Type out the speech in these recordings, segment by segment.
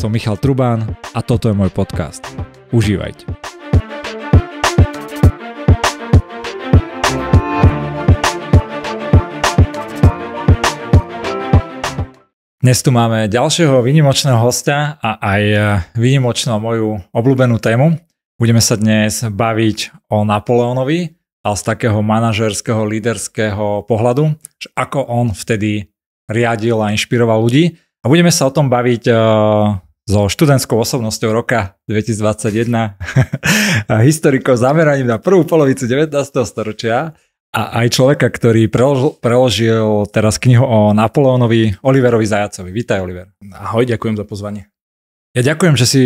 Som Michal Trubán a toto je môj podcast. Užívajte. Dnes tu máme ďalšieho výnimočného hostia a aj e, výnimočnú moju obľúbenú tému. Budeme sa dnes baviť o Napoleonovi, ale z takého manažerského, líderského pohľadu, že ako on vtedy riadil a inšpiroval ľudí. A budeme sa o tom baviť e, so študentskou osobnosťou roka 2021 historikou zameraním na prvú polovicu 19. storočia a aj človeka, ktorý preložil, preložil teraz knihu o Napoleonovi Oliverovi Zajacovi. Vítaj Oliver. Ahoj, ďakujem za pozvanie. Ja ďakujem, že si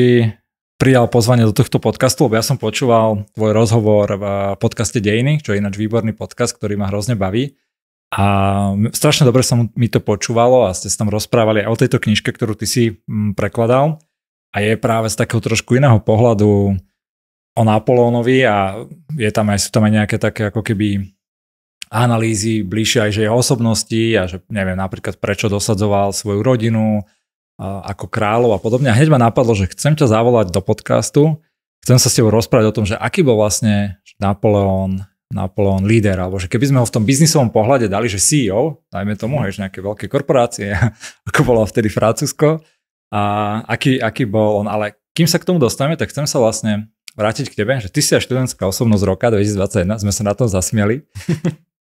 prijal pozvanie do tohto podcastu, lebo ja som počúval tvoj rozhovor v podcaste Dejiny, čo je ináč výborný podcast, ktorý ma hrozne baví. A strašne dobre sa mi to počúvalo a ste sa tam rozprávali aj o tejto knižke, ktorú ty si mm, prekladal. A je práve z takého trošku iného pohľadu o Napoleónovi a je tam aj, sú tam aj nejaké také ako keby analýzy bližšie aj že jeho osobnosti a že neviem napríklad prečo dosadzoval svoju rodinu a, ako kráľov a podobne. A hneď ma napadlo, že chcem ťa zavolať do podcastu, chcem sa s tebou rozprávať o tom, že aký bol vlastne Napoleon, Napoleon líder, alebo že keby sme ho v tom biznisovom pohľade dali, že CEO, dajme tomu, mhm. hej, že nejaké veľké korporácie, ako bolo vtedy Francúzsko, a aký, aký bol on. Ale kým sa k tomu dostaneme, tak chcem sa vlastne vrátiť k tebe, že ty si aj študentská osobnosť roka 2021, sme sa na tom zasmiali.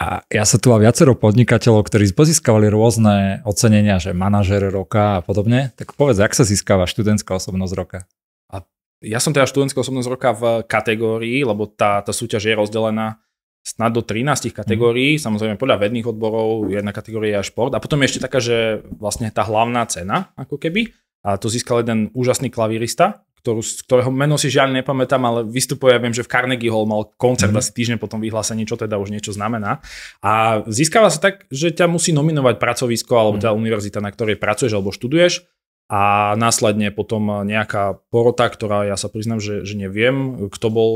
A ja sa tu a viacero podnikateľov, ktorí pozískavali rôzne ocenenia, že manažer roka a podobne, tak povedz, jak sa získava študentská osobnosť roka? A ja som teda študentská osobnosť roka v kategórii, lebo tá, tá súťaž je rozdelená snad do 13 kategórií, mm. samozrejme podľa vedných odborov, jedna kategória je šport a potom je ešte taká, že vlastne tá hlavná cena, ako keby, a to získal jeden úžasný klavirista, ktorú, ktorého meno si žiaľ nepamätám, ale vystupuje, ja viem, že v Carnegie Hall mal koncert mm. asi týždeň potom vyhlásení, čo teda už niečo znamená. A získava sa tak, že ťa musí nominovať pracovisko alebo mm. tá univerzita, na ktorej pracuješ alebo študuješ a následne potom nejaká porota, ktorá ja sa priznám, že, že neviem, kto bol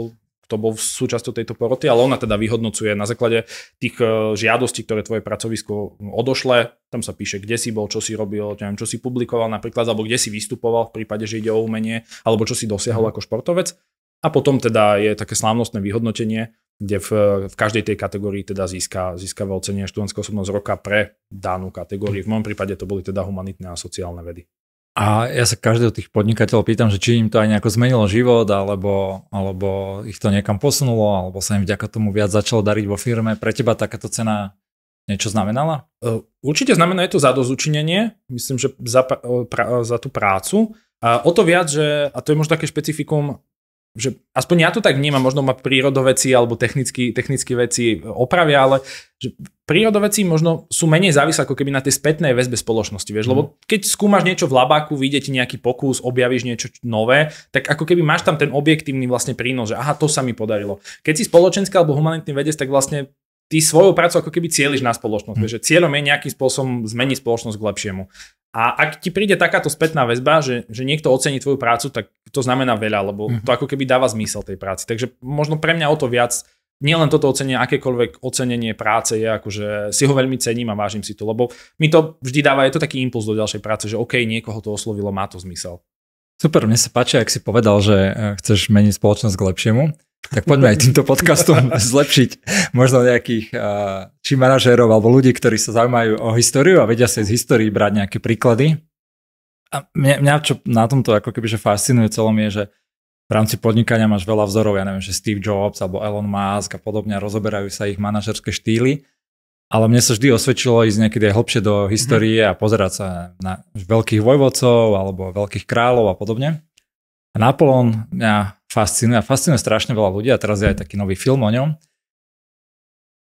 kto bol súčasťou tejto poroty, ale ona teda vyhodnocuje na základe tých e, žiadostí, ktoré tvoje pracovisko odošle, tam sa píše, kde si bol, čo si robil, neviem, čo si publikoval napríklad, alebo kde si vystupoval v prípade, že ide o umenie, alebo čo si dosiahol mhm. ako športovec. A potom teda je také slávnostné vyhodnotenie, kde v, v každej tej kategórii teda získa, získava ocenie študentského osobnosť roka pre danú kategóriu. Mhm. V môjom prípade to boli teda humanitné a sociálne vedy. A ja sa každého tých podnikateľov pýtam, že či im to aj nejako zmenilo život, alebo, alebo ich to niekam posunulo, alebo sa im vďaka tomu viac začalo dariť vo firme. Pre teba takáto cena niečo znamenala? E, určite znamená je to zadozučinenie, myslím, že za, e, pra, e, za tú prácu. A o to viac, že, a to je možno také špecifikum že aspoň ja to tak vnímam, možno ma prírodoveci alebo technicky, technicky veci opravia, ale že prírodoveci možno sú menej závislé ako keby na tej spätnej väzbe spoločnosti, vieš, mm. lebo mhm. keď skúmaš niečo v labáku, vyjde ti nejaký pokus, objavíš niečo nové, tak ako keby máš tam ten objektívny vlastne prínos, že aha, to sa mi podarilo. Keď si spoločenský alebo humanitný vedec, tak vlastne ty svoju prácu ako keby cieľiš na spoločnosť. Mm. Že cieľom je nejakým spôsobom zmeniť spoločnosť k lepšiemu. A ak ti príde takáto spätná väzba, že, že niekto ocení tvoju prácu, tak to znamená veľa, lebo mm. to ako keby dáva zmysel tej práci. Takže možno pre mňa o to viac nielen toto ocenie, akékoľvek ocenenie práce je akože si ho veľmi cením a vážim si to, lebo mi to vždy dáva, je to taký impuls do ďalšej práce, že OK, niekoho to oslovilo, má to zmysel. Super, mne sa páči, ak si povedal, že eh, chceš meniť spoločnosť k lepšiemu tak poďme aj týmto podcastom zlepšiť možno nejakých eh, či manažérov alebo ľudí, ktorí sa zaujímajú o históriu a vedia sa z histórii brať nejaké príklady. A mňa, mňa čo na tomto ako keby že fascinuje celom je, že v rámci podnikania máš veľa vzorov, ja neviem, že Steve Jobs alebo Elon Musk a podobne, rozoberajú sa ich manažerské štýly, ale mne sa vždy osvedčilo ísť niekedy aj hlbšie do mhm. histórie a pozerať sa na veľkých vojvodcov alebo veľkých kráľov a podobne. A Napoleon mňa fascinuje a fascinuje strašne veľa ľudí a teraz je aj taký nový film o ňom.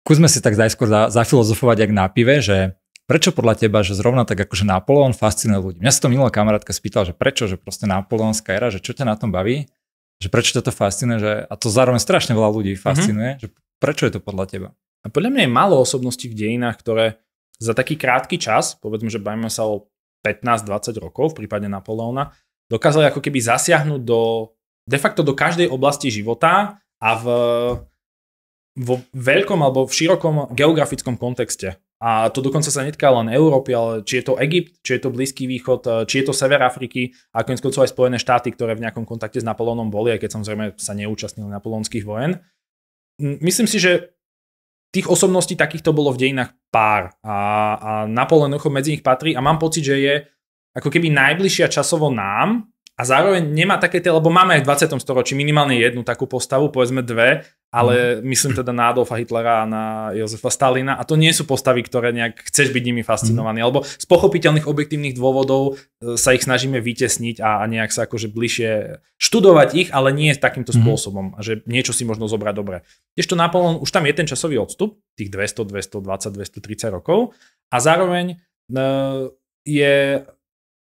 Kúsme si tak najskôr za, zafilozofovať jak na pive, že prečo podľa teba, že zrovna tak akože Napoleon fascinuje ľudí? Mňa sa to minulá kamarátka spýtala, že prečo, že proste Napoleonská era, že čo ťa na tom baví? Že prečo ťa to fascinuje? Že, a to zároveň strašne veľa ľudí mhm. fascinuje. Mm-hmm. Že prečo je to podľa teba? A podľa mňa je málo osobností v dejinách, ktoré za taký krátky čas, povedzme, že bajme sa o 15-20 rokov v prípade Napoleona, dokázali ako keby zasiahnuť do de facto do každej oblasti života a v, vo veľkom alebo v širokom geografickom kontexte. A to dokonca sa netká len Európy, ale či je to Egypt, či je to Blízky východ, eh, či je to Sever Afriky a konec koncov aj Spojené štáty, ktoré v nejakom kontakte s Napolónom boli, aj keď samozrejme sa neúčastnili napolónskych vojen. Myslím si, že tých osobností takýchto bolo v dejinách pár a, a Napoleon medzi nich patrí a mám pocit, že je ako keby najbližšia časovo nám, a zároveň nemá také tie, lebo máme aj v 20. storočí minimálne jednu takú postavu, povedzme dve, ale mm. myslím teda na Adolfa Hitlera a na Jozefa Stalina a to nie sú postavy, ktoré nejak chceš byť nimi fascinovaný, mm. alebo z pochopiteľných objektívnych dôvodov e, sa ich snažíme vytesniť a, a nejak sa akože bližšie študovať ich, ale nie takýmto mm. spôsobom, že niečo si možno zobrať dobre. Ešte Napoleon, už tam je ten časový odstup, tých 200, 220, 230 rokov a zároveň e, je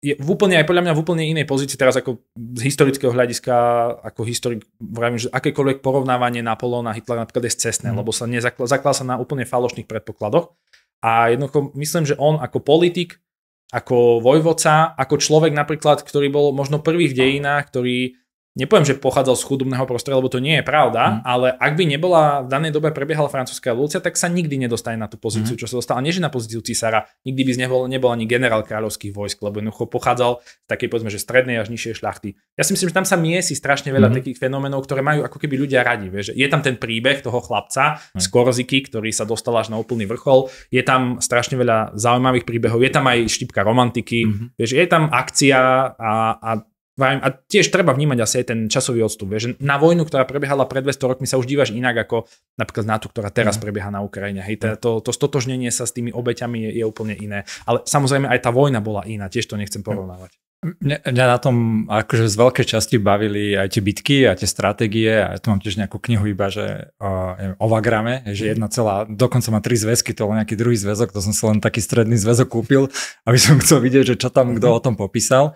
je v úplne, aj podľa mňa v úplne inej pozícii teraz ako z historického hľadiska, ako historik, vravím, že akékoľvek porovnávanie Napolóna a Hitlera napríklad je cestné, mm. lebo sa nezakla, sa na úplne falošných predpokladoch. A jednoducho myslím, že on ako politik, ako vojvodca, ako človek napríklad, ktorý bol možno prvý v dejinách, ktorý nepoviem, že pochádzal z chudobného prostredia, lebo to nie je pravda, mm. ale ak by nebola v danej dobe prebiehala francúzska revolúcia, tak sa nikdy nedostane na tú pozíciu, mm. čo sa dostal. nie, že na pozíciu cisára, nikdy by z neho nebol ani generál kráľovských vojsk, lebo jednoducho pochádzal z takej, povedzme, že strednej až nižšej šlachty. Ja si myslím, že tam sa miesi strašne veľa mm. takých fenoménov, ktoré majú ako keby ľudia radi. Vieš. Je tam ten príbeh toho chlapca mm. z Korziky, ktorý sa dostal až na úplný vrchol. Je tam strašne veľa zaujímavých príbehov. Je tam aj štipka romantiky. Mm. Vieš, je tam akcia a, a a tiež treba vnímať asi aj ten časový odstup. Že na vojnu, ktorá prebiehala pred 200 rokmi, sa už dívaš inak ako napríklad na tú, ktorá teraz mhm. prebieha na Ukrajine. Hej, mhm. to, to stotožnenie sa s tými obeťami je, je úplne iné. Ale samozrejme aj tá vojna bola iná, tiež to nechcem mhm. porovnávať. Mňa, mňa na tom akože z veľkej časti bavili aj tie bitky a tie stratégie a ja tu mám tiež nejakú knihu iba, že o, o Vagrame, že jedna celá, dokonca má tri zväzky, to len nejaký druhý zväzok, to som si len taký stredný zväzok kúpil, aby som chcel vidieť, že čo tam kto o tom popísal.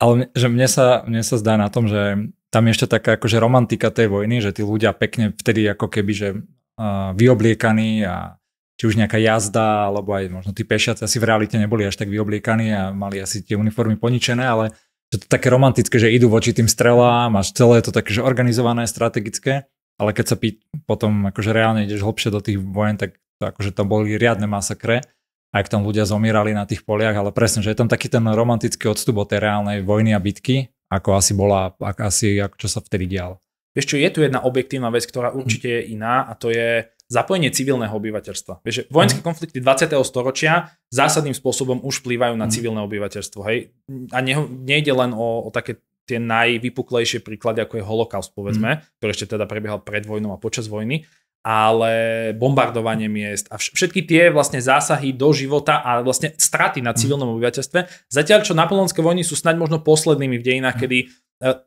Ale že mne sa, mne sa zdá na tom, že tam je ešte taká akože romantika tej vojny, že tí ľudia pekne vtedy ako keby, že uh, vyobliekaní a či už nejaká jazda, alebo aj možno tí pešiaci asi v realite neboli až tak vyobliekaní a mali asi tie uniformy poničené, ale že to také romantické, že idú voči tým strelám a celé je to také, že organizované, strategické, ale keď sa pí, potom akože reálne ideš hlbšie do tých vojen, tak to akože tam boli riadne masakre aj k tomu ľudia zomierali na tých poliach, ale presne, že je tam taký ten romantický odstup od tej reálnej vojny a bitky, ako asi bola, ak, asi, ako čo sa vtedy dialo. Vieš čo, je tu jedna objektívna vec, ktorá mhm. určite je iná a to je zapojenie civilného obyvateľstva. Vieš, že vojenské mm. konflikty 20. storočia zásadným spôsobom už vplývajú na mm. civilné obyvateľstvo. Hej? A ne, nejde len o, o také tie najvypuklejšie príklady, ako je holokaust, povedzme, mm. ktorý ešte teda prebiehal pred vojnou a počas vojny, ale bombardovanie miest a všetky tie vlastne zásahy do života a vlastne straty na mhm. civilnom obyvateľstve. Zatiaľ, čo napoleonské vojny sú snaď možno poslednými v dejinách, mhm. kedy e,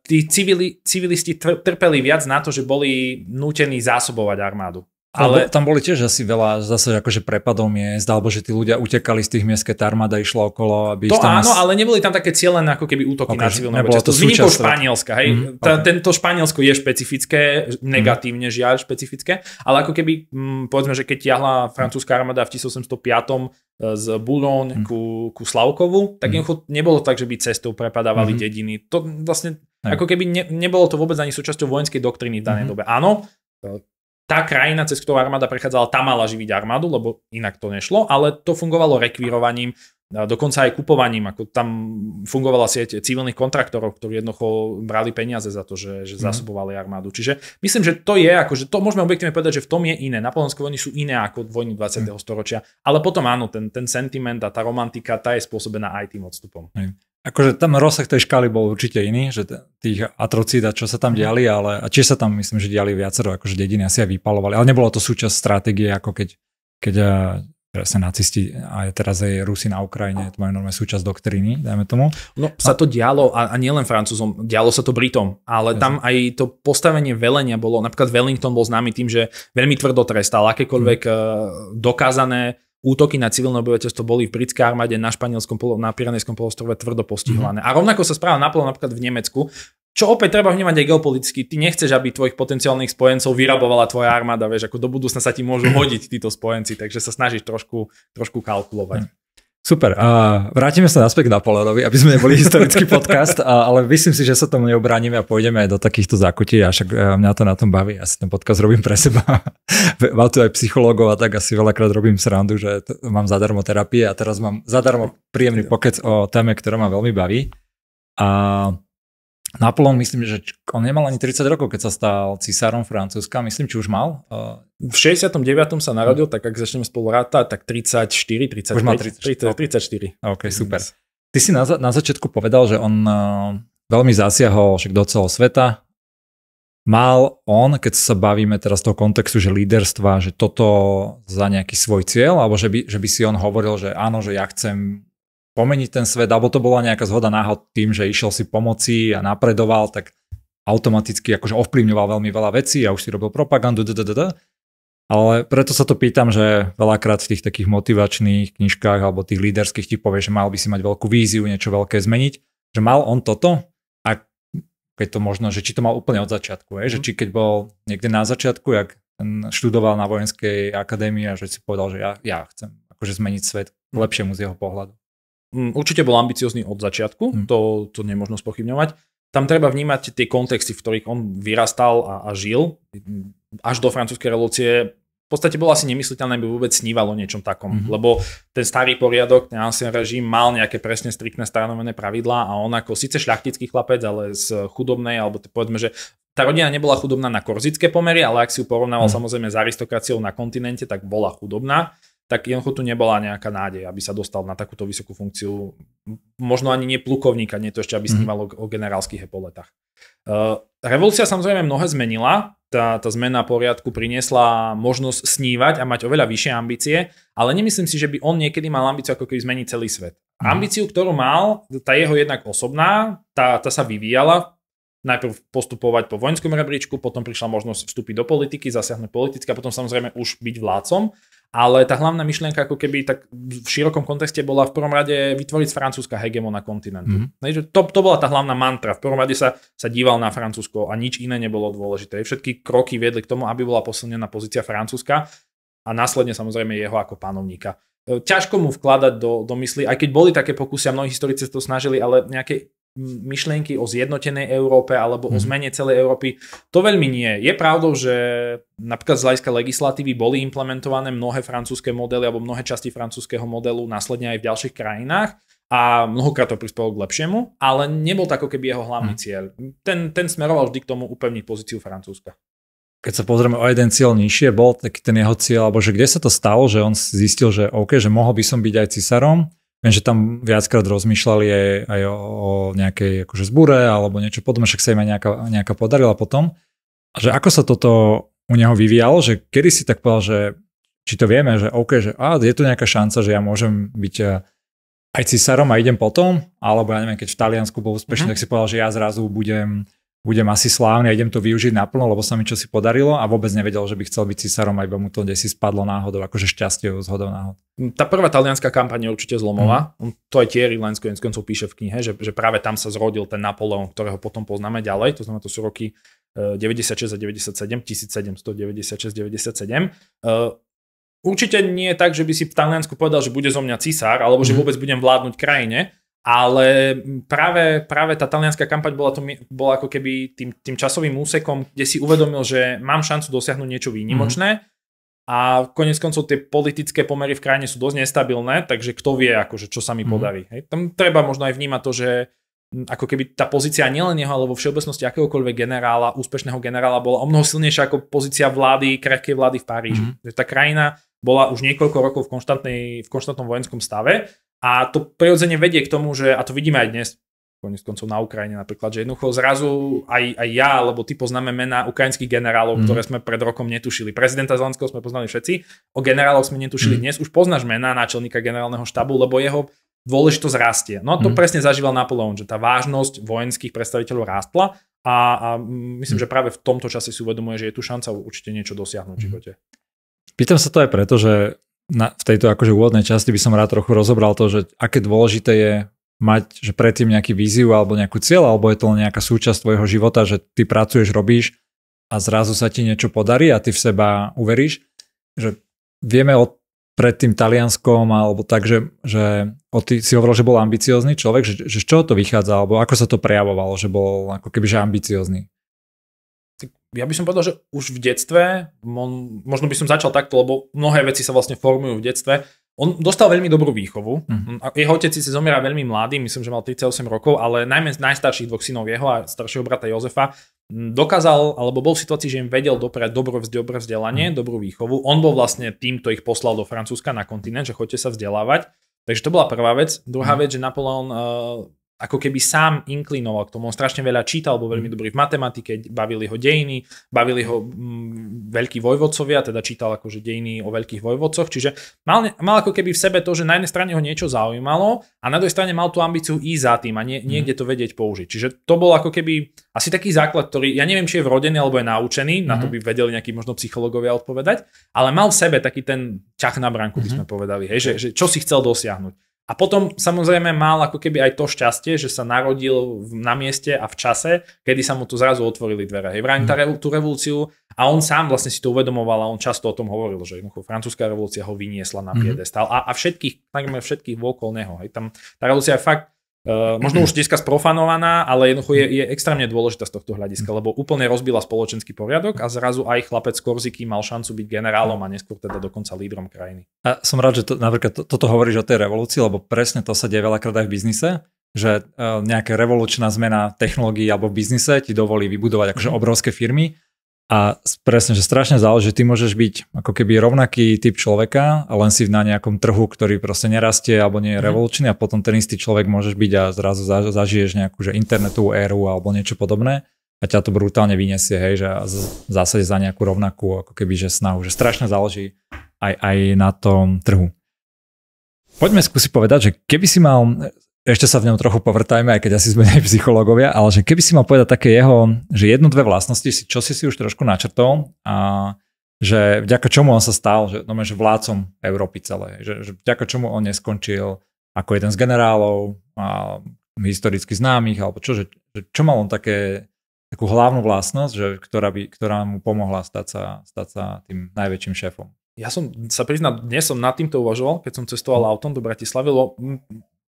tí civili, civilisti trpeli viac na to, že boli nútení zásobovať armádu. Ale tam boli tiež asi veľa zase akože prepadov miest, alebo že tí ľudia utekali z tých miest, keď armáda išla okolo. Aby to tam áno, as... ale neboli tam také cieľené ako keby útoky okay, na civilné obyvateľstvo. S výnimkou Španielska. Hej? Mm-hmm, okay. Tento Španielsko je špecifické, negatívne mm-hmm. žiaľ špecifické, ale ako keby m, mm, povedzme, že keď ťahla francúzska armáda v 1805 e, z Boulogne mm-hmm. ku, ku Slavkovu, tak mm-hmm. nebolo tak, že by cestou prepadávali mm-hmm. dediny. To vlastne, Aj. ako keby ne, nebolo to vôbec ani súčasťou vojenskej doktriny v danej mm-hmm. dobe. Áno, e, tá krajina, cez ktorú armáda prechádzala, tam mala živiť armádu, lebo inak to nešlo, ale to fungovalo rekvírovaním, dokonca aj kupovaním, ako tam fungovala sieť civilných kontraktorov, ktorí jednoducho brali peniaze za to, že, že mhm. zasobovali armádu. Čiže myslím, že to je, že to môžeme objektívne povedať, že v tom je iné. Napoleonské vojny sú iné ako vojny 20. Mm. storočia, ale potom áno, ten, ten sentiment a tá romantika, tá je spôsobená aj tým odstupom. Akože tam rozsah tej škály bol určite iný, že tých atrocít a čo sa tam mhm. diali, ale a tiež sa tam myslím, že diali viacero, akože dediny asi aj vypalovali, ale nebolo to súčasť stratégie, ako keď, keď eh, presne nacisti a je teraz aj Rusi na Ukrajine, to majú normálne súčasť doktríny, dajme tomu. No sa to dialo a, a nielen Francúzom, dialo sa to Britom, ale Jasne. tam aj to postavenie velenia bolo, napríklad Wellington bol známy tým, že veľmi tvrdo trestal akékoľvek hmm. dokázané útoky na civilné obyvateľstvo boli v britskej armáde na španielskom polo, na Piranejskom polostrove tvrdo postihované. Mm-hmm. A rovnako sa správa naplno napríklad v Nemecku, čo opäť treba vnímať aj geopoliticky. Ty nechceš, aby tvojich potenciálnych spojencov vyrabovala tvoja armáda, vieš, ako do budúcna sa ti môžu hodiť títo spojenci, takže sa snažíš trošku, trošku kalkulovať. Mm. Super. A vrátime sa naspäť k Napoleonovi, aby sme neboli historický podcast, a, ale myslím si, že sa tomu neobránime a pôjdeme aj do takýchto zákutí. A však e, mňa to na tom baví. Ja si ten podcast robím pre seba. Mám tu aj psychológov a tak asi veľakrát robím srandu, že t- mám zadarmo terapie a teraz mám zadarmo príjemný pokec o téme, ktorá ma veľmi baví. A Napoleon, myslím, že on nemal ani 30 rokov, keď sa stal cisárom Francúzska, myslím, či už mal. V 69. sa narodil, tak ak začneme spolu ráta, tak 34, 35, už mal 34. 30, 34. OK, super. Ty si na, za- na začiatku povedal, že on uh, veľmi zasiahol však do celého sveta. Mal on, keď sa bavíme teraz toho kontextu, že líderstva, že toto za nejaký svoj cieľ, alebo že by, že by si on hovoril, že áno, že ja chcem pomeniť ten svet, alebo to bola nejaká zhoda náhod tým, že išiel si pomoci a napredoval, tak automaticky akože ovplyvňoval veľmi veľa vecí a už si robil propagandu, dadadada. Ale preto sa to pýtam, že veľakrát v tých takých motivačných knižkách alebo tých líderských ti povie, že mal by si mať veľkú víziu, niečo veľké zmeniť, že mal on toto a keď to možno, že či to mal úplne od začiatku, je, že mhm. či keď bol niekde na začiatku, jak študoval na vojenskej akadémii a že si povedal, že ja, ja chcem akože zmeniť svet k lepšiemu z jeho pohľadu. Mm, určite bol ambiciozný od začiatku, hmm. to, to nemôžno spochybňovať. Tam treba vnímať tie kontexty, v ktorých on vyrastal a, a žil. Mm, až do francúzskej revolúcie v podstate bolo asi nemysliteľné, aby vôbec sníval o niečom takom, mm-hmm. lebo ten starý poriadok, ten ancien režim mal nejaké presne striktné stanovené pravidlá a on ako síce šľachtický chlapec, ale z chudobnej, alebo povedzme, že tá rodina nebola chudobná na korzické pomery, ale ak si ju porovnával mm. samozrejme s aristokraciou na kontinente, tak bola chudobná tak jednoducho tu nebola nejaká nádej, aby sa dostal na takúto vysokú funkciu. Možno ani nie plukovníka, nie to ešte, aby snímal mm-hmm. o, generálskych epoletách. Uh, revolúcia samozrejme mnohé zmenila, tá, tá zmena poriadku priniesla možnosť snívať a mať oveľa vyššie ambície, ale nemyslím si, že by on niekedy mal ambíciu ako keby zmeniť celý svet. Mm. Ambíciu, ktorú mal, tá jeho jednak osobná, tá, tá sa vyvíjala, najprv postupovať po vojenskom rebríčku, potom prišla možnosť vstúpiť do politiky, zasiahnuť politicky a potom samozrejme už byť vládcom. Ale tá hlavná myšlienka ako keby tak v širokom kontexte bola v prvom rade vytvoriť z Francúzska hegemona kontinentu. Mm-hmm. to, to bola tá hlavná mantra. V prvom rade sa, sa díval na Francúzsko a nič iné nebolo dôležité. Všetky kroky viedli k tomu, aby bola posilnená pozícia Francúzska a následne samozrejme jeho ako panovníka. E, ťažko mu vkladať do, do mysli, aj keď boli také pokusy a mnohí historici to snažili, ale nejaké myšlienky o zjednotenej Európe alebo mm. o mhm. zmene celej Európy. To veľmi nie. Je pravdou, že napríklad z hľadiska legislatívy boli implementované mnohé francúzske modely alebo mnohé časti francúzského modelu následne aj v ďalších krajinách a mnohokrát to prispelo k lepšiemu, ale nebol tak ako keby jeho hlavný mm. cieľ. Ten, ten smeroval vždy k tomu upevniť pozíciu Francúzska keď sa pozrieme o jeden cieľ nižšie, bol taký ten jeho cieľ, alebo že kde sa to stalo, že on zistil, že OK, že mohol by som byť aj cisárom, Viem, že tam viackrát rozmýšľali aj, aj o, o nejakej akože zbure alebo niečo podobné, však sa im aj nejaká, nejaká podarila potom. A že ako sa toto u neho vyvíjalo, že kedy si tak povedal, že či to vieme, že OK, že á, je tu nejaká šanca, že ja môžem byť eh, aj cisárom a idem potom, alebo ja neviem, keď v Taliansku bol úspešný, uh-huh. tak si povedal, že ja zrazu budem budem asi slávny a idem to využiť naplno, lebo sa mi čo si podarilo a vôbec nevedel, že by chcel byť císarom, aj mu to si spadlo náhodou, akože šťastie ho hodou náhod. Tá prvá talianská kampaň je určite zlomová. Mhm. Mm. To aj Thierry Lenz konec koncov píše v knihe, že, že práve tam sa zrodil ten Napoleon, ktorého potom poznáme ďalej, to znamená, to sú roky 96 eh, a 97, 1796, 97. Určite nie je tak, že by si v Taliansku povedal, že bude zo mňa cisár, alebo že mhm. vôbec budem vládnuť krajine, ale práve, práve tá talianská kampaň bola, to, bola ako keby tým, tým časovým úsekom, kde si uvedomil, že mám šancu dosiahnuť niečo výnimočné. Mm-hmm. A konec koncov tie politické pomery v krajine sú dosť nestabilné, takže kto vie, akože, čo sa mi mm-hmm. podarí. Hej? Tam treba možno aj vnímať to, že ako keby tá pozícia nielen jeho, alebo všeobecnosti akéhokoľvek generála, úspešného generála bola o mnoho silnejšia ako pozícia vlády, krehkej vlády v Paríži. Mm-hmm. Tá krajina bola už niekoľko rokov v, konštantnej, v konštantnom vojenskom stave a to prirodzene vedie k tomu, že, a to vidíme aj dnes, konec koncov na Ukrajine napríklad, že jednoducho zrazu aj, aj ja, alebo ty poznáme mená ukrajinských generálov, mm. ktoré sme pred rokom netušili. Prezidenta Zelenského sme poznali všetci, o generáloch sme netušili mm. dnes, už poznáš mená náčelníka generálneho štábu, lebo jeho dôležitosť rastie. No a to mm. presne zažíval Napoleon, že tá vážnosť vojenských predstaviteľov rástla a, a myslím, mm. že práve v tomto čase si uvedomuje, že je tu šanca určite niečo dosiahnuť v mhm. živote. Pýtam sa to aj preto, že na, v tejto akože úvodnej časti by som rád trochu rozobral to, že aké dôležité je mať že predtým nejaký víziu alebo nejakú cieľ, alebo je to len nejaká súčasť tvojho života, že ty pracuješ, robíš a zrazu sa ti niečo podarí a ty v seba uveríš. Že vieme o pred tým Talianskom alebo tak, že, že o ty, si hovoril, že bol ambiciózny človek, že, že z čoho to vychádza alebo ako sa to prejavovalo, že bol ako keby že ambiciózny? ja by som povedal, že už v detstve, možno by som začal takto, lebo mnohé veci sa vlastne formujú v detstve. On dostal veľmi dobrú výchovu. Mm-hmm. Jeho otec si zomiera veľmi mladý, myslím, že mal 38 rokov, ale najmä z najstarších dvoch synov jeho a staršieho brata Jozefa dokázal, alebo bol v situácii, že im vedel doprať dobré vzdelanie, mm. dobrú výchovu. On bol vlastne tým, kto ich poslal do Francúzska na kontinent, že chodte sa vzdelávať. Takže to bola prvá vec. Druhá mm. vec, že Napoleon uh, ako keby sám inklinoval k tomu. On strašne veľa čítal, bol veľmi mm. dobrý v matematike, bavili ho dejiny, bavili ho mm, veľkí vojvodcovia, teda čítal akože dejiny o veľkých vojvodcoch, čiže mal, mal ako keby v sebe to, že na jednej strane ho niečo zaujímalo a na druhej strane mal tú ambíciu ísť za tým a nie, mhm. niekde to vedieť použiť. Čiže to bol ako keby asi taký základ, ktorý, ja neviem, či je vrodený alebo je naučený, mm-hmm. na to mhm. by vedeli nejakí možno psychológovia odpovedať, ale mal v sebe taký ten ťah na branku, mm-hmm. by mhm. sme povedali, hej, že, že čo si chcel dosiahnuť. A potom samozrejme mal ako keby aj to šťastie, že sa narodil na mieste a v čase, kedy sa mu tu zrazu otvorili dvere. Hej, vrajím mhm. mm. tú revolúciu a on sám vlastne si to uvedomoval a on často o tom hovoril, že jednoducho francúzska revolúcia ho vyniesla na mhm. piedestal mm. a, a všetkých, takmer všetkých vôkol neho. Hej, tam tá revolúcia fakt Eh, možno už dneska sprofanovaná, ale jednoducho je, je extrémne dôležitá z tohto hľadiska, lebo úplne rozbila spoločenský poriadok a zrazu aj chlapec Korziky mal šancu byť generálom a neskôr teda dokonca lídrom krajiny. A som rád, že to, napríklad to, toto hovoríš o tej revolúcii, lebo presne to sa deje veľakrát aj v biznise, že eh, nejaká revolučná zmena technológií alebo v biznise ti dovolí vybudovať akože obrovské firmy, a presne, že strašne záleží, že ty môžeš byť ako keby rovnaký typ človeka a len si na nejakom trhu, ktorý proste nerastie alebo nie je mhm. revolučný a potom ten istý človek môžeš byť a zrazu zažiješ nejakú že internetovú éru alebo niečo podobné a ťa to brutálne vyniesie, hej, že v zásade za nejakú rovnakú ako keby že snahu, že strašne záleží aj, aj na tom trhu. Poďme skúsiť povedať, že keby si mal ešte sa v ňom trochu povrtajme, aj keď asi sme nie psychológovia, ale že keby si mal povedať také jeho, že jednu, dve vlastnosti, čo si si už trošku načrtol a že vďaka čomu on sa stal, že, no, že vládcom Európy celé, že, že vďaka čomu on neskončil ako jeden z generálov a historicky známych, alebo čo, že, že čo mal on také, takú hlavnú vlastnosť, že, ktorá, by, ktorá mu pomohla stať sa, stať sa tým najväčším šéfom. Ja som sa priznám, dnes som nad týmto uvažoval, keď som cestoval autom do Bratislavy, lebo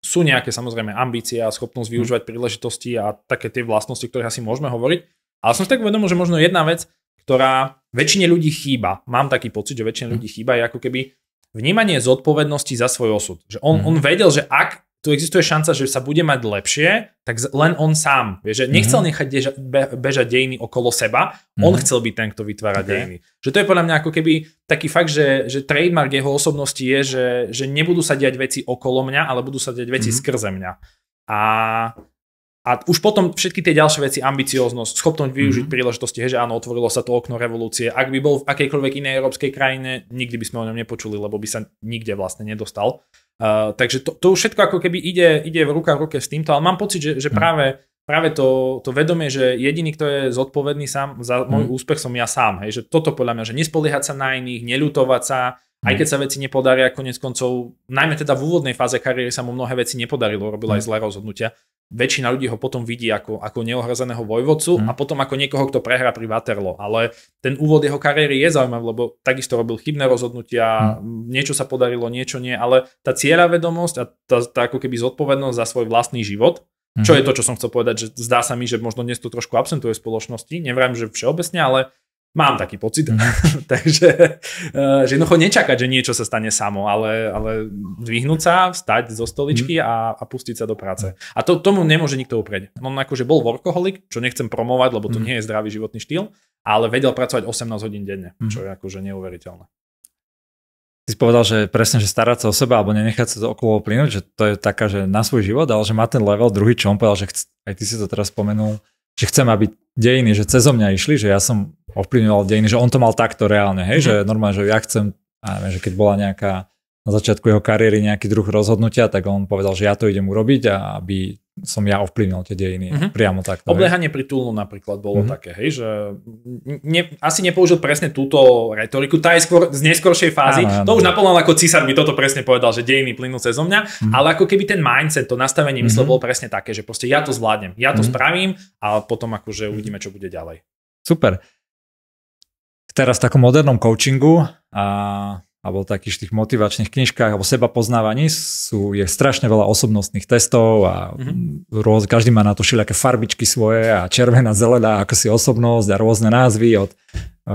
sú nejaké samozrejme ambície a schopnosť mhm. využívať príležitosti a také tie vlastnosti, ktoré asi môžeme hovoriť. Ale som si tak uvedomil, že možno jedna vec, ktorá väčšine ľudí chýba, mám taký pocit, že väčšine mhm. ľudí chýba, je ako keby vnímanie zodpovednosti za svoj osud. Že on, mm. on vedel, že ak tu existuje šanca, že sa bude mať lepšie, tak len on sám. Vieš, že nechcel mhm. nechať deža, be, bežať dejiny okolo seba, mm-hmm. on mhm. chcel byť ten, kto vytvára okay. dejiny. Že to je podľa mňa ako keby taký fakt, že, že trademark jeho osobnosti je, že, že nebudú sa diať veci okolo mňa, ale budú sa diať veci mm-hmm. skrze mňa. A, a už potom všetky tie ďalšie veci, ambicioznosť, schopnosť využiť mm-hmm. príležitosti, že áno, otvorilo sa to okno revolúcie. Ak by bol v akejkoľvek inej európskej krajine, nikdy by sme o ňom nepočuli, lebo by sa nikde vlastne nedostal. Uh, takže to, to už všetko ako keby ide, ide v ruka v ruke s týmto, ale mám pocit, že, že hm. práve, práve to, to vedomie, že jediný, kto je zodpovedný sám za môj mm. úspech som ja sám. Hej, že toto podľa mňa, že nespoliehať sa na iných, neľutovať sa, aj mhm. keď sa veci nepodaria, konec koncov, najmä teda v úvodnej fáze kariéry sa mu mnohé veci nepodarilo, robil aj mhm. zlé rozhodnutia. Väčšina ľudí ho potom vidí ako, ako neohrazeného vojvodcu mm. a potom ako niekoho, kto prehrá pri Waterloo. Ale ten úvod jeho kariéry je zaujímavý, lebo takisto robil chybné rozhodnutia, mm. niečo sa podarilo, niečo nie, ale tá cieľavedomosť a tá, tá ako keby zodpovednosť za svoj vlastný život, mm. čo mhm. je to, čo som chcel povedať, že zdá sa mi, že možno dnes to trošku absentuje v spoločnosti, nevrám, že všeobecne, ale Mám taký pocit. mm Takže eh, že jednoducho nečakať, že niečo sa stane samo, ale, ale dvihnúť sa, vstať zo stoličky mm a, a pustiť sa do práce. A to, tomu nemôže nikto uprieť. On akože bol workoholik, čo nechcem promovať, lebo to mm nie je zdravý životný štýl, ale vedel pracovať 18 hodín denne, mm čo je akože neuveriteľné. Ty si povedal, že presne, že starať sa o seba alebo nenechať sa to okolo plynúť, že to je taká, že na svoj život, ale že má ten level druhý, čo on povedal, že chc- aj ty si to teraz spomenul, že chcem, aby dejiny, že cez mňa išli, že ja som ovplyvňoval dejiny, že on to mal takto reálne, hej, mm-hmm. že mhm. normálne, že ja chcem, a neviem, že keď bola nejaká na začiatku jeho kariéry nejaký druh rozhodnutia, tak on povedal, že ja to idem urobiť a aby som ja ovplyvnil tie dejiny. uh-huh. Priamo tak. Obliehanie pri Túlu napríklad bolo uh-huh. také, hej, že ne, asi nepoužil presne túto retoriku, tá je skôr z neskoršej fázy. Áno, áno. To už Napoleon ako Císar, mi toto presne povedal, že dejiny plynú cez mňa, uh-huh. ale ako keby ten mindset, to nastavenie uh-huh. mysle bolo presne také, že proste ja to zvládnem, ja to uh-huh. spravím a potom akože uvidíme, čo bude ďalej. Super. Teraz v takom modernom coachingu a alebo takých tých motivačných knižkách alebo seba poznávaní sú, je strašne veľa osobnostných testov a mm-hmm. rôz, každý má na to všelijaké farbičky svoje a červená, zelená, ako si osobnosť a rôzne názvy od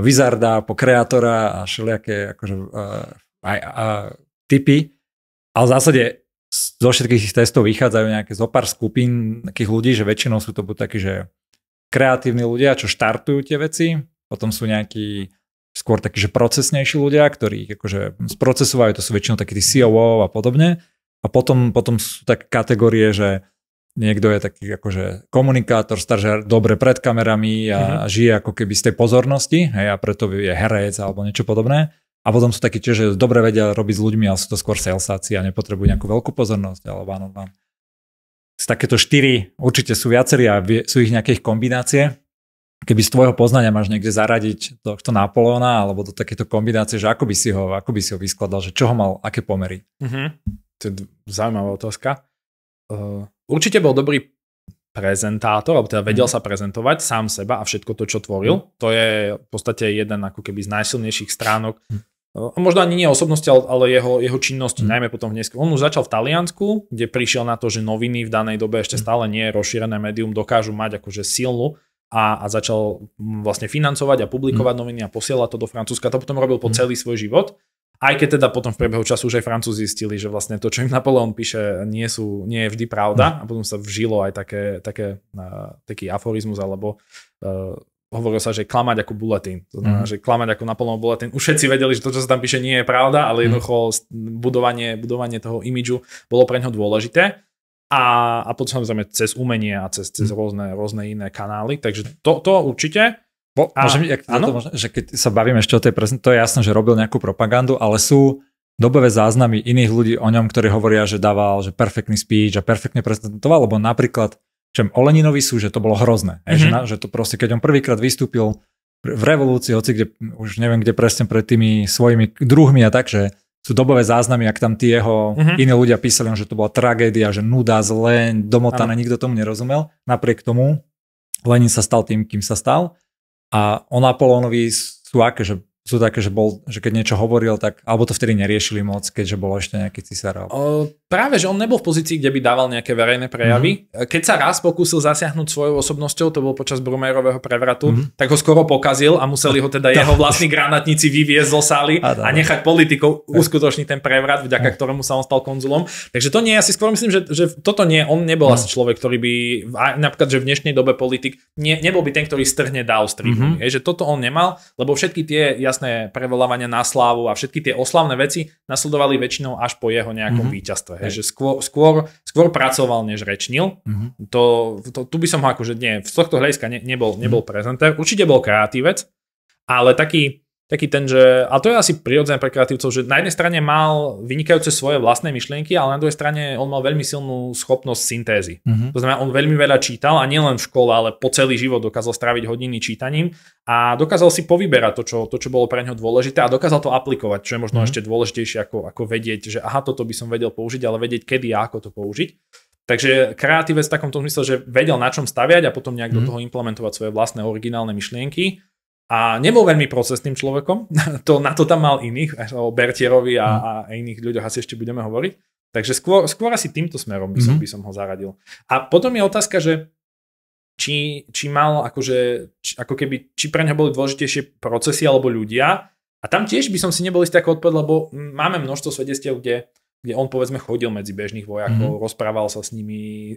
Vizarda po kreatora a všelijaké akože, uh, aj, uh, typy. Ale v zásade zo všetkých tých testov vychádzajú nejaké zo pár skupín takých ľudí, že väčšinou sú to buď takí, že kreatívni ľudia, čo štartujú tie veci, potom sú nejakí skôr takí, že procesnejší ľudia, ktorí akože sprocesovajú, to sú väčšinou takí tí COO a podobne. A potom, potom sú také kategórie, že niekto je taký akože komunikátor, staržer, dobre pred kamerami a mm-hmm. žije ako keby z tej pozornosti hej, a preto je herec alebo niečo podobné. A potom sú takí tiež, že dobre vedia robiť s ľuďmi, ale sú to skôr salesáci a nepotrebujú nejakú veľkú pozornosť alebo áno, áno. Z takéto štyri určite sú viacerí a sú ich nejakých kombinácie keby z tvojho poznania máš niekde zaradiť tohto Napoleona alebo do takéto kombinácie, že ako by si ho, ako by si ho vyskladal, že čo ho mal, aké pomery? Uh-huh. To je zaujímavá otázka. Uh, určite bol dobrý prezentátor, alebo teda vedel uh-huh. sa prezentovať sám seba a všetko to, čo tvoril. Uh-huh. To je v podstate jeden ako keby z najsilnejších stránok. Uh-huh. Uh, možno ani nie osobnosti, ale, jeho, jeho činnosti, mm najmä potom dnes. On už začal v Taliansku, kde prišiel na to, že noviny v danej dobe ešte stále nie je rozšírené médium, dokážu mať akože silnú a, a začal mm, vlastne financovať a publikovať mm. noviny a posielať to do Francúzska. To potom robil po celý svoj život. Aj keď teda potom v priebehu času už aj Francúzi zistili, že vlastne to, čo im Napoleon píše, nie, sú, nie je vždy pravda. Mm. A potom sa vžilo aj také, také, uh, taký aforizmus, alebo uh, e, hovorilo sa, že klamať ako bulletin. To znamená, mm. že klamať ako Napoleon bulletin. Už všetci vedeli, že to, čo sa tam píše, nie je pravda, ale mm. jednoducho budovanie, budovanie toho imidžu bolo pre neho dôležité a, a potom samozrejme cez umenie a cez, cez hm. rôzne, rôzne iné kanály, takže to, to určite. Bo, a, môžem, ak, to môžem, že keď sa bavíme ešte o tej prezentácii, to je jasné, že robil nejakú propagandu, ale sú dobové záznamy iných ľudí o ňom, ktorí hovoria, že dával že perfektný speech a perfektne prezentoval, lebo napríklad čem o Leninovi sú, že to bolo hrozné. Mm-hmm. Že, mhm. na, že to proste, keď on prvýkrát vystúpil v revolúcii, hoci kde, už neviem kde presne pred tými svojimi druhmi a tak, že sú dobové záznamy, ak tam tie, jeho uh-huh. iní ľudia písali, že to bola tragédia, že nuda, zle, domotané, ano. nikto tomu nerozumel. Napriek tomu Lenin sa stal tým, kým sa stal. A on napolónovi sú aké, že sú také, že, bol, že keď niečo hovoril, tak alebo to vtedy neriešili moc, keďže bol ešte nejaký cisár. O, práve, že on nebol v pozícii, kde by dával nejaké verejné prejavy. Mm-hmm. Keď sa raz pokúsil zasiahnuť svojou osobnosťou, to bol počas Brumerového prevratu, mm-hmm. tak ho skoro pokazil a museli ho teda jeho vlastní granatníci vyviezť zo sály a, a nechať politikov uskutočniť ten prevrat, vďaka ktorému sa on stal konzulom. Takže to nie, ja si skôr myslím, že, že toto nie, on nebol mm asi človek, ktorý by, napríklad, že v dnešnej dobe politik, nie, nebol by ten, ktorý strhne dal z Mm-hmm. že toto on nemal, lebo všetky tie, ja jasné prevolávania na slávu a všetky tie oslavné veci nasledovali väčšinou až po jeho nejakom mm-hmm. víťazstve. Hej. Že skôr, skôr, skôr pracoval, než rečnil. Mm-hmm. To, to, tu by som ho akože nie, z tohto hľadiska ne, nebol, nebol mm-hmm. prezenter. Určite bol kreatívec, ale taký taký ten, že, a to je asi prirodzené pre kreatívcov, že na jednej strane mal vynikajúce svoje vlastné myšlienky, ale na druhej strane on mal veľmi silnú schopnosť syntézy. Mm-hmm. To znamená, on veľmi veľa čítal a nielen v škole, ale po celý život dokázal stráviť hodiny čítaním a dokázal si povyberať to, čo, to, čo bolo pre neho dôležité a dokázal to aplikovať, čo je možno mm-hmm. ešte dôležitejšie ako, ako vedieť, že aha, toto by som vedel použiť, ale vedieť kedy a ako to použiť. Takže kreatívec v takomto zmysle, že vedel na čom staviať a potom nejak mm-hmm. do mhm. toho implementovať svoje vlastné originálne myšlienky a nebol veľmi procesným človekom, to, na to tam mal iných, o Bertierovi a, mhm. a iných ľuďoch asi ešte budeme hovoriť. Takže skôr, skôr asi týmto smerom by som, mm-hmm. by som ho zaradil. A potom je otázka, že či, či mal akože, či, ako keby, či pre neho boli dôležitejšie procesy alebo ľudia. A tam tiež by som si nebol istý ako odpoveď, lebo máme množstvo svedestiev, kde, kde on povedzme chodil medzi bežných vojakov, mm-hmm. rozprával sa s nimi, e,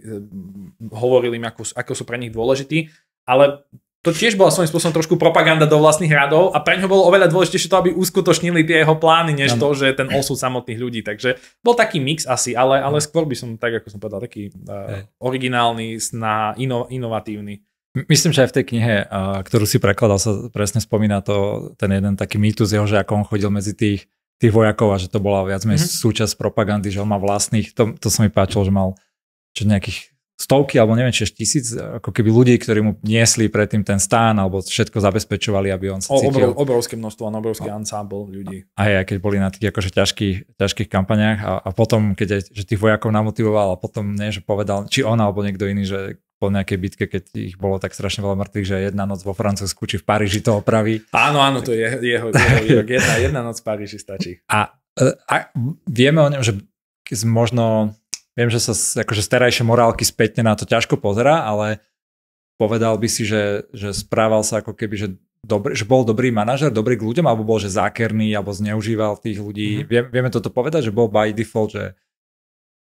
hovoril im, ako, ako sú pre nich dôležití, ale to tiež bola svojím spôsobom trošku propaganda do vlastných radov a pre ňo bolo oveľa dôležitejšie to, aby uskutočnili tie jeho plány, než to, že ten osud samotných ľudí. Takže bol taký mix asi, ale, ale skôr by som, tak ako som povedal, taký uh, originálny, sná, ino, inovatívny. Myslím, že aj v tej knihe, eh, ktorú si prekladal, sa presne spomína to, ten jeden taký mýtus jeho, že ako on chodil medzi tých, tých vojakov a že to bola viac menej mm-hmm. súčasť propagandy, že on má vlastných, to, to sa mi páčilo, že mal čo nejakých stovky alebo neviem, či až tisíc ako keby ľudí, ktorí mu niesli predtým ten stán alebo všetko zabezpečovali, aby on sa cítil. Obrov, obrovské množstvo, a obrovský no. ansábl ľudí. A aj keď boli na tých akože ťažkých, ťažkých kampaniách a, a potom, keď aj, že tých vojakov namotivoval a potom nie, že povedal, či on alebo niekto iný, že po nejakej bitke, keď ich bolo tak strašne veľa mŕtvych, že jedna noc vo Francúzsku či v Paríži to opraví. Áno, áno, to je jeho, jeho Jedna, jedna noc v Paríži stačí. A, e, a, a vieme o ňom, že možno viem, že sa akože starajšie morálky spätne na to ťažko pozera, ale povedal by si, že, že správal sa ako keby, že, dobrý, že bol dobrý manažer, dobrý k ľuďom, alebo bol, že zákerný, alebo zneužíval tých ľudí. Mm-hmm. Vie, vieme toto povedať, že bol by default, že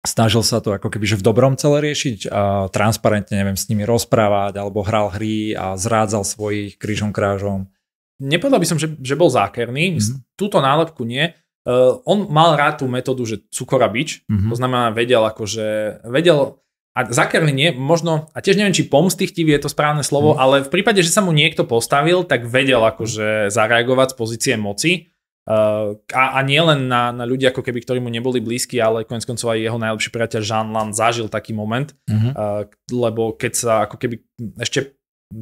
snažil sa to ako keby, že v dobrom celé riešiť, a transparentne, neviem, s nimi rozprávať, alebo hral hry a zrádzal svojich krížom krážom. Nepovedal by som, že, že bol zákerný, mm-hmm. túto nálepku nie, Uh, on mal rád tú metódu, že cukora bič, mm-hmm. to znamená vedel akože, vedel, a Zakerli nie, možno, a tiež neviem, či pomstichtivý je to správne slovo, mm. ale v prípade, že sa mu niekto postavil, tak vedel akože zareagovať z pozície moci uh, a, a nie len na, na ľudí, ako keby, ktorí mu neboli blízki, ale konec koncov aj jeho najlepší priateľ Jean Lan zažil taký moment, mm-hmm. uh, lebo keď sa ako keby ešte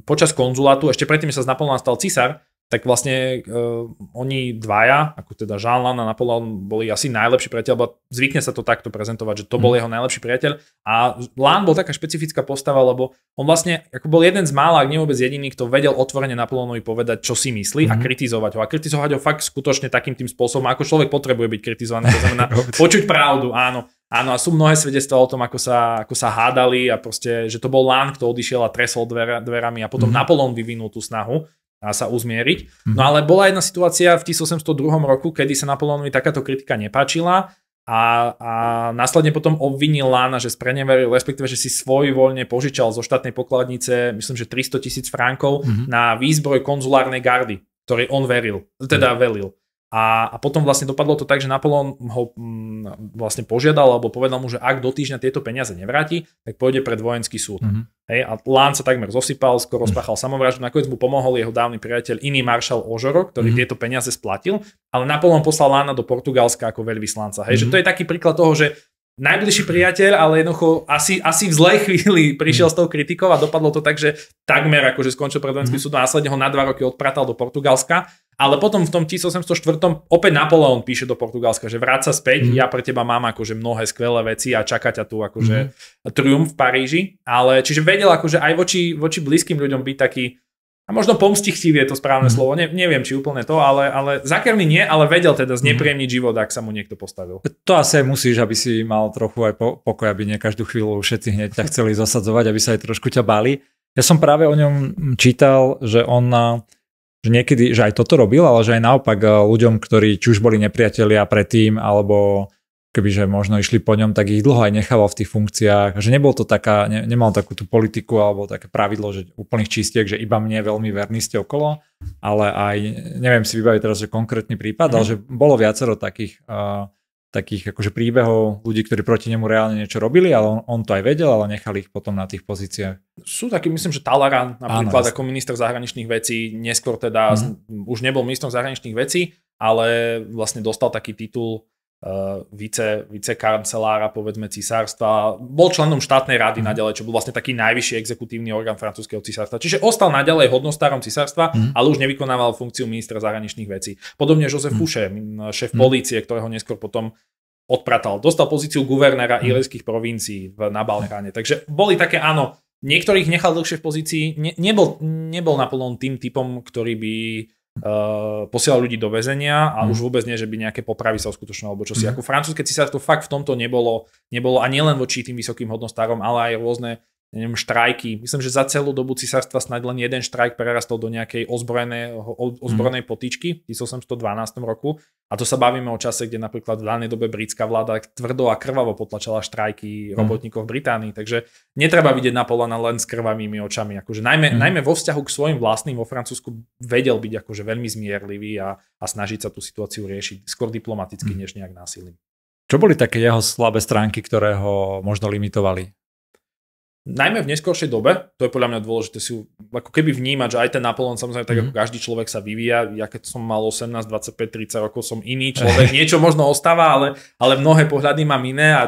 počas konzulátu, ešte predtým, sa z Napolona stal cisár, tak vlastne uh, oni dvaja, ako teda Jean-Lan a Napoleon, boli asi najlepší priateľ, bo zvykne sa to takto prezentovať, že to bol mm. jeho najlepší priateľ. A Lan bol taká špecifická postava, lebo on vlastne ako bol jeden z mála, ak nie vôbec jediný, kto vedel otvorene Napoleonovi povedať, čo si myslí mm. a mhm. kritizovať ho. A kritizovať ho fakt skutočne takým tým spôsobom, ako človek potrebuje byť kritizovaný, to znamená počuť pravdu, áno. Áno, a sú mnohé svedectvá o tom, ako sa, ako sa hádali a proste, že to bol Lan, kto odišiel a tresol dver, dverami a potom mm. Napoleon vyvinul tú snahu dá sa uzmieriť. No mhm. ale bola jedna situácia v 1802 roku, kedy sa Napoleonovi takáto kritika nepáčila a, a následne potom obvinil Lana, že spreneveril, respektíve, že si svoj voľne požičal zo štátnej pokladnice, myslím, že 300 tisíc frankov mm-hmm. na výzbroj konzulárnej gardy, ktorý on veril, teda mm-hmm. velil. A, a potom vlastne dopadlo to tak, že Napoleon ho mm, vlastne požiadal alebo povedal mu, že ak do týždňa tieto peniaze nevráti, tak pôjde pred vojenský súd. Mm-hmm. Hej, a Lán sa takmer zosypal, skoro mhm. spáchal mm-hmm. samovraždu, nakoniec mu pomohol jeho dávny priateľ iný maršal Ožoro, ktorý mm-hmm. tieto peniaze splatil, ale Napoleon poslal Lána do Portugalska ako veľvyslanca. Hej, mm-hmm. že mhm. to je taký príklad toho, že najbližší priateľ, ale jednoducho asi, asi v zlej chvíli prišiel mm. s tou kritikou a dopadlo to tak, že takmer akože skončil pred vojenským mm. súdom a následne ho na dva roky odpratal do Portugalska. Ale potom v tom 1804 opäť Napoleon píše do Portugalska, že vráť sa späť, mm. ja pre teba mám akože mnohé skvelé veci a čaká ťa tu akože mm. triumf v Paríži. Ale čiže vedel akože aj voči, voči blízkym ľuďom byť taký a možno pomstichtivý je to správne mm. slovo, ne, neviem či úplne to, ale, ale zakerný nie, ale vedel teda mhm. znepriemniť mm. život, ak sa mu niekto postavil. To asi aj musíš, aby si mal trochu aj po, pokoj, aby nie každú chvíľu všetci hneď ťa chceli zasadzovať, aby sa aj trošku ťa bali. Ja som práve o ňom čítal, že on že niekedy, že aj toto robil, ale že aj naopak eh, ľuďom, ktorí či už boli nepriatelia predtým, alebo kebyže možno išli po ňom, tak ich dlho aj nechával v tých funkciách, že nebol to taká, ne, nemal takú tú politiku alebo také pravidlo, že úplných čistiek, že iba mne veľmi verní ste okolo, ale aj, neviem si vybaviť teraz, že konkrétny prípad, mm. ale mhm. že bolo viacero takých, uh, takých akože príbehov ľudí, ktorí proti nemu reálne niečo robili, ale on, on to aj vedel, ale nechali ich potom na tých pozíciách. Sú takí, myslím, že Talaran napríklad ako minister zahraničných vecí, neskôr teda mm. už nebol ministrom zahraničných vecí, ale vlastne dostal taký titul uh, vice, vicekancelára, povedzme, cisárstva. Bol členom štátnej rady mm. naďalej, čo bol vlastne taký najvyšší exekutívny orgán francúzského cisárstva. Čiže ostal naďalej hodnostárom cisárstva, mm. ale už nevykonával funkciu ministra zahraničných vecí. Podobne Josef mm. Fouché, šéf mm. polície, ktorého neskôr potom odpratal. Dostal pozíciu guvernéra mm. írskych provincií v, na Balkáne. Takže boli také, áno, niektorých nechal dlhšie v pozícii, ne, nebol, nebol naplnom tým typom, ktorý by Eh, posielal ľudí do väzenia a mm. už vôbec nie, že by nejaké popravy sa uskutočnilo alebo si. Mm. Ako francúzske císarstvo fakt v tomto nebolo, nebolo a nielen voči tým vysokým hodnostárom, ale aj rôzne neviem, štrajky. Myslím, že za celú dobu cisárstva snad len jeden štrajk prerastol do nejakej ozbrojenej, mhm. ozbrojenej potičky v 1812 roku. A to sa bavíme o čase, kde napríklad v danej dobe britská vláda tvrdo a krvavo potlačala štrajky mhm. robotníkov v Británii. Takže netreba mhm. vidieť polana len s krvavými očami. Akože najmä, mm. najmä vo vzťahu k svojim vlastným vo Francúzsku vedel byť akože veľmi zmierlivý a, a snažiť sa tú situáciu riešiť skôr diplomaticky, mm. než nejak násilím. Čo boli také jeho slabé stránky, ktoré ho možno limitovali? najmä v neskoršej dobe, to je podľa mňa dôležité si ako keby vnímať, že aj ten Napoleon samozrejme tak mm-hmm. ako mhm. každý človek sa vyvíja, ja keď som mal 18, 25, 30 rokov som iný človek, niečo možno ostáva, ale, ale mnohé pohľady mám iné a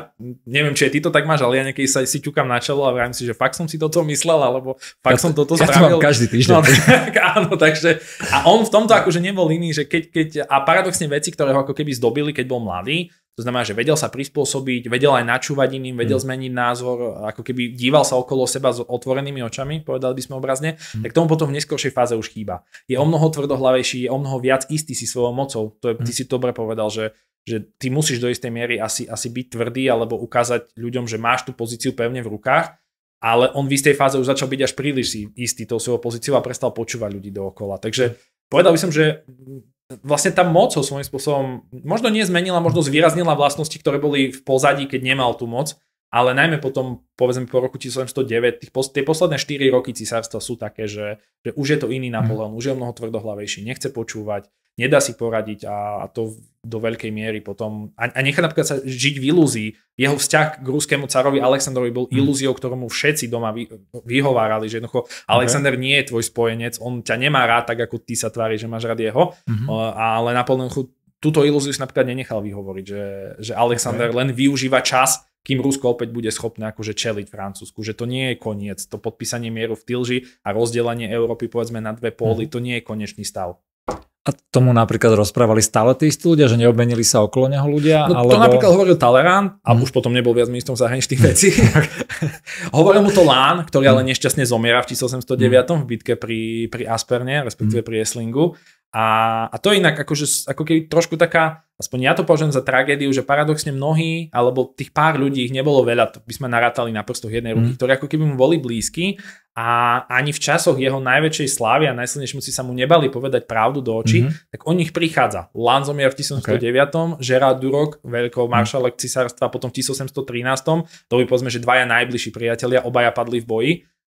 neviem, či aj ty to tak máš, ale ja niekedy sa si ťukam na čelo a vravím si, že fakt som si toto myslel, alebo fakt ja, som toto ja spravil. To mám každý týždeň. No, tak, áno, takže a on v tomto akože nebol iný, že keď, keď a paradoxne veci, ktoré ho ako keby zdobili, keď bol mladý, to znamená, že vedel sa prispôsobiť, vedel aj načúvať iným, vedel mm. zmeniť názor, ako keby díval sa okolo seba s otvorenými očami, povedali by sme obrazne, mm. tak tomu potom v neskoršej fáze už chýba. Je o mnoho tvrdohlavejší, je o mnoho viac istý si svojou mocou. To je, mm. ty si dobre povedal, že, že ty musíš do istej miery asi, asi byť tvrdý alebo ukázať ľuďom, že máš tú pozíciu pevne v rukách, ale on v istej fáze už začal byť až príliš istý tou svojou pozíciou a prestal počúvať ľudí dookola. Takže povedal by som, že vlastne tá moc ho svojím spôsobom možno nie zmenila, možno zvýraznila vlastnosti, ktoré boli v pozadí, keď nemal tú moc, ale najmä potom, povedzme po roku 1709, tých, pos- tie posledné 4 roky cisárstva sú také, že, že už je to iný Napoleon, mm. už je o mnoho tvrdohlavejší, nechce počúvať, nedá si poradiť a, a to do veľkej miery potom, a, a nechá napríklad sa žiť v ilúzii, jeho vzťah k ruskému carovi Alexandrovi bol mhm. ilúziou, ktorú mu všetci doma vy, vyhovárali, že jednoducho Alexander okay. nie je tvoj spojenec, on ťa nemá rád tak, ako ty sa tvári, že máš rád jeho, mm-hmm. ale chu túto ilúziu si napríklad nenechal vyhovoriť, že, že Alexander okay. len využíva čas, kým Rusko opäť bude schopné akože čeliť Francúzsku, že to nie je koniec, to podpísanie mieru v Tilži a rozdelenie Európy povedzme na dve póly, mm-hmm. to nie je konečný stav. A tomu napríklad rozprávali stále tí istí ľudia, že neobmenili sa okolo neho ľudia? No, alebo... To napríklad hovoril Talerán, a mhm. už potom nebol viac ministrom zahraničných mhm. vecí. hovoril mu to Lán, ktorý ale mhm. nešťastne zomiera v 1809 v bitke pri, pri Asperne, respektíve pri Eslingu. A, a to je inak akože, ako keby trošku taká, aspoň ja to považujem za tragédiu, že paradoxne mnohí, alebo tých pár ľudí, ich nebolo veľa, to by sme narátali na prstoch jednej mhm. ruky, mm. ktorí ako keby mu boli blízky a ani v časoch jeho najväčšej slávy a si sa mu nebali povedať pravdu do očí, mm tak o nich prichádza. Lanzomier v 1809, okay. Gerard Durok, veľkou mhm. maršalek cisárstva, potom v 1813, to by povedzme, že dvaja najbližší priatelia, obaja padli v boji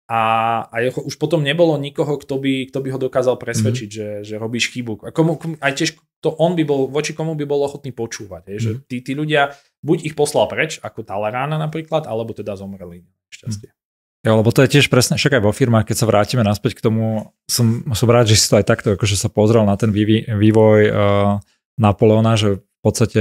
a, a jeho, už potom nebolo nikoho, kto by, kto by ho dokázal presvedčiť, mm-hmm. že, že robíš chybu. A komu, komu, aj tiež to on by bol, voči komu by bol ochotný počúvať. Je, mm-hmm. že mhm. tí, tí ľudia, buď ich poslal preč, ako Talarána napríklad, alebo teda zomreli. Šťastie. Mm-hmm. Ja, lebo to je tiež presne, však aj vo firmách, keď sa vrátime naspäť k tomu, som, som rád, že si to aj takto, akože sa pozrel na ten vývoj, vývoj uh, eh, Napoleona, že v podstate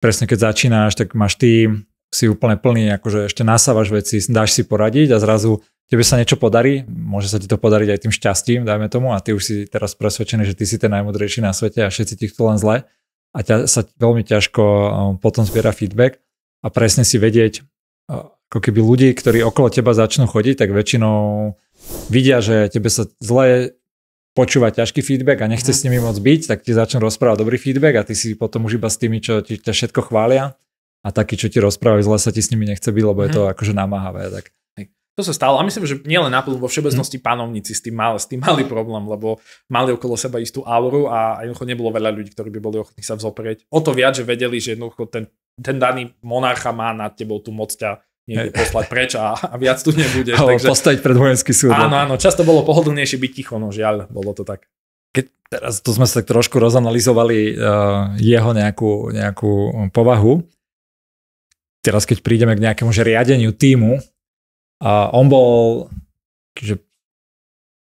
presne keď začínaš, tak máš ty, si úplne plný, akože ešte nasávaš veci, dáš si poradiť a zrazu tebe sa niečo podarí, môže sa ti to podariť aj tým šťastím, dajme tomu, a ty už si teraz presvedčený, že ty si ten najmudrejší na svete a všetci ti chcú len zle a ťa, sa veľmi ťažko um, potom zbiera feedback a presne si vedieť, uh, ako keby ľudí, ktorí okolo teba začnú chodiť, tak väčšinou vidia, že tebe sa zle počúva ťažký feedback a nechce mm. s nimi moc byť, tak ti začnú rozprávať dobrý feedback a ty si potom už iba s tými, čo ti ťa všetko chvália a takí, čo ti rozprávajú zle, sa ti s nimi nechce byť, lebo mm. je to mhm. akože namáhavé. Tak to sa stalo a myslím, že nielen na vo všeobecnosti panovníci s tým, mali, s tým mali problém, lebo mali okolo seba istú auru a jednoducho nebolo veľa ľudí, ktorí by boli ochotní sa vzoprieť. O to viac, že vedeli, že jednoducho ten, ten daný monarcha má nad tebou tú moc ťa niekde poslať preč a, a viac tu nebude. Alebo takže... postaviť pred vojenský súd. Áno, áno, často bolo pohodlnejšie byť ticho, no žiaľ, bolo to tak keď teraz to sme sa tak trošku rozanalizovali uh, jeho nejakú, nejakú povahu, teraz keď prídeme k nejakému že riadeniu týmu, a on bol že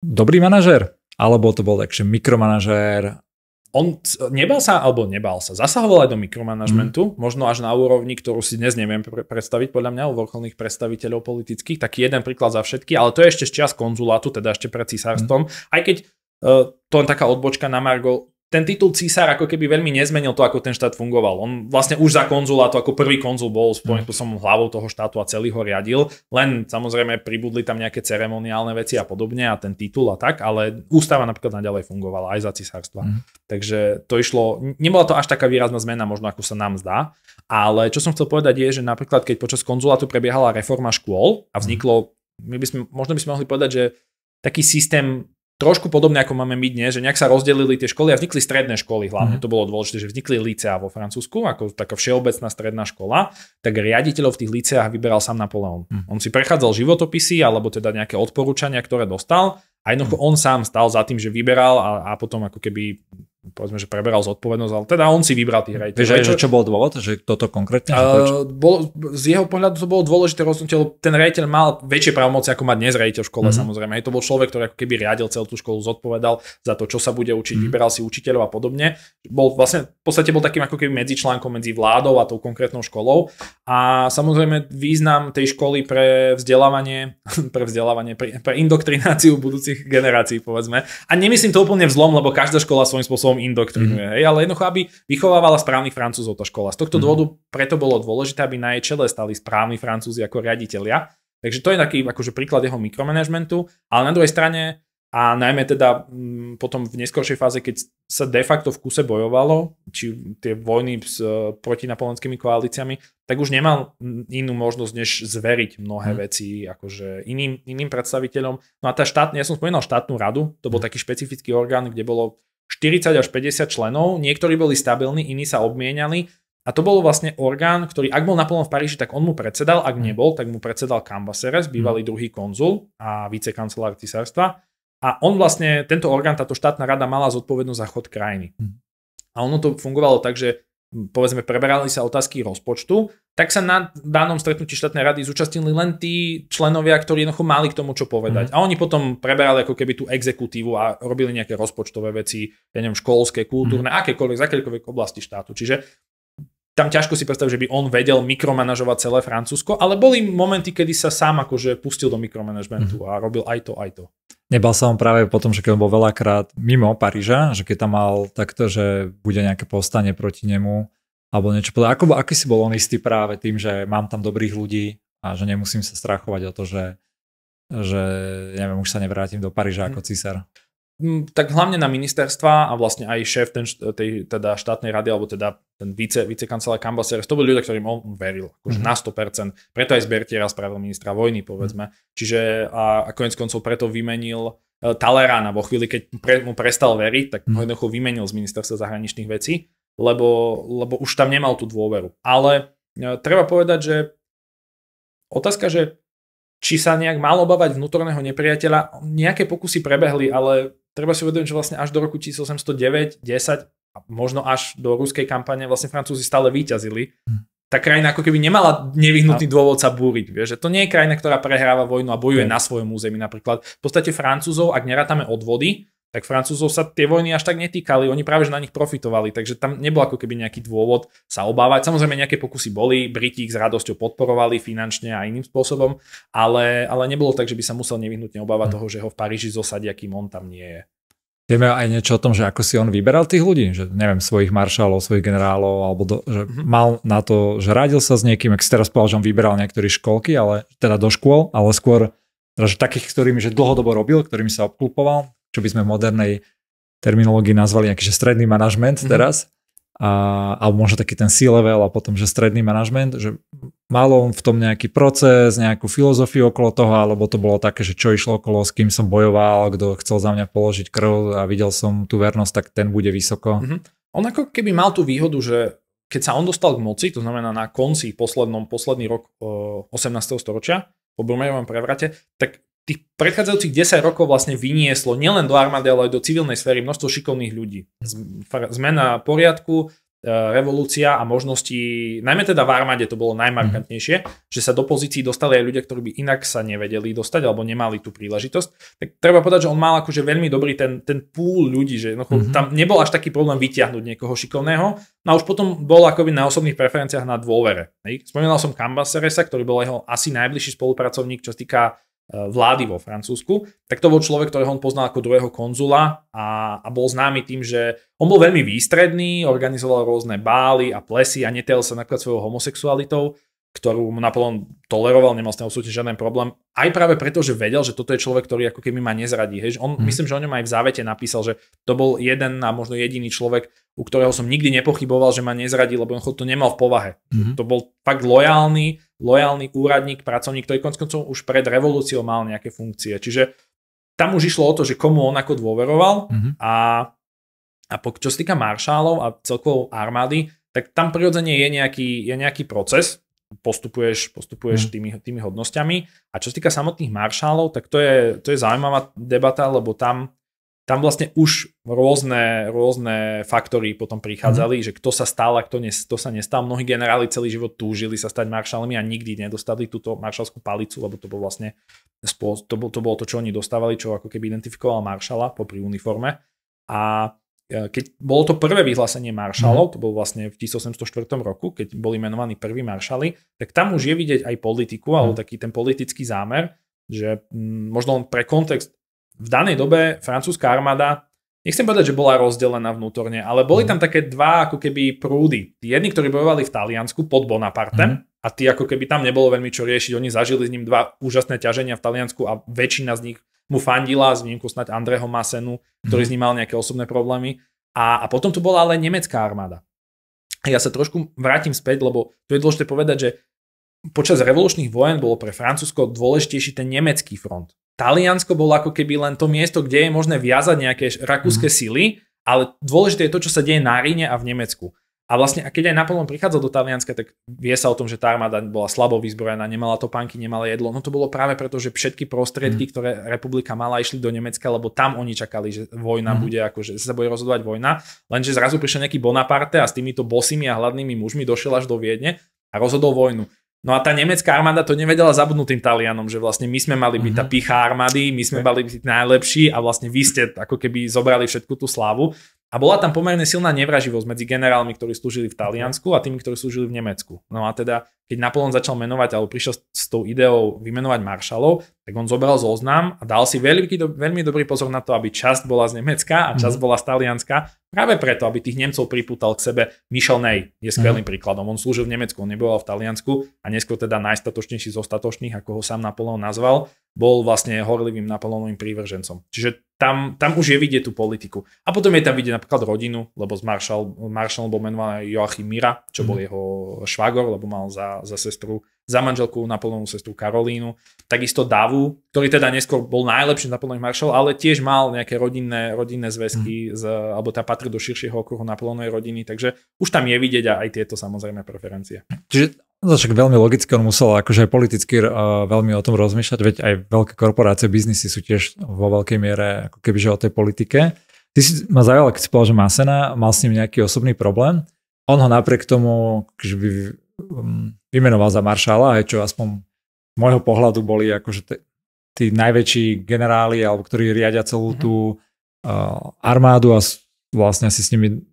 dobrý manažer, alebo to bol takže mikromanažér. On nebal sa, alebo nebal sa, zasahoval aj do mikromanažmentu, mm. možno až na úrovni, ktorú si dnes neviem predstaviť, podľa mňa, u vrcholných predstaviteľov politických, taký jeden príklad za všetky, ale to je ešte z čias konzulátu, teda ešte pred císarstvom, mm. aj keď uh, to je taká odbočka na Margo, ten titul císar ako keby veľmi nezmenil to, ako ten štát fungoval. On vlastne už za konzulátu, ako prvý konzul bol svojím mhm. som hlavou toho štátu a celý ho riadil, len samozrejme pribudli tam nejaké ceremoniálne veci a podobne a ten titul a tak, ale ústava napríklad naďalej fungovala aj za cisárstva. Mm. Takže to išlo, nebola to až taká výrazná zmena, možno ako sa nám zdá, ale čo som chcel povedať je, že napríklad keď počas konzulátu prebiehala reforma škôl a mhm. vzniklo, my by sme, možno by sme mohli povedať, že taký systém trošku podobné, ako máme my dnes, že nejak sa rozdelili tie školy a vznikli stredné školy hlavne. Mm. To bolo dôležité, že vznikli liceá vo Francúzsku, ako taká všeobecná stredná škola, tak riaditeľov v tých liceách vyberal sám Napoleon. Mm. On si prechádzal životopisy alebo teda nejaké odporúčania, ktoré dostal a jednoducho mm. on sám stal za tým, že vyberal a, a potom ako keby povedzme, že preberal zodpovednosť, ale teda on si vybral tých rejtov. Vieš, čo, čo bol dôvod, že toto konkrétne? Uh, bol, z jeho pohľadu to bolo dôležité rozhodnutie, lebo ten rejiteľ mal väčšie právomoci, ako má dnes rejiteľ v škole mm-hmm. samozrejme. Hej, to bol človek, ktorý ako keby riadil celú tú školu, zodpovedal za to, čo sa bude učiť, mm-hmm. vyberal si učiteľov a podobne. Bol vlastne, v podstate bol takým ako keby medzičlánkom medzi vládou a tou konkrétnou školou. A samozrejme význam tej školy pre vzdelávanie, pre vzdelávanie, pre, pre indoktrináciu budúcich generácií, povedzme. A nemyslím to úplne vzlom, lebo každá škola svojím spôsobom spôsobom indoktrinuje. Mm-hmm. Hej, ale jednoducho, aby vychovávala správnych francúzov tá škola. Z tohto mm-hmm. dôvodu preto bolo dôležité, aby na jej čele stali správni francúzi ako riaditeľia. Takže to je taký akože príklad jeho mikromanagementu, ale na druhej strane a najmä teda m, mm, potom v neskoršej fáze, keď sa de facto v kuse bojovalo, či tie vojny s proti e, protinapoleonskými koalíciami, tak už nemal inú možnosť, než zveriť mnohé mm. veci akože iným, iným predstaviteľom. No a tá štát, ja som spomínal štátnu radu, to bol mm. taký špecifický orgán, kde bolo 40 až 50 členov, niektorí boli stabilní, iní sa obmieniali a to bol vlastne orgán, ktorý ak bol Napoleon v Paríži, tak on mu predsedal, ak mhm. nebol, tak mu predsedal Cambaceres, mhm. bývalý druhý konzul a vicekancelár cisárstva a on vlastne, tento orgán, táto štátna rada mala zodpovednosť za chod krajiny. Mhm. A ono to fungovalo tak, že povedzme, preberali sa otázky rozpočtu, tak sa na danom stretnutí štátnej rady zúčastnili len tí členovia, ktorí jednoducho mali k tomu čo povedať. Mm. A oni potom preberali ako keby tú exekutívu a robili nejaké rozpočtové veci, ja neviem, školské, kultúrne, mm. akékoľvek, z akékoľvek oblasti štátu. Čiže tam ťažko si predstaviť, že by on vedel mikromanažovať celé Francúzsko, ale boli momenty, kedy sa sám akože pustil do mikromanagementu mm-hmm. a robil aj to, aj to. Nebal sa on práve potom, že keď on bol veľakrát mimo Paríža, že keď tam mal takto, že bude nejaké povstanie proti nemu, alebo niečo podľa. Ako, aký si bol on istý práve tým, že mám tam dobrých ľudí a že nemusím sa strachovať o to, že, že neviem, už sa nevrátim do Paríža mhm. ako císar tak hlavne na ministerstva a vlastne aj šéf ten, tej teda štátnej rady, alebo teda ten vice, vicekancelár Kambaseres, to boli ľudia, ktorým on veril, akože mm-hmm. na 100%. Preto aj Zbertiera spravil ministra vojny, povedzme. Mm-hmm. Čiže a, a konec koncov preto vymenil uh, e, Talerána vo chvíli, keď pre, mu prestal veriť, tak mm-hmm. ho jednoducho vymenil z ministerstva zahraničných vecí, lebo, lebo už tam nemal tú dôveru. Ale uh, treba povedať, že otázka, že či sa nejak mal obávať vnútorného nepriateľa, nejaké pokusy prebehli, ale treba si uvedomiť, že vlastne až do roku 1809, 10 a možno až do ruskej kampane vlastne Francúzi stále vyťazili, hm. Tá krajina ako keby nemala nevyhnutný dôvod sa búriť. Vieš, že to nie je krajina, ktorá prehráva vojnu a bojuje mm. na svojom území napríklad. V podstate Francúzov, ak nerátame odvody, tak Francúzov sa tie vojny až tak netýkali, oni práve že na nich profitovali, takže tam nebol ako keby nejaký dôvod sa obávať. Samozrejme nejaké pokusy boli, Briti ich s radosťou podporovali finančne a iným spôsobom, ale, ale nebolo tak, že by sa musel nevyhnutne obávať hmm. toho, že ho v Paríži zosadia, kým on tam nie je. Vieme aj niečo o tom, že ako si on vyberal tých ľudí, že neviem, svojich maršálov, svojich generálov, alebo do, že mal na to, že radil sa s niekým, ak si teraz povedal, že on vyberal niektoré školky, ale teda do škôl, ale skôr teda, že takých, ktorými že dlhodobo robil, ktorými sa obklupoval, čo by sme v modernej terminológii nazvali nejaký že stredný manažment mm-hmm. teraz, a, alebo možno taký ten C-level a potom, že stredný manažment, že malo on v tom nejaký proces, nejakú filozofiu okolo toho, alebo to bolo také, že čo išlo okolo, s kým som bojoval, kto chcel za mňa položiť krv a videl som tú vernosť, tak ten bude vysoko. Mm-hmm. On ako keby mal tú výhodu, že keď sa on dostal k moci, to znamená na konci poslednom, posledný rok 18. storočia, po Brumejovom prevrate, tak tých predchádzajúcich 10 rokov vlastne vynieslo nielen do armády, ale aj do civilnej sféry množstvo šikovných ľudí. Zmena poriadku, e, revolúcia a možnosti, najmä teda v armáde to bolo najmarkantnejšie, mm. že sa do pozícií dostali aj ľudia, ktorí by inak sa nevedeli dostať alebo nemali tú príležitosť, tak treba povedať, že on mal akože veľmi dobrý ten, ten púl ľudí, že no, mm-hmm. tam nebol až taký problém vytiahnuť niekoho šikovného, no a už potom bol akoby na osobných preferenciách na dôvere. Spomínal som Kambaseresa, ktorý bol jeho asi najbližší spolupracovník, čo sa týka vlády vo Francúzsku, tak to bol človek, ktorého on poznal ako druhého konzula a, a bol známy tým, že on bol veľmi výstredný, organizoval rôzne bály a plesy a netel sa napríklad svojou homosexualitou, ktorú mu Napoleon toleroval, nemal s tým absolútne žiaden problém. Aj práve preto, že vedel, že toto je človek, ktorý ako keby ma nezradí. Hej. On, hmm. Myslím, že o ňom aj v závete napísal, že to bol jeden a možno jediný človek, u ktorého som nikdy nepochyboval, že ma nezradí, lebo on to nemal v povahe. Hmm. To bol fakt lojálny, lojálny úradník, pracovník, ktorý koncov už pred revolúciou mal nejaké funkcie. Čiže tam už išlo o to, že komu on ako dôveroval mm-hmm. a, a po, čo sa týka maršálov a celkovou armády, tak tam prirodzene je nejaký, je nejaký proces, postupuješ, postupuješ mm. tými, tými hodnosťami. A čo sa týka samotných maršálov, tak to je, to je zaujímavá debata, lebo tam tam vlastne už rôzne, rôzne faktory potom prichádzali, mm. že kto sa stal a kto, ne, kto sa nestal. Mnohí generáli celý život túžili sa stať maršalmi a nikdy nedostali túto maršalskú palicu, lebo to bol vlastne to, bol, to bolo to, čo oni dostávali, čo ako keby identifikoval maršala popri uniforme. A e, keď bolo to prvé vyhlásenie maršalov, mhm. to bolo vlastne v 1804 roku, keď boli menovaní prví maršali, tak tam už je vidieť aj politiku, alebo mhm. taký ten politický zámer, že m, mm, možno len pre kontext v danej dobe francúzska armáda, nechcem povedať, že bola rozdelená vnútorne, ale boli mhm. tam také dva ako keby prúdy. Tí jedni, ktorí bojovali v Taliansku pod Bonapartem, mhm. mm a tí ako keby tam nebolo veľmi čo riešiť, oni zažili s ním dva úžasné ťaženia v Taliansku a väčšina z nich mu fandila, z výnimku snať Andreho Masenu, ktorý mm s ním mal nejaké osobné problémy. A, a potom tu bola ale nemecká armáda. Ja sa trošku vrátim späť, lebo tu je dôležité povedať, že počas revolučných vojen bolo pre Francúzsko dôležitejší ten nemecký front. Taliansko bolo ako keby len to miesto, kde je možné viazať nejaké rakúske mm. sily, ale dôležité je to, čo sa deje na Ríne a v Nemecku. A vlastne, a keď aj Napoleon prichádzal do Talianska, tak vie sa o tom, že tá armáda bola slabo vyzbrojená, nemala topánky, nemala jedlo. No to bolo práve preto, že všetky prostriedky, mm. ktoré republika mala, išli do Nemecka, lebo tam oni čakali, že vojna mm. bude, akože sa bude rozhodovať vojna. Lenže zrazu prišiel nejaký Bonaparte a s týmito bosými a hladnými mužmi došiel až do Viedne a rozhodol vojnu. No a tá nemecká armáda to nevedela zabudnúť tým Talianom, že vlastne my sme mali byť tá mhm. picha armády, my sme mali byť najlepší a vlastne vy ste ako keby zobrali všetku tú slávu. A bola tam pomerne silná nevraživosť medzi generálmi, ktorí slúžili v Taliansku a tými, ktorí slúžili v Nemecku. No a teda, keď Napoleon začal menovať, alebo prišiel s tou ideou vymenovať maršalov, tak on zobral zoznam a dal si veľký, veľmi dobrý pozor na to, aby časť bola z Nemecka a časť mm. bola z Talianska, práve preto, aby tých Nemcov pripútal k sebe. Michel Ney je skvelým mm. príkladom. On slúžil v Nemecku, on nebol v Taliansku a neskôr teda najstatočnejší z ostatočných, ako ho sám Napoleon nazval, bol vlastne horlivým Napoleonovým prívržencom. Čiže tam, tam už je vidieť tú politiku. A potom je tam vidieť napríklad rodinu, lebo s Marshall, Marshall bol menovaný Joachim Mira, čo bol mm. jeho švagor, lebo mal za, za sestru, za manželku Napoleónovú sestru Karolínu. Takisto Davu, ktorý teda neskôr bol najlepší z Napoleónových Marshall, ale tiež mal nejaké rodinné, rodinné zväzky, mm. z, alebo tá patrí do širšieho okruhu Napoleónovej rodiny, takže už tam je vidieť aj tieto samozrejme preferencie. Čiže No však veľmi logicky on musel akože aj politicky uh, veľmi o tom rozmýšľať, veď aj veľké korporácie, biznisy sú tiež vo veľkej miere ako kebyže o tej politike. Ty si ma zaujala, keď si povedal, že Masena mal s ním nejaký osobný problém. On ho napriek tomu že akože by, um, mm, vymenoval za maršála, aj čo aspoň z môjho pohľadu boli akože t- tí najväčší generáli, alebo ktorí riadia celú mhm. tú uh, armádu a vlastne si s nimi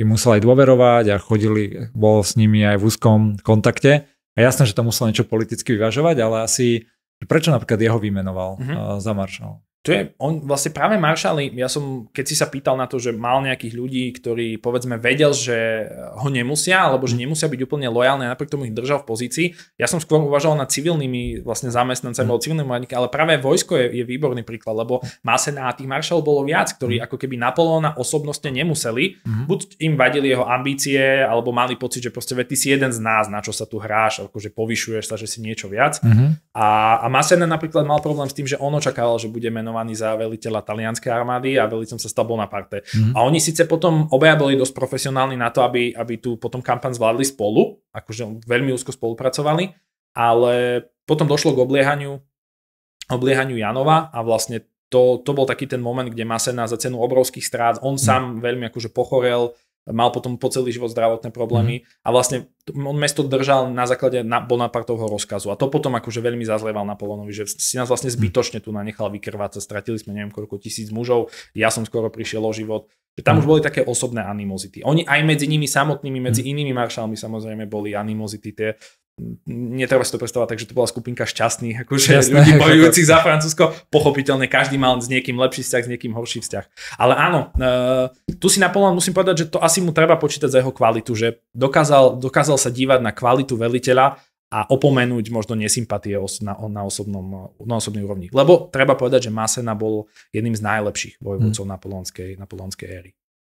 im musel aj dôverovať a chodili, bol s nimi aj v úzkom kontakte. A jasné, že to musel niečo politicky vyvažovať, ale asi prečo napríklad jeho vymenoval mm-hmm. za maršala? To je, on vlastne práve Marshall, ja som, keď si sa pýtal na to, že mal nejakých ľudí, ktorí povedzme vedel, že ho nemusia, alebo že nemusia byť úplne lojálne, a napriek tomu ich držal v pozícii, ja som skôr uvažoval nad civilnými vlastne zamestnancami, alebo mhm. civilnými mladníkmi, ale práve vojsko je, je výborný príklad, lebo má sa a tých Marshall bolo viac, ktorí mhm. ako keby Napoleona osobnostne nemuseli, mm buď im vadili jeho ambície, alebo mali pocit, že proste ty si jeden z nás, na čo sa tu hráš, akože povyšuješ sa, že si niečo viac. mm A, a Masena napríklad mal problém s tým, že on očakával, že budeme menovaný za veliteľa talianskej armády a veliteľom sa stal Bonaparte. Mm-hmm. A oni síce potom obaja boli dosť profesionálni na to, aby, aby tú potom kampan zvládli spolu, akože veľmi úzko spolupracovali, ale potom došlo k obliehaniu, obliehaniu Janova a vlastne to, to bol taký ten moment, kde Masena za cenu obrovských strát, on mm-hmm. sám veľmi akože pochorel, mal potom po celý život zdravotné problémy mm-hmm. a vlastne on mesto držal na základe na, Bonapartovho rozkazu. A to potom akože veľmi zazleval Napoleonovi, že si nás vlastne zbytočne tu nanechal sa, stratili sme neviem koľko tisíc mužov, ja som skoro prišiel o život. Že tam už boli také osobné animozity. Oni aj medzi nimi samotnými, medzi mhm. inými maršálmi samozrejme boli animozity tie, netreba si to predstavať takže to bola skupinka šťastných, akože Jasné, ľudí bojujúcich za Francúzsko. Pochopiteľne, každý mal s niekým lepší vzťah, s niekým horší vzťah. Ale áno, e, tu si Napoleon musím povedať, že to asi mu treba počítať za jeho kvalitu, že dokázal, dokázal dokázal sa dívať na kvalitu veliteľa a opomenúť možno nesympatie na, na, osobnom, na osobnej úrovni. Lebo treba povedať, že Masena bol jedným z najlepších vojvodcov na hm. napoleonskej, napoleonskej éry.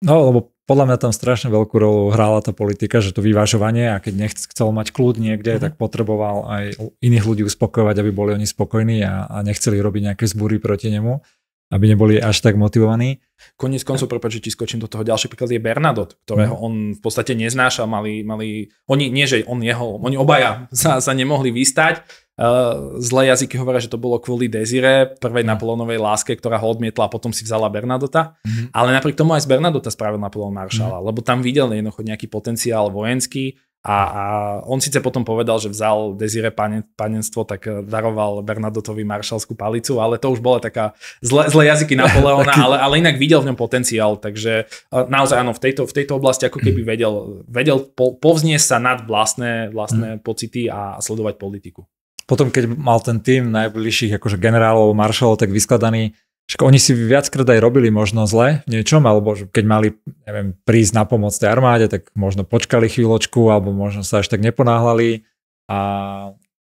No, lebo podľa mňa tam strašne veľkú rolu hrála tá politika, že to vyvážovanie a keď nechcel mať kľud niekde, mm-hmm. tak potreboval aj iných ľudí uspokojovať, aby boli oni spokojní a, a nechceli robiť nejaké zbúry proti nemu aby neboli až tak motivovaní. Koniec koncov, prepáči, či skočím do toho. Ďalší príklad je Bernadot, ktorého mm. on v podstate neznáša. Mali, mali, oni, nie že on jeho, oni obaja sa, sa nemohli vystať. Uh, zlé jazyky hovoria, že to bolo kvôli Desire, prvej mm. Napoleonovej láske, ktorá ho odmietla a potom si vzala Bernadota. Mm. Ale napriek tomu aj z Bernadota spravil Napoleon Maršala, mm. lebo tam videl jednoducho nejaký potenciál vojenský a, a on síce potom povedal, že vzal Desire pane, panenstvo, tak eh, daroval Bernadotovi maršalskú palicu, ale to už bola taká zle, zle jazyky Napoleona, ale, ale inak videl v ňom potenciál, takže eh, naozaj áno, v tejto, v tejto oblasti ako keby vedel, vedel po, povznieť sa nad vlastné, vlastné mm. pocity a sledovať politiku. Potom, keď mal ten tým najbližších akože generálov, maršalov tak vyskladaný, však oni si viackrát aj robili možno zle v niečom, alebo keď mali, neviem, prísť na pomoc tej armáde, tak možno počkali chvíľočku, alebo možno sa až tak neponáhľali a,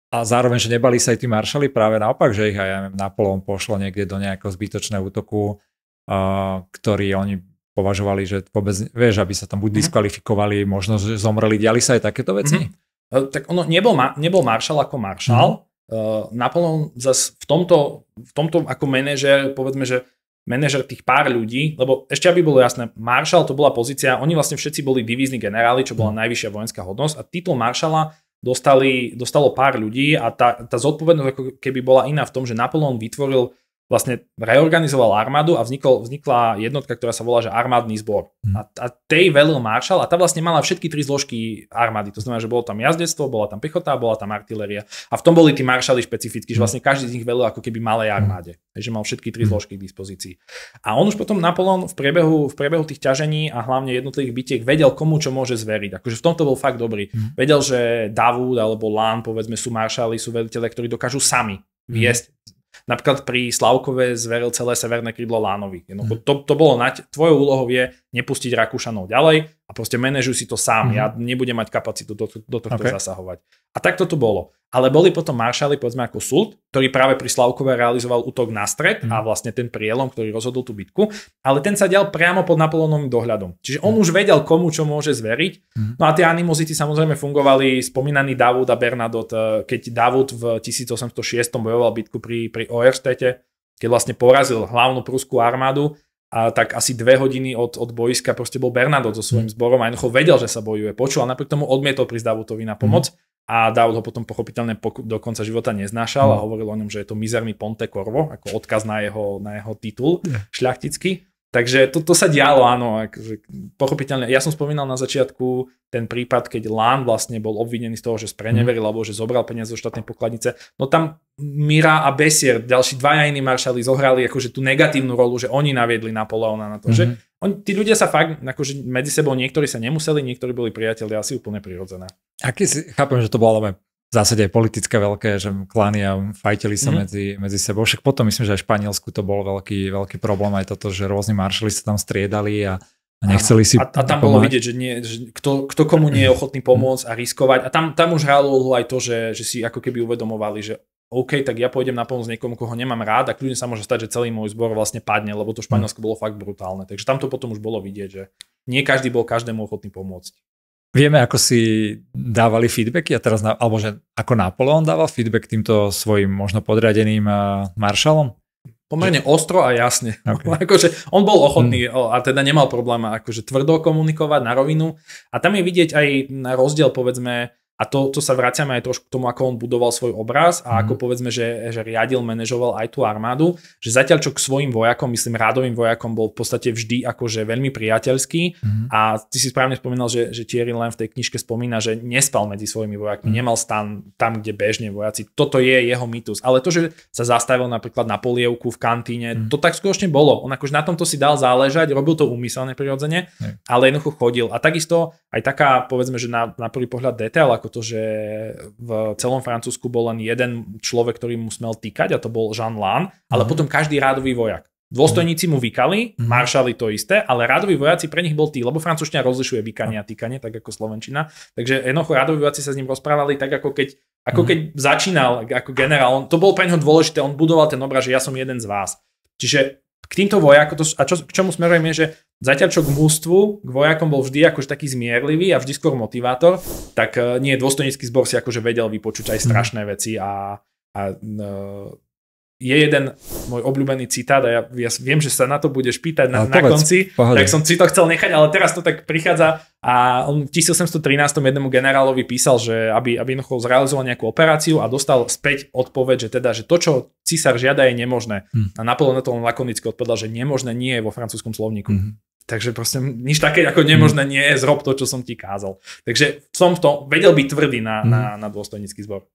a zároveň, že nebali sa aj tí maršali, práve naopak, že ich aj ja neviem, Napoleon pošlo niekde do nejakého zbytočného útoku, a, ktorý oni považovali, že vôbec, vieš, aby sa tam buď mhm. diskvalifikovali, možno že zomreli, diali sa aj takéto veci. Mm-hmm. Tak ono nebol, ma, nebol maršal ako maršal, mm-hmm Eh, naplno zase v tomto, v tomto ako manažer, povedzme, že manažer tých pár ľudí, lebo ešte aby bolo jasné, maršal to bola pozícia, oni vlastne všetci boli divízni generáli, čo bola mhm. najvyššia vojenská hodnosť a titul maršala dostali, dostalo pár ľudí a tá, tá zodpovednosť ako keby bola iná v tom, že Napoleon vytvoril vlastne reorganizoval armádu a vznikol, vznikla jednotka, ktorá sa volá že armádny zbor. Mm. A, a tej velil maršal a tá vlastne mala všetky tri zložky armády. To znamená, že bolo tam jazdectvo, bola tam pechota, bola tam artiléria. A v tom boli tí maršali špecificky, že mhm. vlastne každý z nich velil ako keby malej mhm. armáde. Takže mal všetky tri mhm. zložky k dispozícii. A on už potom Napoleon v priebehu, v priebehu tých ťažení a hlavne jednotlivých bitiek vedel, komu čo môže zveriť. Akože v tomto bol fakt dobrý. Mm. Vedel, že Davud alebo Lán, povedzme, sú maršali, sú veliteľe, ktorí dokážu sami viesť napríklad pri Slavkove zveril celé severné krídlo Lánovi. No, to, to bolo na tvojou úlohou je nepustiť Rakúšanov ďalej a proste manažujú si to sám. Mm-hmm. Ja nebudem mať kapacitu do, do tohto okay. zasahovať. A tak to bolo. Ale boli potom maršali, povedzme ako Sult, ktorý práve pri Slavkove realizoval útok na stred mm-hmm. a mhm. vlastne ten prielom, ktorý rozhodol tú bitku, ale ten sa dial priamo pod napolonovým dohľadom. Čiže on mm-hmm. už vedel, komu čo môže zveriť. Mm-hmm. No a tie animozity samozrejme fungovali. Spomínaný Davud a Bernadotte, eh, keď Davud v 1806 bojoval bitku pri, pri Oerstete, keď vlastne porazil hlavnú prúskú armádu, a tak asi dve hodiny od, od boiska proste bol Bernardo so svojím mm. zborom a jednoducho vedel, že sa bojuje. Počul a napriek tomu odmietol prísť Davutovi na pomoc mm. a Davut ho potom pochopiteľne do konca života neznášal a mm. hovoril o ňom, že je to mizerný Ponte Corvo, ako odkaz na jeho, na jeho titul šľachtický. Takže to, to sa dialo, áno. Akože, pochopiteľne, ja som spomínal na začiatku ten prípad, keď Lán vlastne bol obvinený z toho, že spreneveril mm. alebo že zobral peniaze zo štátnej pokladnice. No tam Mira a Besier, ďalší dvaja iní maršali, zohrali akože tú negatívnu rolu, že oni naviedli Napoleona na to, mm že mhm. oni, tí ľudia sa fakt akože medzi sebou, niektorí sa nemuseli, niektorí boli priatelia, asi úplne prirodzené. Aký si, chápem, že to bolo ale zásade aj politické veľké, že klany a fajteli sa mm-hmm. medzi, medzi sebou. Však potom myslím, že aj v Španielsku to bol veľký, veľký problém aj toto, že rôzni maršali sa tam striedali a, a nechceli si... A, a tam bolo vidieť, že, nie, že kto, kto komu nie je ochotný pomôcť a riskovať. A tam, tam už hralo aj to, že, že si ako keby uvedomovali, že OK, tak ja pôjdem na pomoc niekomu, koho nemám rád a kľudne sa môže stať, že celý môj zbor vlastne padne, lebo to Španielsko mhm. bolo fakt brutálne. Takže tam to potom už bolo vidieť, že nie každý bol každému ochotný pomôcť. Vieme, ako si dávali feedbacky a teraz, na, alebo že ako Napoleon dával feedback týmto svojim možno podriadeným eh, maršalom? Pomerne že... ostro a jasne. Okay. akože on bol ochotný hmm. a teda nemal problém akože tvrdo komunikovať na rovinu a tam je vidieť aj na rozdiel povedzme a to, to sa vraciame aj trošku k tomu, ako on budoval svoj obraz a mm. ako mhm. povedzme, že, že riadil, manažoval aj tú armádu, že zatiaľ čo k svojim vojakom, myslím rádovým vojakom, bol v podstate vždy akože veľmi priateľský mm. a ty si správne spomínal, že, že Thierry len v tej knižke spomína, že nespal medzi svojimi vojakmi, mm. nemal stan tam, kde bežne vojaci. Toto je jeho mýtus. Ale to, že sa zastavil napríklad na polievku v kantíne, mm. to tak skutočne bolo. On akože na tomto si dal záležať, robil to úmyselne prirodzene, mm. ale jednoducho chodil. A takisto aj taká, povedzme, že na, na prvý pohľad detail, ako to, že v celom Francúzsku bol len jeden človek, ktorý mu smel týkať a to bol Jean Lan, ale uh-huh. potom každý rádový vojak. Dôstojníci mu vykali, uh-huh. maršali to isté, ale rádoví vojaci pre nich bol tý, lebo francúzština rozlišuje vykanie a týkanie, tak ako slovenčina. Takže jednoducho rádoví vojaci sa s ním rozprávali tak, ako keď, ako mhm. keď začínal ako generál. On, to bol pre neho dôležité, on budoval ten obraz, že ja som jeden z vás. Čiže k týmto vojakom, a čo, k čomu smerujem je, že Zatiaľ čo k mústvu, k vojakom bol vždy akože taký zmierlivý a vždy skôr motivátor, tak eh, nie, dôstojnícky zbor si akože vedel vypočuť aj mhm. strašné veci a, a je jeden môj obľúbený citát a ja, ja viem, že sa na to budeš pýtať na, na konci, pohode. tak som si to chcel nechať, ale teraz to tak prichádza a on v 1813 jednému generálovi písal, že aby, aby jednoducho zrealizoval nejakú operáciu a dostal späť odpoveď, že teda, že to, čo císar žiada, je nemožné. Hmm. A Napoleon na to lakonicky odpovedal, že nemožné nie je vo francúzskom slovníku. Hmm. Takže proste nič také ako nemožné mhm. nie je, zrob to, čo som ti kázal. Takže som v tom vedel byť tvrdý na, hmm. na, na dôstojnícky zbor.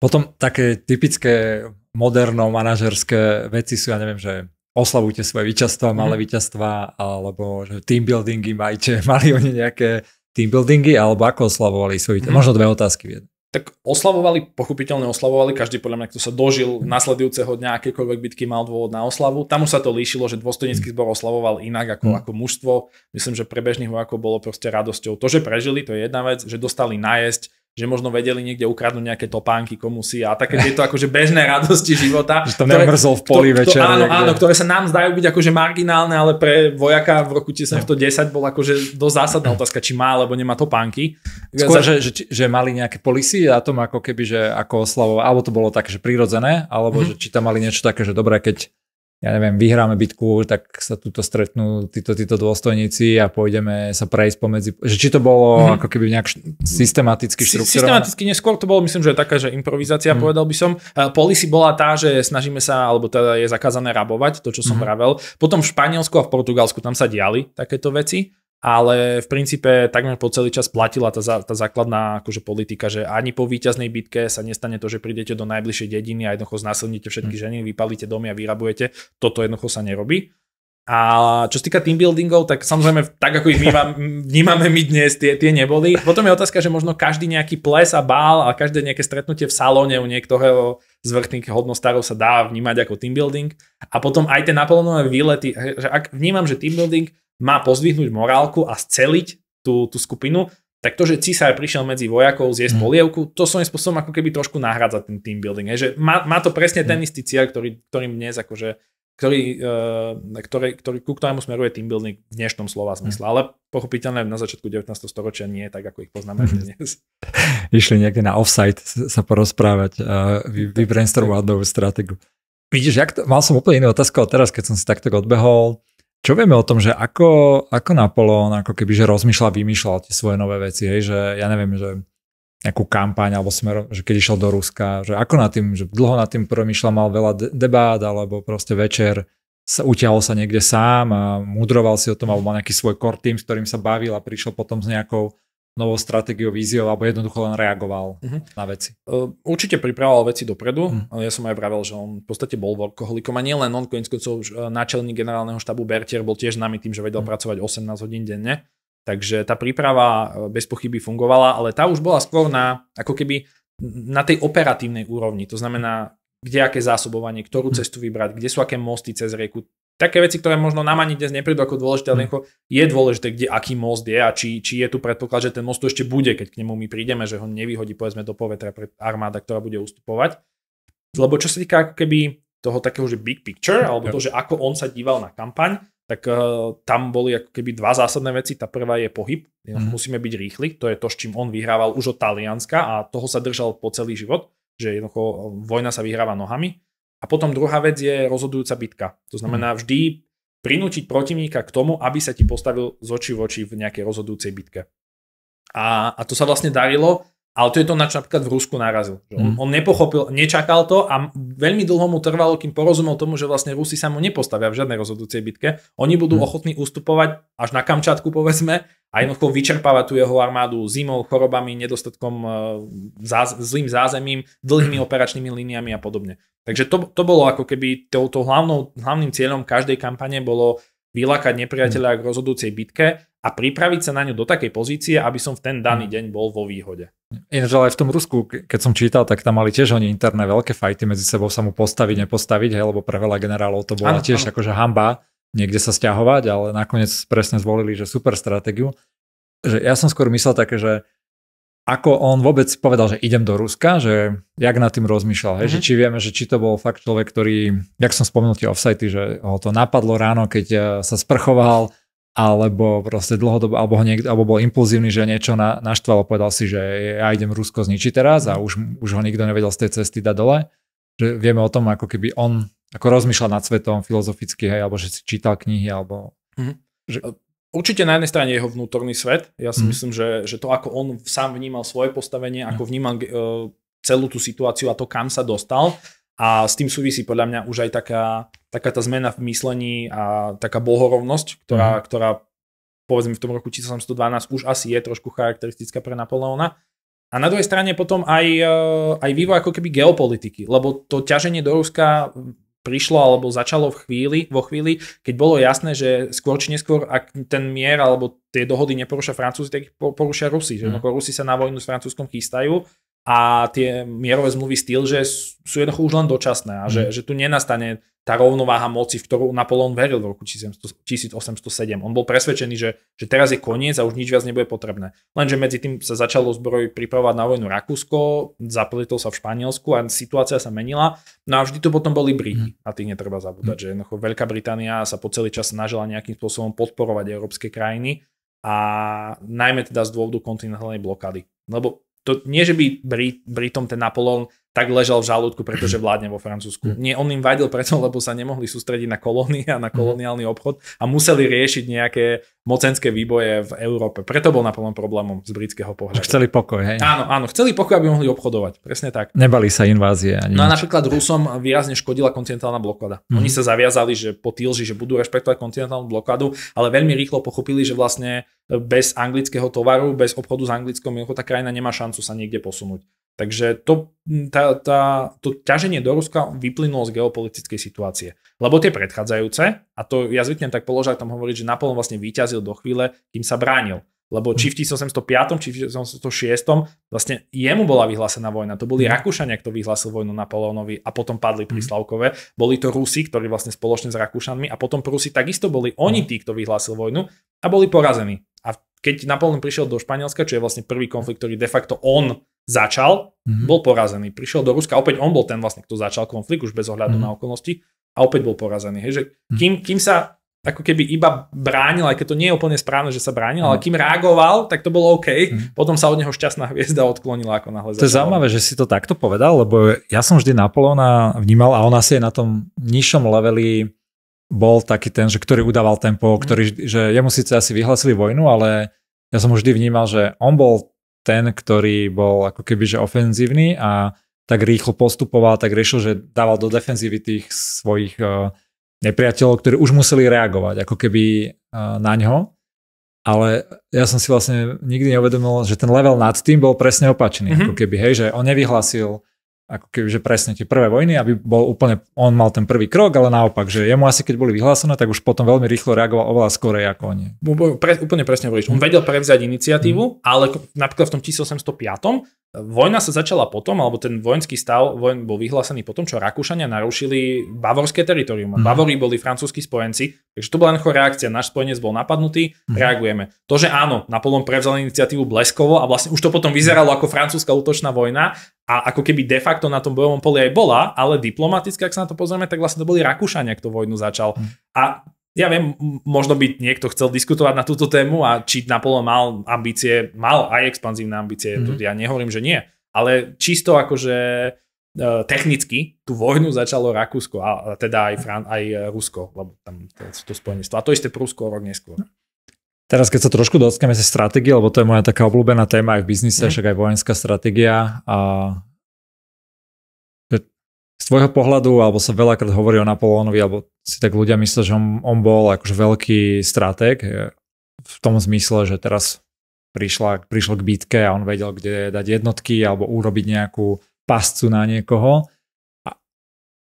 Potom také typické moderno manažerské veci sú, ja neviem, že oslavujte svoje víťazstva, mhm. malé mm. víťazstva, alebo že team buildingy majte, mali oni nejaké team buildingy, alebo ako oslavovali svoje víťazstva? Mm. Možno dve otázky v jednej tak oslavovali, pochopiteľne oslavovali, každý podľa mňa, kto sa dožil mhm. nasledujúceho dňa akékoľvek bitky mal dôvod na oslavu. Tam už sa to líšilo, že dôstojnícky mhm. zbor oslavoval inak ako, mm. ako mužstvo. Myslím, že pre bežných vojakov bolo proste radosťou to, že prežili, to je jedna vec, že dostali najesť, že možno vedeli niekde ukradnúť nejaké topánky si a také tieto akože bežné radosti života. Že to nemrzol v poli večer. áno, niekde. áno, ktoré sa nám zdajú byť akože marginálne, ale pre vojaka v roku 1910 bol akože dosť zásadná otázka, či má alebo nemá topánky. Skôr, že, že, že mali nejaké polisy a tom ako keby, že ako oslavovať, alebo to bolo také, že prirodzené, alebo mm-hmm. že či tam mali niečo také, že dobré, keď ja neviem, vyhráme bitku, tak sa tuto stretnú títo, títo dôstojníci a pôjdeme sa prejsť pomedzi... Že či to bolo mm-hmm. ako keby nejak systematicky štruktúrované? Systematicky neskôr to bolo, myslím, že taká, že improvizácia, mm-hmm. povedal by som. E, Policy bola tá, že snažíme sa, alebo teda je zakázané rabovať, to, čo som mm-hmm. vravel. Potom v Španielsku a v Portugalsku tam sa diali takéto veci ale v princípe takmer po celý čas platila tá, tá základná akože politika, že ani po víťaznej bitke sa nestane to, že prídete do najbližšej dediny a jednoducho znásilnite všetky hm. ženy, vypalíte domy a vyrabujete. Toto jednoducho sa nerobí. A čo sa týka team buildingov, tak samozrejme, tak ako ich vnímame my dnes, tie, tie neboli. Potom je otázka, že možno každý nejaký ples a bál a každé nejaké stretnutie v salóne u niektorého z vrchných hodnostárov sa dá vnímať ako team building. A potom aj tie naplnené výlety, že ak vnímam, že team building má pozdvihnúť morálku a sceliť tú, tú skupinu, tak to, že císar prišiel medzi vojakov zjesť mm. polievku, to svojím spôsobom ako keby trošku nahrádza ten team building. Hej, že má, má to presne ten mhm. istý cieľ, ktorý, ktorým dnes akože, ktorý, uh, eh, ktorý, ktorý, ku ktorému smeruje team building v dnešnom slova mhm. zmysle. Mm. Ale pochopiteľné na začiatku 19. storočia nie tak, ako ich poznáme mhm. dnes. Išli niekde na offsite sa porozprávať a eh, vy, vybrainstormovať novú stratégiu. Vidíš, jak to, mal som úplne inú otázku, ale teraz, keď som si takto odbehol, čo vieme o tom, že ako, ako Napoleon ako keby že rozmýšľa, vymýšľal tie svoje nové veci, hej, že ja neviem, že nejakú kampaň alebo smer, že keď išiel do Ruska, že ako na tým, že dlho na tým premyšľal, mal veľa debát alebo proste večer sa utiahol sa niekde sám a mudroval si o tom alebo mal nejaký svoj core team, s ktorým sa bavil a prišiel potom s nejakou novou stratégiou, víziou, alebo jednoducho len reagoval uh-huh. na veci. Určite pripravoval veci dopredu. Uh-huh. Ja som aj vravel, že on v podstate bol workoholikom a nielen on, koniec koncov e, náčelník generálneho štábu Bertier bol tiež nami tým, že vedel uh-huh. pracovať 18 hodín denne. Takže tá príprava e, bez pochyby fungovala, ale tá už bola skôr na, ako keby na tej operatívnej úrovni. To znamená, kde aké zásobovanie, ktorú cestu vybrať, kde sú aké mosty cez rieku, také veci, ktoré možno nám ani dnes neprídu ako dôležité, ale mm. je dôležité, kde aký most je a či, či je tu predpoklad, že ten most tu ešte bude, keď k nemu my prídeme, že ho nevyhodí povedzme do povetra pred armáda, ktorá bude ustupovať. Lebo čo sa týka ako keby toho takého, že big picture, alebo to, že ako on sa díval na kampaň, tak uh, tam boli ako keby dva zásadné veci. Tá prvá je pohyb. Mm. Musíme byť rýchli. To je to, s čím on vyhrával už od Talianska a toho sa držal po celý život, že jednoducho eh, vojna sa vyhráva nohami. A potom druhá vec je rozhodujúca bitka. To znamená mhm. vždy prinútiť protivníka k tomu, aby sa ti postavil z očí v oči v nejakej rozhodujúcej bitke. A, a to sa vlastne darilo ale to je to, na čo napríklad v Rusku narazil. On, mm. on nepochopil, nečakal to a veľmi dlho mu trvalo, kým porozumel tomu, že vlastne Rusi sa mu nepostavia v žiadnej rozhodujúcej bitke. Oni budú mm. ochotní ustupovať až na Kamčatku, povedzme, a jednoducho vyčerpávať tú jeho armádu zimou, chorobami, nedostatkom, e, záz, zlým zázemím, dlhými operačnými líniami a podobne. Takže to, to bolo ako keby touto hlavnou, hlavným cieľom každej kampane bolo vylákať hm. nepriateľa k rozhodujúcej bitke a pripraviť sa na ňu do takej pozície, aby som v ten daný hm. deň bol vo výhode. Ináč, ale aj v tom Rusku, keď som čítal, tak tam mali tiež oni interné veľké fajty medzi sebou sa mu postaviť, nepostaviť, hej, lebo pre veľa generálov to bola ano, tiež ano. akože hamba niekde sa stiahovať, ale nakoniec presne zvolili, že super stratégiu. Že ja som skôr myslel také, že ako on vôbec povedal, že idem do Ruska, že jak nad tým rozmýšľal, mm-hmm. že mhm. či vieme, že či to bol fakt človek, ktorý, jak som spomenul tie offsajty, že ho to napadlo ráno, keď eh, sa sprchoval, alebo proste dlhodobo, alebo, ho niekde, alebo bol impulzívny, že niečo na, naštvalo, povedal si, že ja idem Rusko zničiť teraz a mhm. už, už ho nikto nevedel z tej cesty dať dole. Že vieme o tom, ako keby on ako rozmýšľal nad svetom filozoficky, hej, alebo že si čítal knihy, alebo... Mm-hmm. Že... Určite na jednej strane jeho vnútorný svet. Ja si mm. myslím, že, že to, ako on sám vnímal svoje postavenie, ako vnímal uh, celú tú situáciu a to, kam sa dostal. A s tým súvisí podľa mňa už aj taká, taká tá zmena v myslení a taká bohorovnosť, ktorá, mm. ktorá povedzme v tom roku 1712 už asi je trošku charakteristická pre Napoleona. A na druhej strane potom aj, eh, aj vývoj ako keby geopolitiky, lebo to ťaženie do Ruska prišlo alebo začalo v chvíli, vo chvíli, keď bolo jasné, že skôr či neskôr, ak ten mier alebo tie dohody neporušia Francúzi, tak ich porušia Rusi. Že mm. Rusi sa na vojnu s Francúzskom chystajú a tie mierové zmluvy styl, že sú jednoducho už len dočasné a že, mm. že tu nenastane tá rovnováha moci, v ktorú Napoleon veril v roku 1807. On bol presvedčený, že, že teraz je koniec a už nič viac nebude potrebné. Lenže medzi tým sa začalo zbroj pripravovať na vojnu Rakúsko, zapletol sa v Španielsku a situácia sa menila. No a vždy to potom boli Briti. Mhm. a tých netreba zabúdať, mhm. že jednoducho Veľká Británia sa po celý čas snažila nejakým spôsobom podporovať európske krajiny a najmä teda z dôvodu kontinentálnej blokády. Lebo to nie, že by Brit, Britom ten Napoleon tak ležal v žalúdku, pretože vládne vo Francúzsku. Mhm. Nie, on im vadil preto, lebo sa nemohli sústrediť na kolóny a na mhm. koloniálny obchod a museli riešiť nejaké mocenské výboje v Európe. Preto bol naplno problémom z britského pohľadu. Chceli pokoj, hej? Áno, áno, chceli pokoj, aby mohli obchodovať. Presne tak. Nebali sa invázie. Ani no a napríklad Rusom výrazne škodila kontinentálna blokáda. Mm. Oni sa zaviazali, že po Tilži, že budú rešpektovať kontinentálnu blokádu, ale veľmi rýchlo pochopili, že vlastne bez anglického tovaru, bez obchodu s anglickou jednoducho tá krajina nemá šancu sa niekde posunúť. Takže to, tá, tá, to ťaženie do Ruska vyplynulo z geopolitickej situácie. Lebo tie predchádzajúce, a to ja zvyknem tak položať tam hovoriť, že Napoleon vlastne vyťazil do chvíle, kým sa bránil. Lebo či v 1805, mhm. či v 1806, vlastne jemu bola vyhlásená vojna. To boli mhm. Rakúšania, kto vyhlásil vojnu Napoleonovi a potom padli pri mhm. Slavkove. Boli to Rusi, ktorí vlastne spoločne s Rakúšanmi a potom Prusi takisto boli oni tí, kto vyhlásil vojnu a boli porazení. A keď Napoleon prišiel do Španielska, čo je vlastne prvý konflikt, ktorý de facto on začal, bol porazený. Prišiel do Ruska, opäť on bol ten vlastne, kto začal konflikt, už bez ohľadu na okolnosti a opäť bol porazený. Hej, že hm. kým, kým sa ako keby iba bránil, aj keď to nie je úplne správne, že sa bránil, ale hm. kým reagoval, tak to bolo OK. Mm. Potom sa od neho šťastná hviezda odklonila ako náhle. To je zaujímavé, že si to takto povedal, lebo ja som vždy Napolona vnímal a on asi je na tom nižšom leveli bol taký ten, že ktorý udával tempo, ktorý, že jemu síce asi vyhlasili vojnu, ale ja som vždy vnímal, že on bol ten, ktorý bol ako keby že ofenzívny a tak rýchlo postupoval, tak riešil, že dával do defenzívy tých svojich uh, nepriateľov, ktorí už museli reagovať ako keby uh, na ňo. Ale ja som si vlastne nikdy neuvedomil, že ten level nad tým bol presne opačný. Mm-hmm. Ako keby, hej, že on nevyhlasil ako že presne tie prvé vojny, aby bol úplne, on mal ten prvý krok, ale naopak, že jemu asi keď boli vyhlásené, tak už potom veľmi rýchlo reagoval oveľa skorej ako oni. Pre, úplne presne hovoríš. On mhm. vedel prevziať iniciatívu, mm. ale napríklad v tom 1805 Vojna sa začala potom, alebo ten vojenský stav vojn bol vyhlásený potom, čo Rakúšania narušili bavorské teritorium. Mm. Bavori boli francúzskí spojenci, takže to bola len reakcia. Náš spojenec bol napadnutý, mm. reagujeme. To, že áno, Napoleon prevzal iniciatívu bleskovo a vlastne už to potom vyzeralo ako francúzska útočná vojna, a ako keby de facto na tom bojovom poli aj bola, ale diplomaticky, ak sa na to pozrieme, tak vlastne to boli Rakúšania, kto vojnu začal. Hm. A ja viem, možno by niekto chcel diskutovať na túto tému a či Napoleon mal ambície, mal aj expanzívne ambície, mm-hmm. ja nehovorím, že nie, ale čisto akože e, technicky tú vojnu začalo Rakúsko a, a teda aj, Fran- aj e, Rusko, lebo tam to sú to spojenie A to isté Prusko rok neskôr. Teraz keď sa trošku dotkneme sa stratégie, lebo to je moja taká obľúbená téma aj v biznise, mm. však aj vojenská stratégia. A z tvojho pohľadu, alebo sa veľakrát hovorí o Napolónovi, alebo si tak ľudia myslia, že on, on bol akože veľký stratég e, v tom zmysle, že teraz prišla, prišlo k bitke a on vedel, kde dať jednotky alebo urobiť nejakú pascu na niekoho.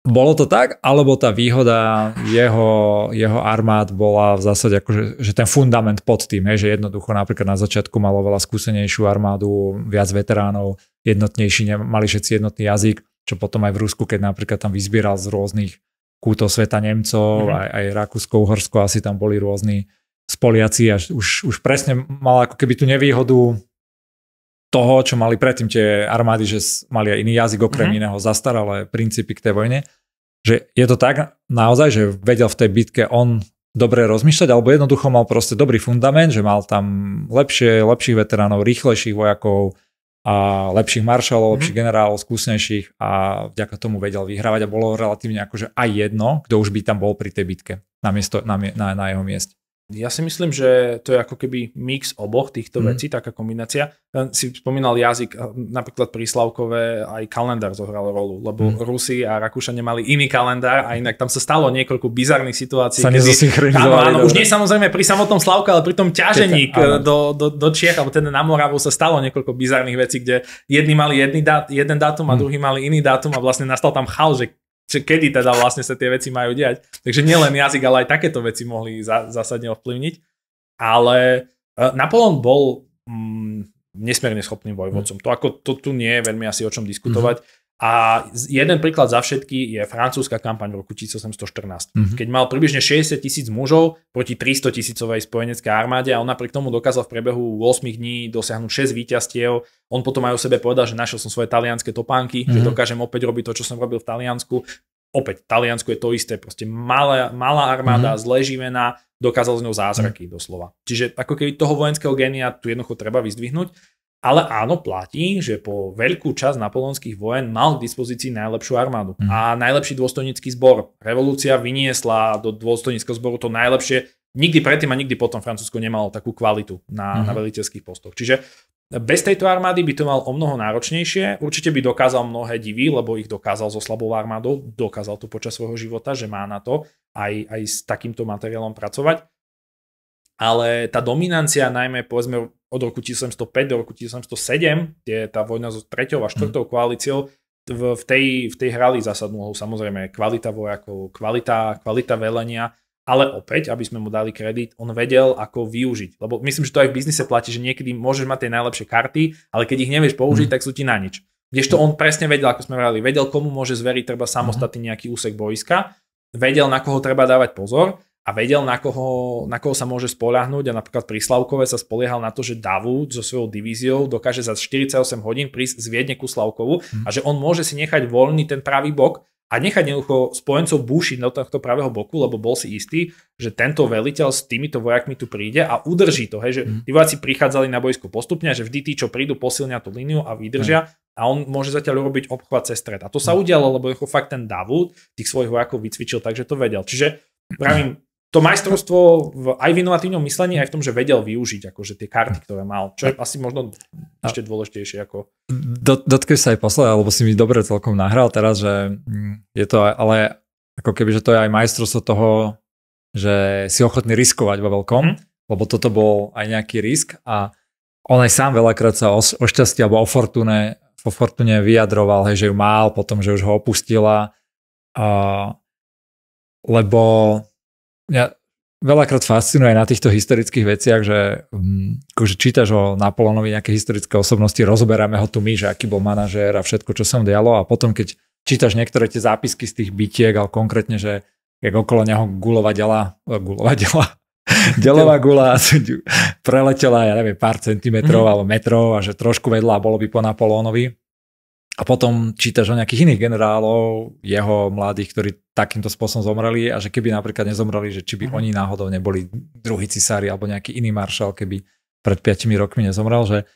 Bolo to tak, alebo tá výhoda jeho, jeho armád bola v zásade akože, že ten fundament pod tým, hej, že jednoducho napríklad na začiatku malo veľa skúsenejšiu armádu, viac veteránov, jednotnejší, mali všetci jednotný jazyk, čo potom aj v Rusku, keď napríklad tam vyzbieral z rôznych kútov sveta Nemcov, mm-hmm. aj, aj Rakúsko, Uhorsko, asi tam boli rôzni spoliaci a už, už presne mal ako keby tú nevýhodu toho, čo mali predtým tie armády, že mali aj iný jazyk okrem mm-hmm. iného, zastaralé princípy k tej vojne. Že je to tak naozaj, že vedel v tej bitke on dobre rozmýšľať, alebo jednoducho mal proste dobrý fundament, že mal tam lepšie, lepších veteránov, rýchlejších vojakov, a lepších maršalov, mhm. lepších mm-hmm. generálov, skúsenejších a vďaka tomu vedel vyhrávať a bolo relatívne akože aj jedno, kto už by tam bol pri tej bitke na, miesto, na, na, na jeho mieste. Ja si myslím, že to je ako keby mix oboch týchto mm. vecí, taká kombinácia. Si spomínal jazyk, eh, napríklad pri Slavkové aj kalendár zohral rolu, lebo mm. Rusi a Rakúšania mali iný kalendár a inak tam sa stalo niekoľko bizarných situácií. Sa kedy, áno, áno, už nie samozrejme pri samotnom Slavke, ale pri tom ťažení do, do, do Čiech, alebo teda na Moravu sa stalo niekoľko bizarných vecí, kde jedni mali jedný dát, jeden dátum a mm. druhý mali iný dátum a vlastne nastal tam chaos, že že kedy teda vlastne sa tie veci majú diať. Takže nielen jazyk, ale aj takéto veci mohli za, zásadne ovplyvniť. Ale e, Napoleon bol mm, nesmierne schopným vojvodcom. Mm. To ako to tu nie je veľmi asi o čom diskutovať. Mm. A jeden príklad za všetky je francúzska kampaň v roku 1814, mm-hmm. keď mal približne 60 tisíc mužov proti 300 tisícovej spojeneckej armáde a on napriek tomu dokázal v priebehu 8 dní dosiahnuť 6 víťazstiev. On potom aj o sebe povedal, že našiel som svoje talianské topánky, mm-hmm. že mhm. dokážem opäť robiť to, čo som robil v Taliansku. Opäť, Taliansko je to isté, proste malá, malá armáda, mm-hmm. zle dokázal z ňou zázraky mm-hmm. doslova. Čiže ako keby toho vojenského genia tu jednoducho treba vyzdvihnúť. Ale áno, platí, že po veľkú časť napoleonských vojen mal k dispozícii najlepšiu armádu mm. a najlepší dôstojnícky zbor. Revolúcia vyniesla do dôstojníckého zboru to najlepšie. Nikdy predtým a nikdy potom Francúzsko nemalo takú kvalitu na, mm. na veliteľských postoch. Čiže bez tejto armády by to mal o mnoho náročnejšie. Určite by dokázal mnohé divy, lebo ich dokázal so slabou armádou, dokázal to počas svojho života, že má na to aj, aj s takýmto materiálom pracovať. Ale tá dominancia, najmä povedzme od roku 1705 do roku 1707, kde tá vojna so 3. a mhm. štvrtou koalíciou, v, v, tej, v tej hrali zásadnú úlohu samozrejme kvalita vojakov, kvalita, kvalita velenia, ale opäť, aby sme mu dali kredit, on vedel, ako využiť. Lebo myslím, že to aj v biznise platí, že niekedy môžeš mať tie najlepšie karty, ale keď ich nevieš použiť, mm. tak sú ti na nič. Kdežto on presne vedel, ako sme hovorili, vedel, komu môže zveriť treba samostatný nejaký úsek boiska, vedel, na koho treba dávať pozor a vedel, na koho, na koho sa môže spoľahnúť a napríklad pri Slavkove sa spoliehal na to, že Davud so svojou divíziou dokáže za 48 hodín prísť z Viedne ku Slavkovu mm. a že on môže si nechať voľný ten pravý bok a nechať jednoducho spojencov búšiť do tohto pravého boku, lebo bol si istý, že tento veliteľ s týmito vojakmi tu príde a udrží to, hej, že mhm. tí vojaci prichádzali na boisko postupne, že vždy tí, čo prídu, posilnia tú líniu a vydržia a on môže zatiaľ urobiť obchvat cez stred. A to sa mhm. udialo, lebo fakt ten Davud tých svojich vojakov vycvičil, takže to vedel. Čiže pravím, to majstrovstvo v, aj v inovatívnom myslení, aj v tom, že vedel využiť akože tie karty, ktoré mal, čo je asi možno ešte dôležitejšie ako... Do, dotkli sa aj posledné, alebo si mi dobre celkom nahral teraz, že mm, je to aj, ale ako keby, že to je aj majstrovstvo toho, že si ochotný riskovať vo veľkom, mm. lebo toto bol aj nejaký risk a on aj sám veľakrát sa o, o šťastie alebo o fortune, o fortune vyjadroval, hej, že ju mal, potom, že už ho opustila, a, lebo mňa veľakrát fascinuje na týchto historických veciach, že um, akože čítaš o Napoleonovi nejaké historické osobnosti, rozoberáme ho tu my, že aký bol manažér a všetko, čo som dialo a potom, keď čítaš niektoré tie zápisky z tých bitiek, ale konkrétne, že jak okolo neho gulova dela, e, gulova dela, delová gula preletela, ja neviem, pár centimetrov mm alebo metrov a že trošku vedľa bolo by po Napoleonovi a potom čítaš o nejakých iných generálov, jeho mladých, ktorí takýmto spôsobom zomreli a že keby napríklad nezomreli, že či by mhm. oni náhodou neboli druhý cisári alebo nejaký iný maršal, keby pred 5 rokmi nezomrel, že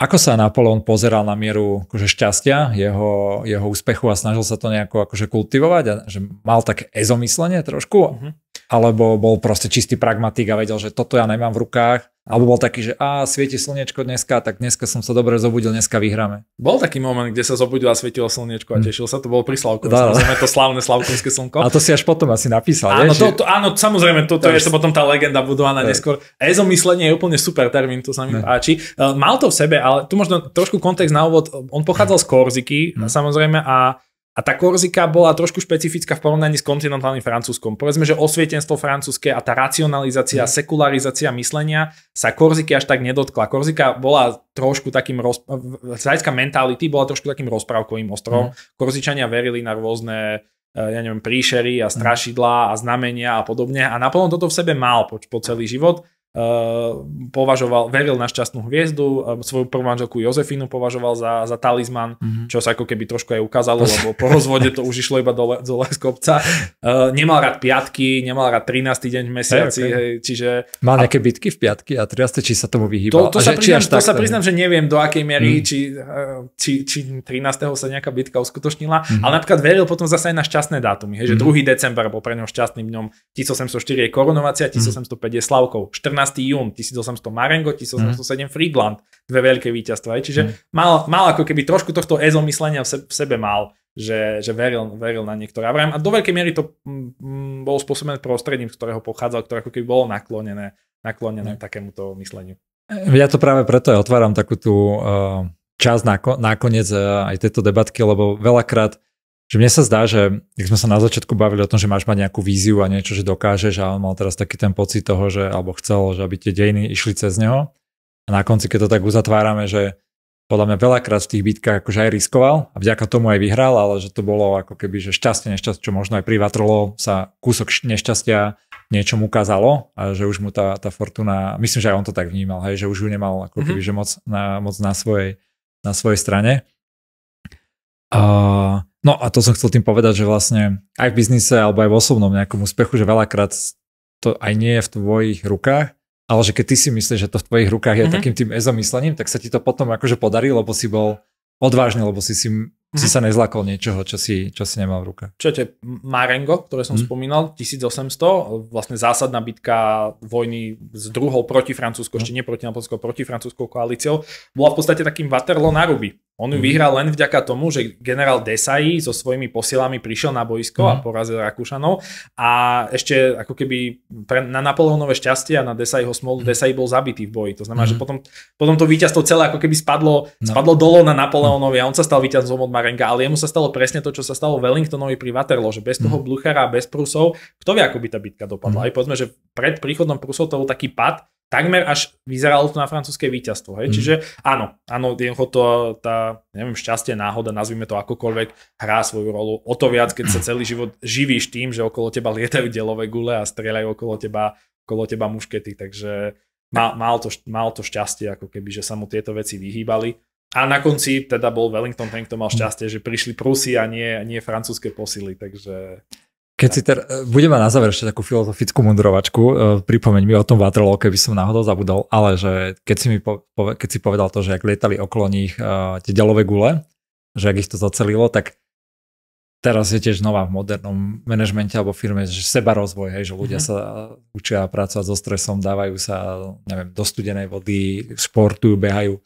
ako sa Napoleon pozeral na mieru akože šťastia, jeho, jeho úspechu a snažil sa to nejako akože kultivovať a že mal také ezomyslenie trošku, mm-hmm. alebo bol proste čistý pragmatik a vedel, že toto ja nemám v rukách, alebo bol taký, že a svieti slnečko dneska, tak dneska som sa dobre zobudil, dneska vyhráme. Bol taký moment, kde sa zobudil a svietilo slnečko a hm. tešil sa, to bolo pri Slavkovi, to slávne Slavkovské slnko. A to si až potom asi napísal, áno, to, to, áno, samozrejme, toto to je ešte potom tá legenda budovaná tak. neskôr. EZO myslenie je úplne super termín, to sa mi ne. páči. E, mal to v sebe, ale tu možno trošku kontext na úvod, on pochádzal z Korziky, ne. samozrejme, a a tá Korzika bola trošku špecifická v porovnaní s kontinentálnym Francúzskom. Povedzme, že osvietenstvo francúzske a tá racionalizácia, mm. sekularizácia myslenia sa Korziky až tak nedotkla. Korzika bola trošku takým, roz... z hľadiska mentality, bola trošku takým rozprávkovým ostrovom. Mm. Korzičania verili na rôzne eh, ja neviem, príšery a mhm. strašidlá a znamenia a podobne. A naplno toto v sebe mal po, po celý život Eh, považoval, veril na šťastnú hviezdu, eh, svoju prvú manželku Jozefinu považoval za, za talizman, mm-hmm. čo sa ako keby trošku aj ukázalo, lebo po rozvode to už išlo iba dole, dole z kopca. Uh, eh, nemal rád piatky, nemal rád 13. deň v mesiaci, hey, okay. hej, čiže... Mal nejaké bitky v piatky a 13. či sa tomu vyhýbal? To, to, sa, že, priznám, to tak, sa priznám, že neviem do akej miery, mm. či, či, či 13. sa nejaká bitka uskutočnila, mm-hmm. ale napríklad veril potom zase aj na šťastné dátumy, hej, že mm-hmm. 2. december bol pre neho šťastným dňom, 1804 je korunovacia, 1805 mhm. je slavkov. 14 17. jún, 1800 Marengo, 1807 mm. Friedland, dve veľké víťazstva. Čiže mm. mal, mal ako keby trošku tohto EZO myslenia v sebe mal, že, že veril, veril na niektoré. A do veľkej miery to mm, mm, bolo spôsobené prostredím, z ktorého pochádzal, ktoré ako keby bolo naklonené, naklonené mm. takémuto mysleniu. E, ja to práve preto aj otváram takú tú uh, čas nakoniec uh, e, aj tejto debatky, lebo veľakrát že mne sa zdá, že keď sme sa na začiatku bavili o tom, že máš mať nejakú víziu a niečo, že dokážeš a on mal teraz taký ten pocit toho, že alebo chcel, že aby tie dejiny išli cez neho a na konci, keď to tak uzatvárame, že podľa mňa veľakrát v tých bitkách akože aj riskoval a vďaka tomu aj vyhral, ale že to bolo ako keby, že šťastie, nešťastie, čo možno aj pri Vatrolo sa kúsok nešťastia niečom ukázalo a že už mu tá, tá fortuna, myslím, že aj on to tak vnímal, hej, že už ju nemal ako mhm. keby, mm-hmm. že moc na, moc na, svojej, na svojej strane. Uh, no a to som chcel tým povedať, že vlastne aj v biznise alebo aj v osobnom nejakom úspechu, že veľakrát to aj nie je v tvojich rukách, ale že keď ty si myslíš, že to v tvojich rukách je uh-huh. takým tým ezomyslením, tak sa ti to potom akože podarí, lebo si bol odvážny, lebo si, si, uh-huh. si sa nezlakol niečoho, čo si, čo si nemal v rukách. Čo je Marengo, ktoré som uh-huh. spomínal, 1800, vlastne zásadná bitka vojny s druhou proti Francúzskou, uh-huh. ešte nie proti Napoleonskou, proti francúzskou koalíciou, bola v podstate takým Waterloo na ruby. On ju mhm. vyhral len vďaka tomu, že generál Desai so svojimi posilami prišiel na boisko mm. a mhm. porazil Rakúšanov a ešte ako keby pre, na Napoleónové šťastie a na Desaiho smolu uh Desai bol zabitý v boji. To znamená, mm. že potom, potom to víťazstvo celé ako keby spadlo, no. spadlo dolo na Napoleónovi a on sa stal víťazom od Marenga, ale jemu sa stalo presne to, čo sa stalo Wellingtonovi pri Waterloo, že bez toho Bluchara, bez Prusov, kto vie, ako by tá bitka dopadla. Aj povedzme, že pred príchodom Prusov to bol taký pad, takmer až vyzeralo to na francúzske víťazstvo. Hej? Mm. Čiže áno, áno, jednoducho to, tá, neviem, šťastie, náhoda, nazvime to akokoľvek, hrá svoju rolu. O to viac, keď sa celý život živíš tým, že okolo teba lietajú delové gule a strieľajú okolo teba, okolo teba muškety, takže mal, mal, to, mal to šťastie, ako keby, že sa mu tieto veci vyhýbali. A na konci teda bol Wellington ten, kto mal mhm. šťastie, že prišli Prusy a nie, nie francúzske posily, takže... Keď si ter, budeme na záver ešte takú filozofickú mundrovačku, e, pripomeň mi o tom Waterloo, keby som náhodou zabudol, ale že keď si, mi po, keď si povedal to, že ak lietali okolo nich uh, tie ďalové gule, že ak ich to zacelilo, tak teraz je tiež nová v modernom manažmente alebo firme, že seba rozvoj, hej, že ľudia mm-hmm. sa učia pracovať so stresom, dávajú sa, neviem, do studenej vody, športujú, behajú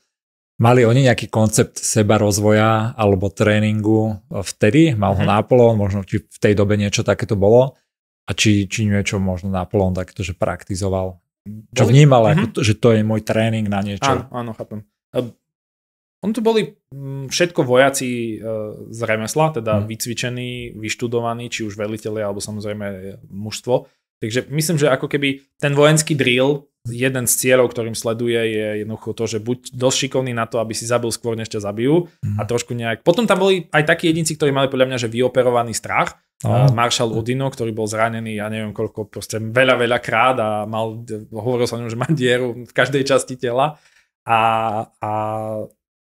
Mali oni nejaký koncept seba rozvoja alebo tréningu vtedy? Mal ho mm-hmm. Napoleon, možno či v tej dobe niečo takéto bolo? A či, či niečo možno Napoleon takéto, že praktizoval? Čo boli... vnímal, mm-hmm. ako mhm. to, že to je môj tréning na niečo? Áno, áno, chápem. On tu boli mm, všetko vojaci e, z remesla, teda mm. vycvičení, vyštudovaní, či už veliteľi, alebo samozrejme e, mužstvo. Takže myslím, že ako keby ten vojenský drill, jeden z cieľov, ktorým sleduje, je jednoducho to, že buď dosť šikovný na to, aby si zabil skôr, než ťa zabijú mm. a mhm. trošku nejak... Potom tam boli aj takí jedinci, ktorí mali podľa mňa, že vyoperovaný strach. No. Maršal Udino, ktorý bol zranený, ja neviem koľko, proste veľa, veľa krát a mal, hovoril sa o ňom, že má dieru v každej časti tela. A, a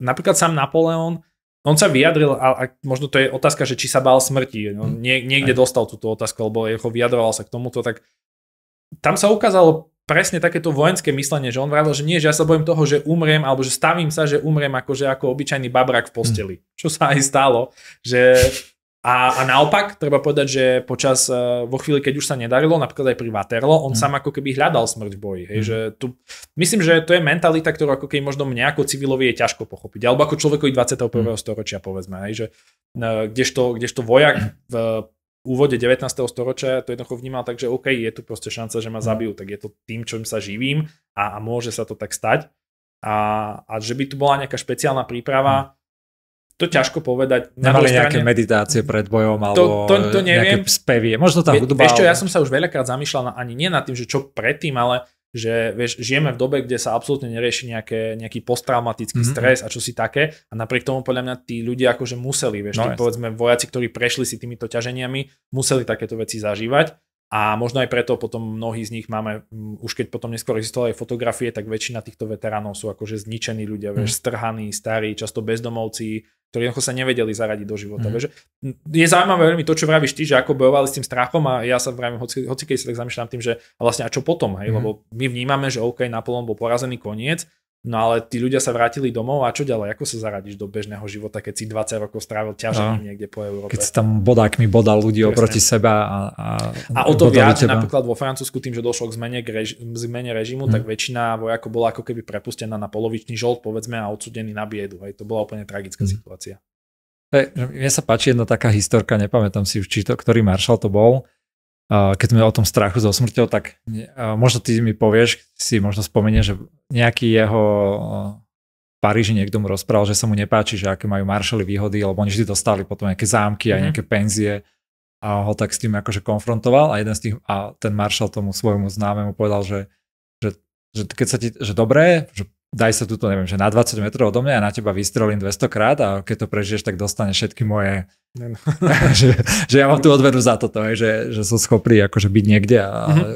napríklad sám Napoleon, on sa vyjadril, a, a možno to je otázka, že či sa bál smrti. No, hm. nie, niekde Aj. dostal túto otázku, lebo jeho vyjadroval sa k tomuto, tak tam sa ukázalo presne takéto vojenské myslenie, že on vravil, že nie, že ja sa bojím toho, že umriem, alebo že stavím sa, že umriem akože ako obyčajný babrak v posteli. Mm. Čo sa aj stalo, že a, a naopak, treba povedať, že počas, e, vo chvíli, keď už sa nedarilo, napríklad aj pri Waterloo, on mm. sám ako keby hľadal smrť v boji. Hej, mm. že tu, myslím, že to je mentalita, ktorú ako keby možno mne ako civilovi je ťažko pochopiť, alebo ako človekovi 21. Mm. storočia povedzme, hej, že e, kdežto, kdežto vojak v úvode 19. storočia to jednoducho vnímal tak, že OK, je tu proste šanca, že ma mhm. zabijú, tak je to tým, čím sa živím a, a môže sa to tak stať. A, a že by tu bola nejaká špeciálna príprava, mhm. To ťažko povedať. Na Nemali strane, nejaké meditácie pred bojom alebo to, to, to neviem. nejaké spevie. Možno tam hudba. Vieš čo, ja som sa už veľakrát zamýšľal ani nie nad tým, že čo predtým, ale že vieš, žijeme v dobe, kde sa absolútne nerieši nejaké, nejaký posttraumatický mm-hmm. stres a čo si také a napriek tomu podľa mňa tí ľudia akože museli, vieš, no tí, povedzme vojaci, ktorí prešli si týmito ťaženiami, museli takéto veci zažívať a možno aj preto potom mnohí z nich máme, mm, už keď potom neskôr existovali fotografie, tak väčšina týchto veteránov sú akože zničení ľudia, mm. vieš, mhm. strhaní, starí, často bezdomovci, ktorí jednoducho sa nevedeli zaradiť do života. Mhm. Mm. Vieš. Je zaujímavé veľmi to, čo vravíš ty, že ako bojovali s tým strachom a ja sa vravím, hoci, hoci keď sa tak zamýšľam tým, že vlastne a čo potom, hej, mm. lebo my vnímame, že OK, Napoleon bol porazený koniec, No ale tí ľudia sa vrátili domov a čo ďalej? Ako sa zaradíš do bežného života, keď si 20 rokov strávil ťažením no. niekde po Európe? Keď si tam bodákmi bodal ľudí Presne. oproti seba a, a, a o to viac, teba. napríklad vo Francúzsku tým, že došlo k zmene, k reži- zmene režimu, hmm. tak hm. väčšina vojakov bola ako keby prepustená na polovičný žolt, povedzme, a odsudený na biedu. Hej. To bola úplne tragická hmm. situácia. Mne sa páči jedna taká historka, nepamätám si už, či to, ktorý maršal to bol, keď sme o tom strachu so smrťou, tak e, možno ty mi povieš, si možno spomenie, že nejaký jeho v e, Paríži niekto mu rozprával, že sa mu nepáči, že aké majú maršali výhody, lebo oni vždy dostali potom nejaké zámky a mhm. nejaké penzie a ho tak s tým akože konfrontoval a jeden z tých, a ten maršal tomu svojmu známemu povedal, že, že, že keď sa ti, že dobré, že daj sa tuto, neviem, že na 20 metrov odo mňa a na teba vystrelím 200 krát a keď to prežiješ, tak dostane všetky moje... No. že, že ja mám tú odvedu za toto, aj, že, že som schopný akože byť niekde a mm-hmm.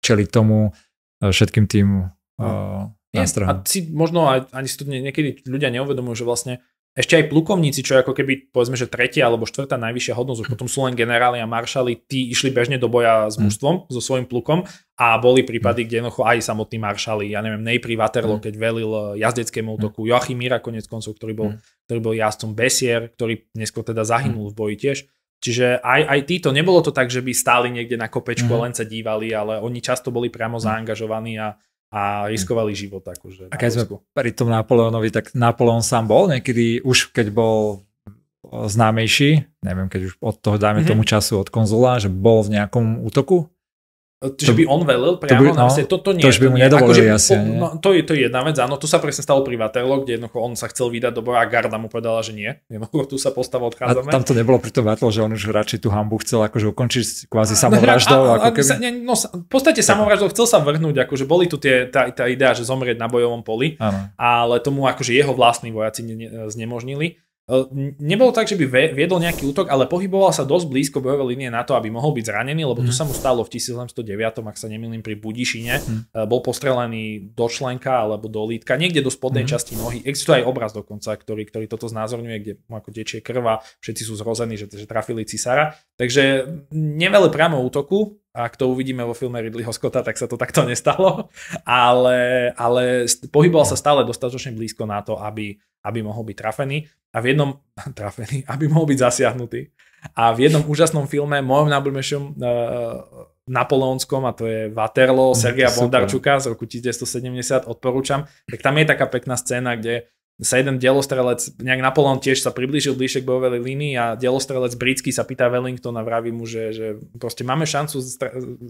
čeliť tomu e, všetkým tým e, no. nástrojom. A si možno aj, ani si tu niekedy ľudia neuvedomujú, že vlastne ešte aj plukovníci, čo je ako keby povedzme, že tretia alebo štvrtá najvyššia hodnosť, hm. potom sú len generáli a maršali, tí išli bežne do boja s hm. mužstvom, mm. so svojím plukom a boli prípady, hm. kde jednoducho aj samotní maršali, ja neviem, nejprí pri Waterloo, mm. keď velil eh, jazdeckému útoku, Joachim Mira konec koncov, ktorý bol, ktorý bol jazdcom Besier, ktorý neskôr teda zahynul v boji tiež. Čiže aj, aj títo, nebolo to tak, že by stáli niekde na kopečku mm. len sa dívali, ale oni často boli priamo zaangažovaní a a riskovali život akože. A keď sme pri tom Napoleonovi, tak Napoleon sám bol niekedy, už keď bol známejší, neviem, keď už od toho dáme mm-hmm. tomu času od konzula, že bol v nejakom útoku? Že by on velil priamo to by, na no, vse, toto nie. To, by mu nie. Akože, asi. no, to, je, to je jedna vec, áno, to sa presne stalo pri Waterloo, kde jednoducho on sa chcel vydať do boja a Garda mu povedala, že nie, jednoducho tu sa postava odchádzame. A tam to nebolo pri tom Waterloo, že on už radšej tú hambu chcel akože ukončiť kvázi no, samovraždou. A, a, ako keby... sa, ne, no, v podstate samovraždou chcel sa vrhnúť, akože boli tu tie, tá, tá idea, že zomrieť na bojovom poli, ano. ale tomu akože jeho vlastní vojaci ne, ne, znemožnili. Ehm, Nebol tak, že by viedol nejaký útok, ale pohyboval sa dosť blízko bojovej línie na to, aby mohol byť zranený, lebo to mhm. sa mu stalo v 1709, ak sa nemýlim, pri Budišine. Mhm. Ehm, bol postrelený do členka alebo do lítka, niekde do spodnej mhm. časti nohy. Existuje aj obraz dokonca, ktorý, ktorý toto znázorňuje, kde mu ako tečie krva, všetci sú zrození, že, že trafili Cisara. Takže nevele priamo útoku, ak to uvidíme vo filme Ridleyho Scotta, tak sa to takto nestalo, ale, ale pohyboval sa stále dostatočne blízko na to, aby aby mohol byť trafený a v jednom trafený, aby mohol byť zasiahnutý. A v jednom úžasnom filme, mojom najblížšom uh, eh, napoleonskom, a to je Waterloo mm, Sergeja Super. Bondarčuka z roku 1970, odporúčam, tak tam je taká pekná scéna, kde sa jeden dielostrelec, nejak Napoleon tiež sa priblížil bližšie k bojovej línii a dielostrelec britský sa pýta Wellingtona, vraví mu, že, že proste máme šancu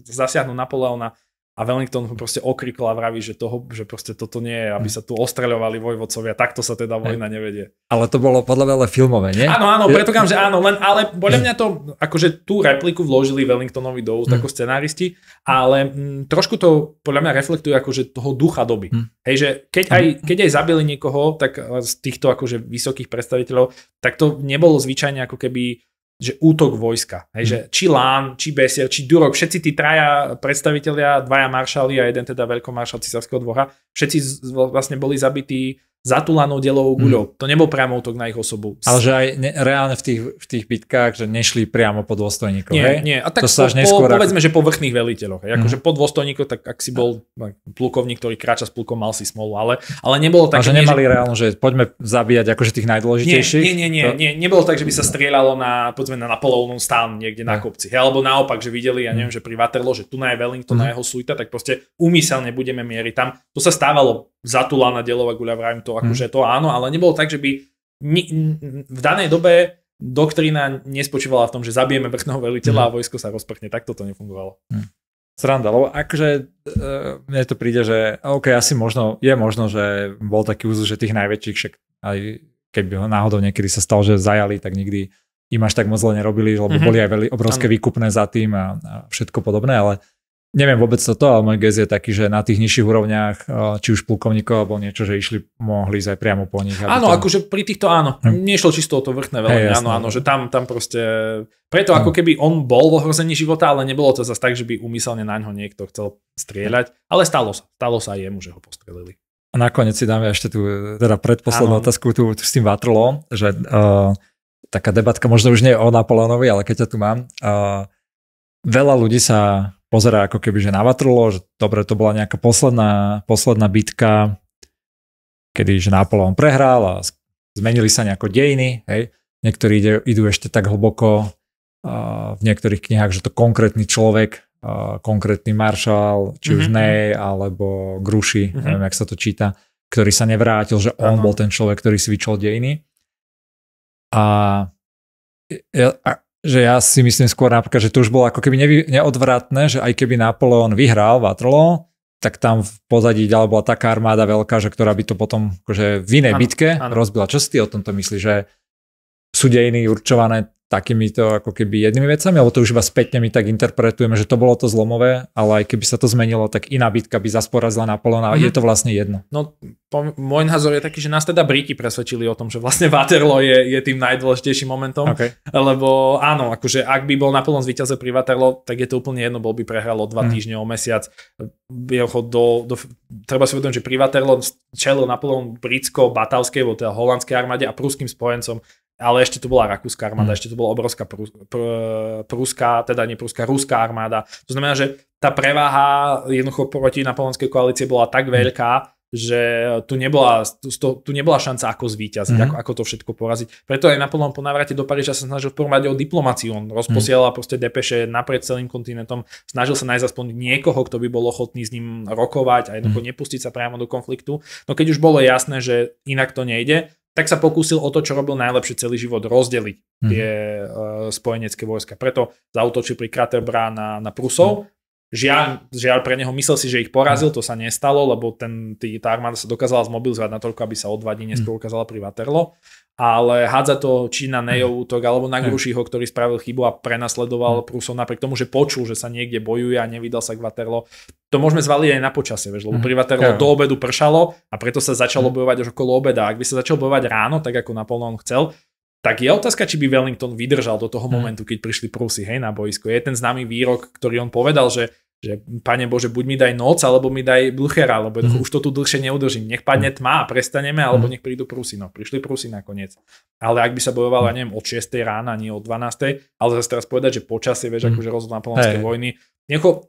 zasiahnuť Napoleona, a Wellington ho proste okrikla a vraví, že, toho, že proste toto nie je, aby hm. sa tu ostreľovali vojvodcovia, takto sa teda hm. vojna nevedie. Ale to bolo podľa veľa filmové, nie? Áno, áno, predpokladám, že áno, len ale podľa mňa to, akože tú repliku vložili Wellingtonovi do úst hm. ako scenáristi, ale m, trošku to podľa mňa reflektuje akože toho ducha doby. Hej, že keď aj, keď aj zabili niekoho, tak z týchto akože vysokých predstaviteľov, tak to nebolo zvyčajne ako keby že útok vojska. Hej, že mhm. či Lán, či Besier, či Durok, všetci tí traja predstavitelia, dvaja maršali a jeden teda veľkomaršal císarského dvora, všetci vlastne boli zabití zatulanou delovou mm. guľou. Mm. To nebol priamo útok na ich osobu. Ale že aj ne, reálne v tých, v tých bitkách, že nešli priamo po dôstojníkov. Nie, hej? nie. A tak to po, neskôr po, povedzme, ako... že po vrchných veliteľoch. Mm. Akože po dôstojníkoch, tak ak si bol plukovník, ktorý kráča s plukom, mal si smolu. Ale, ale nebolo tak, že... nemali že... reálne, že poďme zabíjať akože tých najdôležitejších. Nie, nie, nie. To... nie. Nebolo tak, že by sa strieľalo na, povedzme, na napolovnú stán niekde na kopci. Hej? Alebo naopak, že videli, ja mhm. neviem, že pri Waterloo, že tu na je Wellington, mm. na mhm. jeho suita, tak proste úmyselne budeme mieriť tam. To sa stávalo zatulaná delová guľa, vrajím to to mhm. akože to áno, ale nebolo tak, že by ni, v danej dobe doktrína nespočívala v tom, že zabijeme vrchného veliteľa mm. a mhm. vojsko sa rozprchne. Takto toto nefungovalo. Mm sranda, lebo akože e, mne to príde, že OK, asi možno, je možno, že bol taký úzor, že tých najväčších však aj keby náhodou niekedy sa stalo, že zajali, tak nikdy im až tak moc zle nerobili, lebo mm-hmm. boli aj veľmi obrovské ano. výkupné za tým a, a všetko podobné, ale neviem vôbec toto, ale môj gez je taký, že na tých nižších úrovniach, eh, či už plukovníkov alebo niečo, že išli, mohli ísť aj priamo po nich. Áno, to... akože pri týchto áno. Hm. Nešlo čisto o to vrchné veľmi, hey, áno, áno, že tam, tam proste... Preto hm. ako keby on bol v ohrození života, ale nebolo to zase tak, že by umyselne na ňo niekto chcel strieľať, ale stalo sa. Stalo sa aj jemu, že ho postrelili. A nakoniec si dáme ešte tú, teda predposlednú ano. otázku tu, tu s tým Vatrlom, že uh, taká debatka možno už nie o Napoleonovi, ale keď ja tu mám, uh, veľa ľudí sa pozerá ako keby, že navatrlo, že dobre, to bola nejaká posledná, posledná bitka, kedy že Napoleon prehral a zmenili sa nejako dejiny, hej. Niektorí ide, idú ešte tak hlboko uh, v niektorých knihách, že to konkrétny človek, uh, konkrétny maršal, či mm-hmm. už mhm, Nej, mhm. alebo Gruši, mm-hmm. neviem, jak sa to číta, ktorý sa nevrátil, že on ano. bol ten človek, ktorý vyčol dejiny. A ja, a že ja si myslím skôr napríklad, že to už bolo ako keby nevy, neodvratné, že aj keby Napoleon vyhral Waterloo, tak tam v pozadí ďalej bola taká armáda veľká, že ktorá by to potom akože v inej ano, bitke ano. rozbila. Čo si ty o tomto myslíš, že sú dejiny určované takýmito ako keby jednými vecami, alebo to už iba spätne my tak interpretujeme, že to bolo to zlomové, ale aj keby sa to zmenilo, tak iná bitka by zasporazila Napoleona a mm-hmm. je mhm. to vlastne jedno. No, po, môj názor je taký, že nás teda Briti presvedčili o tom, že vlastne Waterloo je, je tým najdôležitejším momentom, okay. lebo áno, akože ak by bol Napoleon zvíťazil pri Waterloo, tak je to úplne jedno, bol by prehral o dva mm. týždne, o mesiac. Jeho do, do, treba si uvedomiť, že pri Waterloo čelil Napoleon britsko-batavskej, teda holandskej armáde a pruským spojencom ale ešte tu bola rakúska armáda, mm. ešte tu bola obrovská prú, pr, pruská, teda nie prúska, ruská armáda. To znamená, že tá prevaha jednoducho proti napoleonskej koalície bola tak hmm. veľká, že tu nebola, tu, tu nebola šanca ako zvíťaziť, mm ako, ako to všetko poraziť. Preto aj Napoleon po návrate do Paríža sa snažil v prvom rade o diplomáciu. On rozposielal mm proste depeše napred celým kontinentom, snažil sa nájsť aspoň niekoho, kto by bol ochotný s ním rokovať a jednoducho mm nepustiť sa priamo do konfliktu. No keď už bolo jasné, že inak to nejde, tak sa pokúsil o to, čo robil najlepšie celý život, rozdeliť mhm. tie mm. uh, spojenecké vojska. Preto zautočil pri Kraterbrá na, na Prusov Žiaľ, žiaľ pre neho myslel si, že ich porazil, to sa nestalo, lebo ten, tý, tá armáda sa dokázala zmobilizovať na toľko, aby sa o dva dní hm. neskôr ukázala pri Waterloo. Ale hádza to či na hm. Nejo útok, alebo na hm. Grušiho, ktorý spravil chybu a prenasledoval Prusov napriek tomu, že počul, že sa niekde bojuje a nevydal sa k Waterloo. To môžeme zvaliť aj na počasie, vieš, lebo pri Waterloo do obedu pršalo a preto sa začalo bojovať až okolo obeda. Ak by sa začal bojovať ráno, tak ako naplno on chcel, tak je otázka, či by Wellington vydržal do toho momentu, keď prišli Prusy hej, na boisko. Je ten známy výrok, ktorý on povedal, že že Pane Bože, buď mi daj noc, alebo mi daj Blchera, lebo mm. už to tu dlhšie neudržím. Nech padne mhm. tma a prestaneme, alebo mhm. nech prídu prusy. No, prišli prusy nakoniec. Ale ak by sa bojovalo, mhm. neviem, od 6 rána, nie od 12, ale zase teraz povedať, že počasie, vieš, mm. akože rozhodná hey. vojny, nejako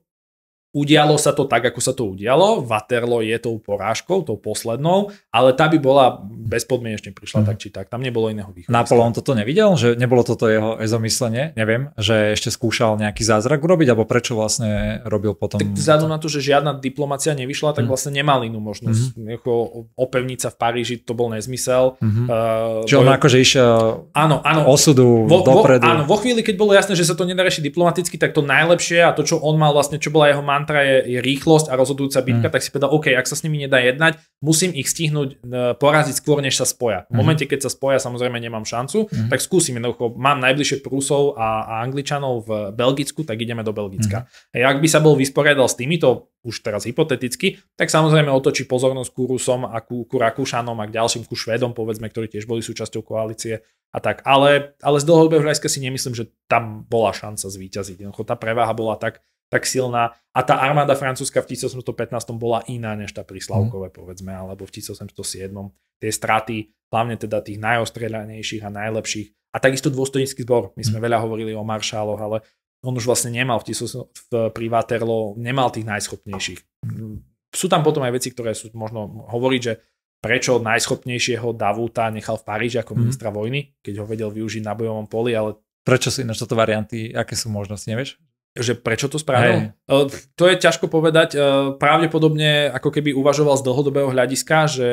Udialo sa to tak, ako sa to udialo. Waterloo je tou porážkou, tou poslednou, ale tá by bola bezpodmienečne prišla mm. tak či tak. Tam nebolo iného východu. Napoleon toto nevidel, že nebolo toto jeho ezomyslenie, neviem, že ešte skúšal nejaký zázrak urobiť, alebo prečo vlastne robil potom... Tak vzhľadom na to, že žiadna diplomacia nevyšla, tak mm. vlastne nemal inú možnosť. Mm. Opevniť sa v Paríži, to bol nezmysel. Mm-hmm. Uh, eh, Čiže on akože išiel áno, áno, osudu vo, dopredu. Vo, áno, vo chvíli, keď bolo jasné, že sa to nedá diplomaticky, tak to najlepšie a to, čo on mal vlastne, čo bola jeho man mantra je, je rýchlosť a rozhodujúca hmm. bitka, mm. tak si povedal, OK, ak sa s nimi nedá jednať, musím ich stihnúť e, poraziť skôr, než sa spoja. V hmm. momente, keď sa spoja, samozrejme nemám šancu, mm. tak skúsim jednoducho, mám najbližšie Prusov a, a Angličanov v Belgicku, tak ideme do Belgicka. Mm. A ak by sa bol vysporiadal s týmito, už teraz hypoteticky, tak samozrejme otočí pozornosť ku Rusom a ku, ku Rakúšanom a k ďalším, ku Švedom, povedzme, ktorí tiež boli súčasťou koalície a tak. Ale, ale z dlhodobého hľadiska si nemyslím, že tam bola šanca zvíťaziť. Jednoducho tá preváha bola tak tak silná. A tá armáda francúzska v 1815 bola iná než tá pri mm. povedzme, alebo v 1807. Tie straty, hlavne teda tých najostreľanejších a najlepších. A takisto dôstojnícky zbor. My sme mm. veľa hovorili o maršáloch, ale on už vlastne nemal v, v pri Waterloo, nemal tých najschopnejších. Mhm. Sú tam potom aj veci, ktoré sú možno hovoriť, že prečo najschopnejšieho Davuta nechal v Paríži ako mhm. ministra mm. vojny, keď ho vedel využiť na bojovom poli, ale Prečo sú ináč toto varianty, aké sú možnosti, nevieš? že prečo to spravil? Hey. To je ťažko povedať. Pravdepodobne ako keby uvažoval z dlhodobého hľadiska, že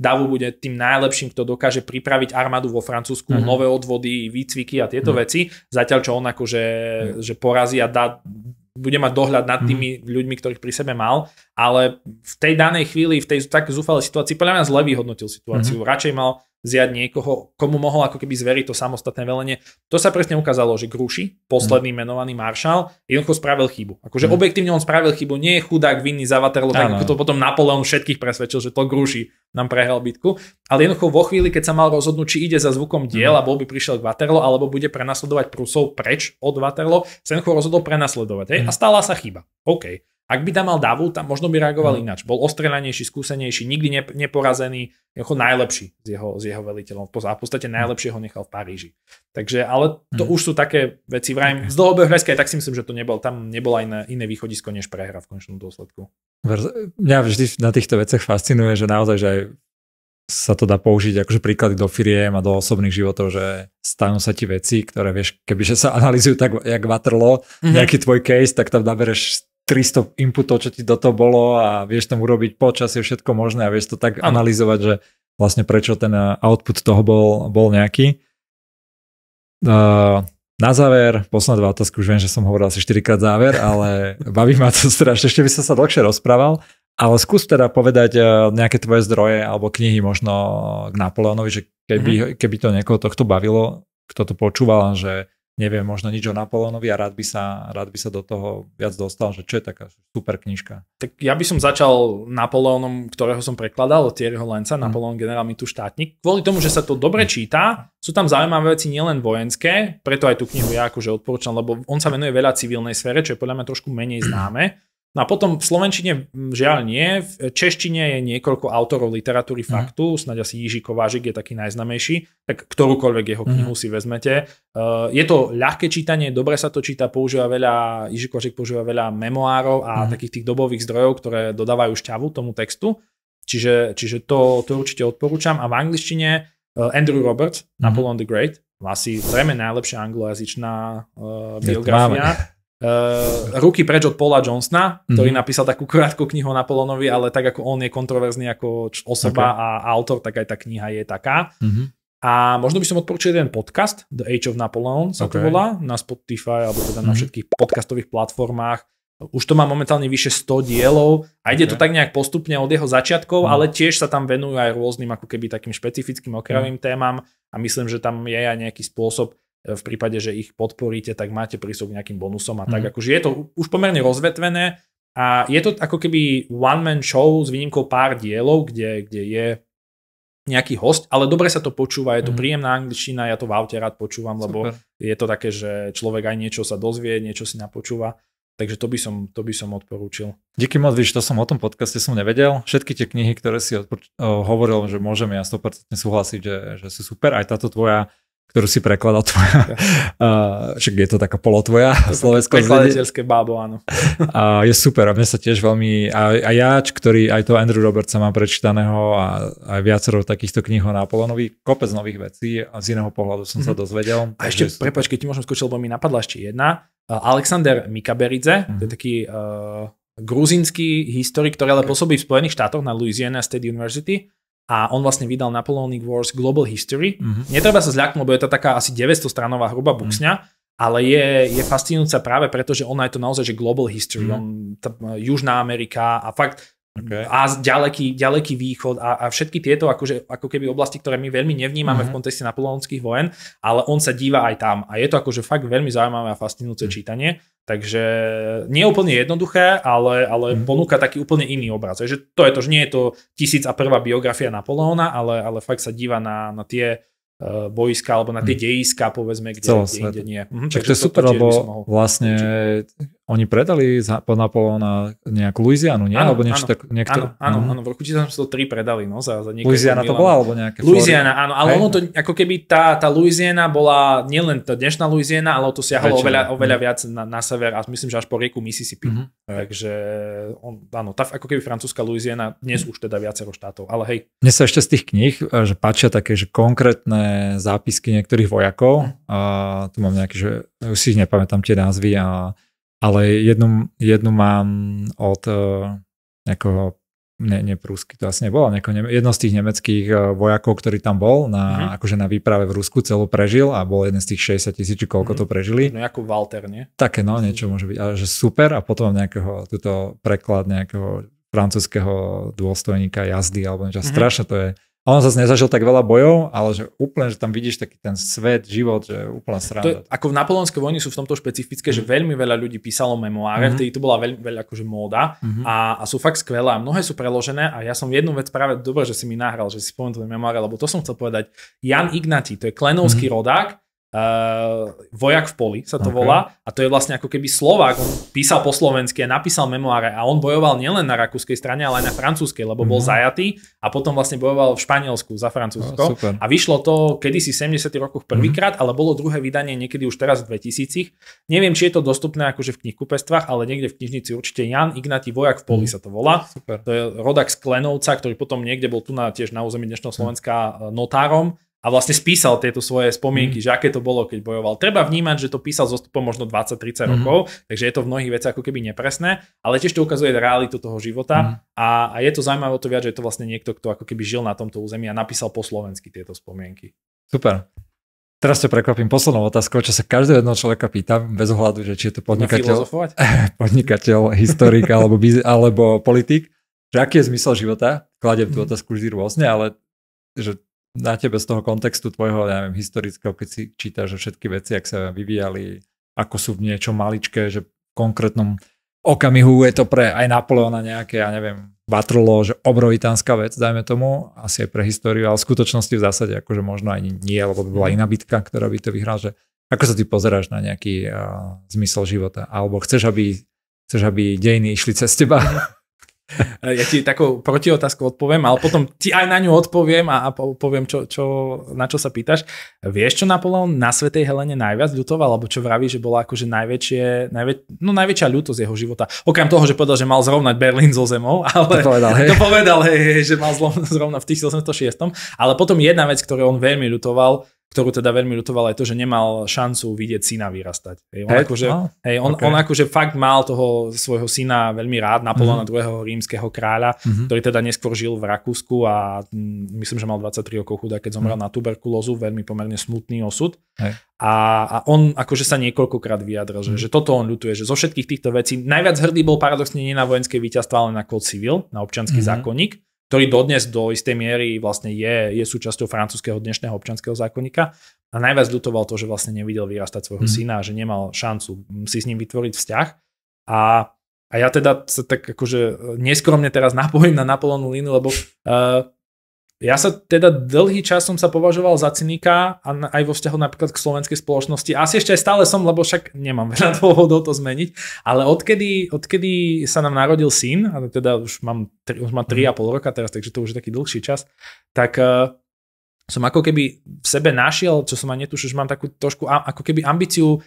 Davu bude tým najlepším, kto dokáže pripraviť armádu vo Francúzsku, uh-huh. nové odvody, výcviky a tieto uh-huh. veci. Zatiaľ, čo on akože uh-huh. že porazí a dá, bude mať dohľad nad tými mm. ľuďmi, ktorých pri sebe mal, ale v tej danej chvíli, v tej tak zúfalej situácii, podľa mňa zle vyhodnotil situáciu. Mm-hmm. Radšej mal vziať niekoho, komu mohol ako keby zveriť to samostatné velenie. To sa presne ukázalo, že Gruši, posledný mm. menovaný maršál, jednoducho spravil chybu. Akože mm. objektívne on spravil chybu, nie je chudák vinný za Waterloo, tak ako to potom Napoleon všetkých presvedčil, že to Gruši nám prehral bitku. Ale jednoducho vo chvíli, keď sa mal rozhodnúť, či ide za zvukom diel mm. a bol by prišiel k Waterloo, alebo bude prenasledovať Prusov preč od Waterloo, sa jednoducho rozhodol prenasledovať. Hej? Mm. A stala sa chyba. OK. Ak by tam mal Davu, tam možno by reagoval mm. ináč. Bol ostrelanejší, skúsenejší, nikdy neporazený, jeho najlepší z jeho, z jeho veliteľom. A v podstate mhm. najlepšieho nechal v Paríži. Takže, ale to mm. už sú také veci. Vrajím, okay. z dlhobého hreska aj tak si myslím, že to nebol. Tam aj iné, iné východisko, než prehra v končnom dôsledku. Mňa vždy na týchto veciach fascinuje, že naozaj, že aj sa to dá použiť akože príklady do firiem a do osobných životov, že stanú sa ti veci, ktoré vieš, kebyže sa analýzujú tak, jak vatrlo, mm-hmm. nejaký tvoj case, tak tam nabereš 300 inputov, čo ti do toho bolo a vieš tam urobiť počasie všetko možné a vieš to tak analyzovať, že vlastne prečo ten eh, output toho bol, bol nejaký. Uh, na záver, posledná dva otázky, už viem, že som hovoril asi 4 krát záver, ale baví ma to strašne, ešte by som sa dlhšie rozprával, ale skús teda povedať eh, nejaké tvoje zdroje alebo knihy možno k Napoleonovi, že keby, mhm. keby to niekoho tohto bavilo, kto to počúval, že neviem možno nič o Napoleonovi a rád by sa, rád by sa do toho viac dostal, že čo je taká super knižka. Tak ja by som začal Napoleonom, ktorého som prekladal, od Thierryho Lenca, mm. Napoleon generál tu štátnik. Kvôli tomu, že sa to dobre číta, sú tam zaujímavé veci nielen vojenské, preto aj tú knihu ja akože odporúčam, lebo on sa venuje veľa civilnej sfére, čo je podľa mňa trošku menej známe. No a potom v Slovenčine žiaľ nie, v Češtine je niekoľko autorov literatúry mhm. faktu, mm. snáď asi Jiži Kovážik je taký najznamejší, tak ktorúkoľvek jeho knihu mm. si vezmete. Uh, je to ľahké čítanie, dobre sa to číta, používa veľa, Jiži Kovážik používa veľa memoárov a mm. takých tých dobových zdrojov, ktoré dodávajú šťavu tomu textu, čiže, čiže to, to určite odporúčam. A v angličtine uh, Andrew Roberts, mm. Napoleon the Great, asi zrejme najlepšia anglojazyčná uh, biografia. Uh, ruky preč od Paula Johnsona, ktorý mm-hmm. napísal takú krátku knihu o Napoleonovi, ale tak ako on je kontroverzný ako osoba okay. a autor, tak aj tá kniha je taká. Mm-hmm. A možno by som odporučil jeden podcast, The Age of Napoleon sa okay. to volá, na Spotify alebo teda mm-hmm. na mhm. všetkých podcastových platformách. Už to má momentálne vyše 100 dielov a ide okay. to tak nejak postupne od jeho začiatkov, mm. ale tiež sa tam venujú aj rôznym ako keby takým špecifickým okrajovým mm. témam a myslím, že tam je aj nejaký spôsob, v prípade, že ich podporíte, tak máte prístup k nejakým bonusom a tak. Mm. Akože je to už pomerne rozvetvené a je to ako keby one-man show s výnimkou pár dielov, kde, kde je nejaký host, ale dobre sa to počúva, je to mm. príjemná angličtina, ja to v aute rád počúvam, Super. lebo je to také, že človek aj niečo sa dozvie, niečo si napočúva. Takže to by som, to by som odporúčil. Díky moc, že to som o tom podcaste som nevedel. Všetky tie knihy, ktoré si hovoril, že môžem ja 100% súhlasiť, že, že sú super. Aj táto tvoja ktorú si prekladal tvoja. A, však je to taká polotvoja. Slovensko prekladateľské bábo, áno. A je super a mne sa tiež veľmi, a, a Jač, ktorý aj to Andrew Robertsa má prečítaného a, aj viacero takýchto kníh o Napoleonovi, kopec nových vecí a z iného pohľadu som sa mhm. dozvedel. A ešte, super. prepač, keď ti môžem skočiť, lebo mi napadla ešte jedna. Alexander Mikaberidze, mm-hmm. to je mhm. taký uh, gruzínsky historik, ktorý ale pôsobí v Spojených štátoch na Louisiana State University a on vlastne vydal Napoleonic Wars Global History. Mm-hmm. Netreba sa zľaknúť, lebo je to taká asi 900 stranová hruba buksňa, mm-hmm. ale je, je fascinujúca práve preto, že ona je to naozaj že Global History, mm-hmm. on, tá, Južná Amerika a fakt Okay. A ďaleký, ďaleký východ a, a všetky tieto akože, ako keby oblasti, ktoré my veľmi nevnímame mm-hmm. v mhm. kontexte napoleonských vojen, ale on sa díva aj tam a je to akože fakt veľmi zaujímavé a fascinujúce mm-hmm. čítanie, takže nie je úplne jednoduché, ale, ale mm-hmm. ponúka taký úplne iný obraz. Takže to je to, že nie je to tisíc a prvá biografia Napoleona, ale, ale fakt sa díva na, na tie eh, bojiska alebo na tie mhm. dejiska, povedzme, kde, kde kde nie. Mhm, tak takže to je super, lebo vlastne oni predali za, po Napoleona nejakú Louisianu, nie? Áno, alebo niečo áno, tak, niekto, áno, áno, mhm. áno, v roku 1903 predali, no, za, za Louisiana to bola, alebo nejaké Louisiana, Florida. áno, ale Hej. ono to, ako keby tá, tá Louisiana bola nielen tá dnešná Louisiana, ale to siahalo oveľa, mhm. oveľa, mm. viac na, na sever a myslím, že až po rieku Mississippi. Mm-hmm. Takže, on, áno, tá ako keby francúzska Louisiana, dnes už teda viacero štátov, ale hej. Mne sa ešte z tých kníh, eh, že páčia také, že konkrétne zápisky niektorých vojakov, mhm. a tu mám nejaké, že už si ich nepamätám tie názvy a ale jednu, jednu mám od eh, nejakého ne, ne prúsky, to asi nebolo, nejakého, jedno z tých nemeckých eh, vojakov, ktorý tam bol na, mm-hmm. Uh-huh. akože na výprave v Rusku, celú prežil a bol jeden z tých 60 tisíc, či koľko mm-hmm. Uh-huh. to prežili. No ako Walter, nie? Také no, niečo môže byť, ale že super a potom nejakého, túto preklad nejakého francúzského dôstojníka jazdy alebo niečo, mm-hmm. Uh-huh. strašne to je a on zase nezažil tak veľa bojov, ale že úplne, že tam vidíš taký ten svet, život, že úplná sranda. To, ako v napoleonskej vojni sú v tomto špecifické, mm. že mhm. veľmi veľa ľudí písalo memoáre, mm-hmm. vtedy to bola veľmi veľa akože móda mm-hmm. a, a, sú fakt skvelé a mnohé sú preložené a ja som jednu vec práve, dobre, že si mi nahral, že si spomenul memoáre, lebo to som chcel povedať. Jan Ignati, to je klenovský mm-hmm. rodák, uh, Vojak v poli sa to okay. volá a to je vlastne ako keby Slovák, on písal po slovensky a napísal memoáre a on bojoval nielen na rakúskej strane, ale aj na francúzskej, lebo bol mm-hmm. zajatý a potom vlastne bojoval v Španielsku za Francúzsko no, a vyšlo to kedysi v 70. rokoch prvýkrát, mm-hmm. ale bolo druhé vydanie niekedy už teraz v 2000. Neviem, či je to dostupné akože v knihkupectvách, ale niekde v knižnici určite Jan Ignati Vojak v poli mm-hmm. sa to volá. Super. To je rodak z Klenovca, ktorý potom niekde bol tu na, tiež na území dnešného Slovenska eh, notárom a vlastne spísal tieto svoje spomienky, mm. že aké to bolo, keď bojoval. Treba vnímať, že to písal s odstupom možno 20-30 mm. rokov, takže je to v mnohých veciach ako keby nepresné, ale tiež to ukazuje realitu toho života mm. a, a je to zaujímavé to viac, že je to vlastne niekto, kto ako keby žil na tomto území a napísal po slovensky tieto spomienky. Super. Teraz ťa prekvapím poslednou otázkou, čo sa každého jedného človeka pýtam, bez ohľadu, že či je to podnikateľ, podnikateľ historik alebo, biz, alebo politik, že aký je zmysel života. Kladiem tú mhm. otázku vždy rôzne, ale že na tebe z toho kontextu tvojho, ja neviem, historického, keď si čítaš, že všetky veci, ak sa vyvíjali, ako sú v niečo maličké, že v konkrétnom okamihu je to pre aj Napoleona nejaké, ja neviem, vatrlo, že obrovitánska vec, dajme tomu, asi aj pre históriu, ale v skutočnosti v zásade akože možno aj nie, lebo by bola mhm. iná bitka, ktorá by to vyhrala, že ako sa ty pozeráš na nejaký uh, zmysel života? Alebo chceš, aby, chceš, aby dejiny išli cez teba? ja ti takú protiotázku odpoviem, ale potom ti aj na ňu odpoviem a, poviem, čo, čo, na čo sa pýtaš. Vieš, čo Napoleon na Svetej Helene najviac ľutoval, alebo čo vraví, že bola akože najväčšie, najväč, no najväčšia ľutosť jeho života. Okrem toho, že povedal, že mal zrovnať Berlín so zemou, ale to povedal, hej. To povedal hej, že mal zrovna v 1806. Ale potom jedna vec, ktorú on veľmi ľutoval, ktorú teda veľmi ľutoval aj to, že nemal šancu vidieť syna vyrastať. Hej, on, akože, oh, hej, on, okay. on akože fakt mal toho svojho syna veľmi rád, Napolona mm-hmm. druhého rímskeho kráľa, mm-hmm. ktorý teda neskôr žil v Rakúsku a mm, myslím, že mal 23 rokov chudá, keď zomrel mm-hmm. na tuberkulózu, veľmi pomerne smutný osud. Hey. A, a on akože sa niekoľkokrát vyjadril, že, mm-hmm. že toto on ľutuje, že zo všetkých týchto vecí najviac hrdý bol paradoxne nie na vojenské víťazstvo, ale na kód Civil, na občanský mm-hmm. zákonník ktorý dodnes do istej miery vlastne je, je súčasťou francúzského dnešného občanského zákonníka. A najviac ľutoval to, že vlastne nevidel vyrastať svojho hmm. syna, že nemal šancu mm, si s ním vytvoriť vzťah. A, a ja teda sa tak akože neskromne teraz napojím na Napolónu Línu, lebo uh, ja sa teda dlhý čas som sa považoval za cynika a aj vo vzťahu napríklad k slovenskej spoločnosti. Asi ešte aj stále som, lebo však nemám veľa dôvodov to zmeniť. Ale odkedy, odkedy sa nám narodil syn, a teda už, mám, už má 3,5 mhm. roka teraz, takže to už je taký dlhší čas, tak uh, som ako keby v sebe našiel, čo som aj netušil, že mám takú trošku ako keby ambíciu,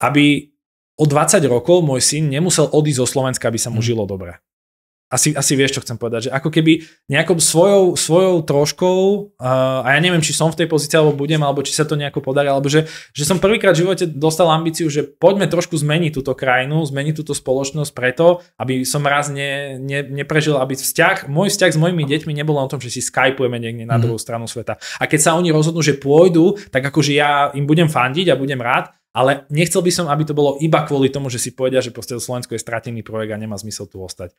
aby o 20 rokov môj syn nemusel odísť zo Slovenska, aby sa mu mhm. žilo dobre asi, asi vieš, čo chcem povedať, že ako keby nejakou svojou, svojou troškou, uh, a ja neviem, či som v tej pozícii, alebo budem, alebo či sa to nejako podarí, alebo že, že som prvýkrát v živote dostal ambíciu, že poďme trošku zmeniť túto krajinu, zmeniť túto spoločnosť preto, aby som raz ne, ne, neprežil, aby vzťah, môj vzťah s mojimi deťmi nebol o tom, že si skypujeme niekde na mhm. druhú stranu sveta. A keď sa oni rozhodnú, že pôjdu, tak akože ja im budem fandiť a budem rád, ale nechcel by som, aby to bolo iba kvôli tomu, že si povedia, že proste Slovensko je stratený projekt a nemá zmysel tu ostať.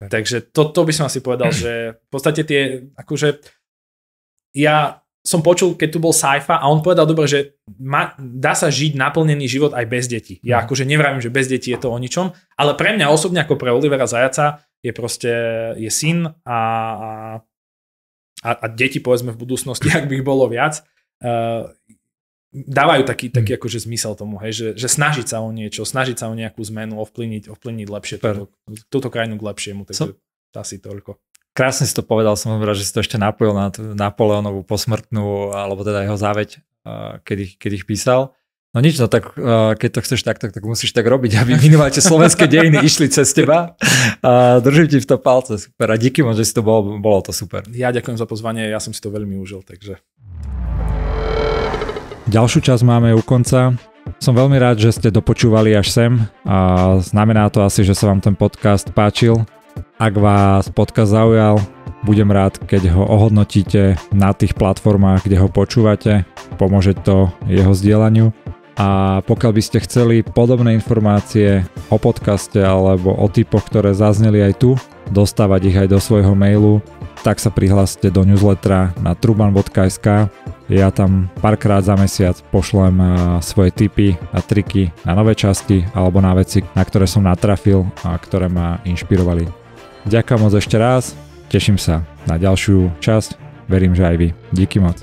Takže to, to by som asi povedal, že v podstate tie, akože ja som počul, keď tu bol Saifa a on povedal dobre, že ma, dá sa žiť naplnený život aj bez detí. Ja mhm. akože nevravím, že bez detí je to o ničom, ale pre mňa osobne ako pre Olivera Zajaca je proste je syn a, a, a deti povedzme v budúcnosti, ak by ich bolo viac, eh, dávajú no. taký, taký hm. akože zmysel tomu, hej, že, že snažiť sa o niečo, snažiť sa o nejakú zmenu, ovplyvniť, ovplyvniť lepšie túto, túto krajinu k lepšiemu, takže som, asi toľko. Krásne si to povedal, som rád, že si to ešte napojil na tú Napoleonovú posmrtnú, alebo teda jeho záveď, keď ich, keď ich písal. No nič, no tak keď to chceš takto, tak musíš tak robiť, aby minimálne slovenské dejiny išli cez teba. A držím ti v to palce, super. A díky moc, že si to bolo, bolo to super. Ja ďakujem za pozvanie, ja som si to veľmi užil, takže Ďalšiu časť máme u konca. Som veľmi rád, že ste dopočúvali až sem a znamená to asi, že sa vám ten podcast páčil. Ak vás podcast zaujal, budem rád, keď ho ohodnotíte na tých platformách, kde ho počúvate. Pomôže to jeho zdieľaniu. A pokiaľ by ste chceli podobné informácie o podcaste alebo o typoch, ktoré zazneli aj tu, dostávať ich aj do svojho mailu, tak sa prihláste do newslettera na truban.sk. Ja tam párkrát za mesiac pošlem eh, svoje tipy a triky na nové časti alebo na veci, na ktoré som natrafil a ktoré ma inšpirovali. Ďakujem moc ešte raz, teším sa na ďalšiu časť, verím, že aj vy. Díky moc.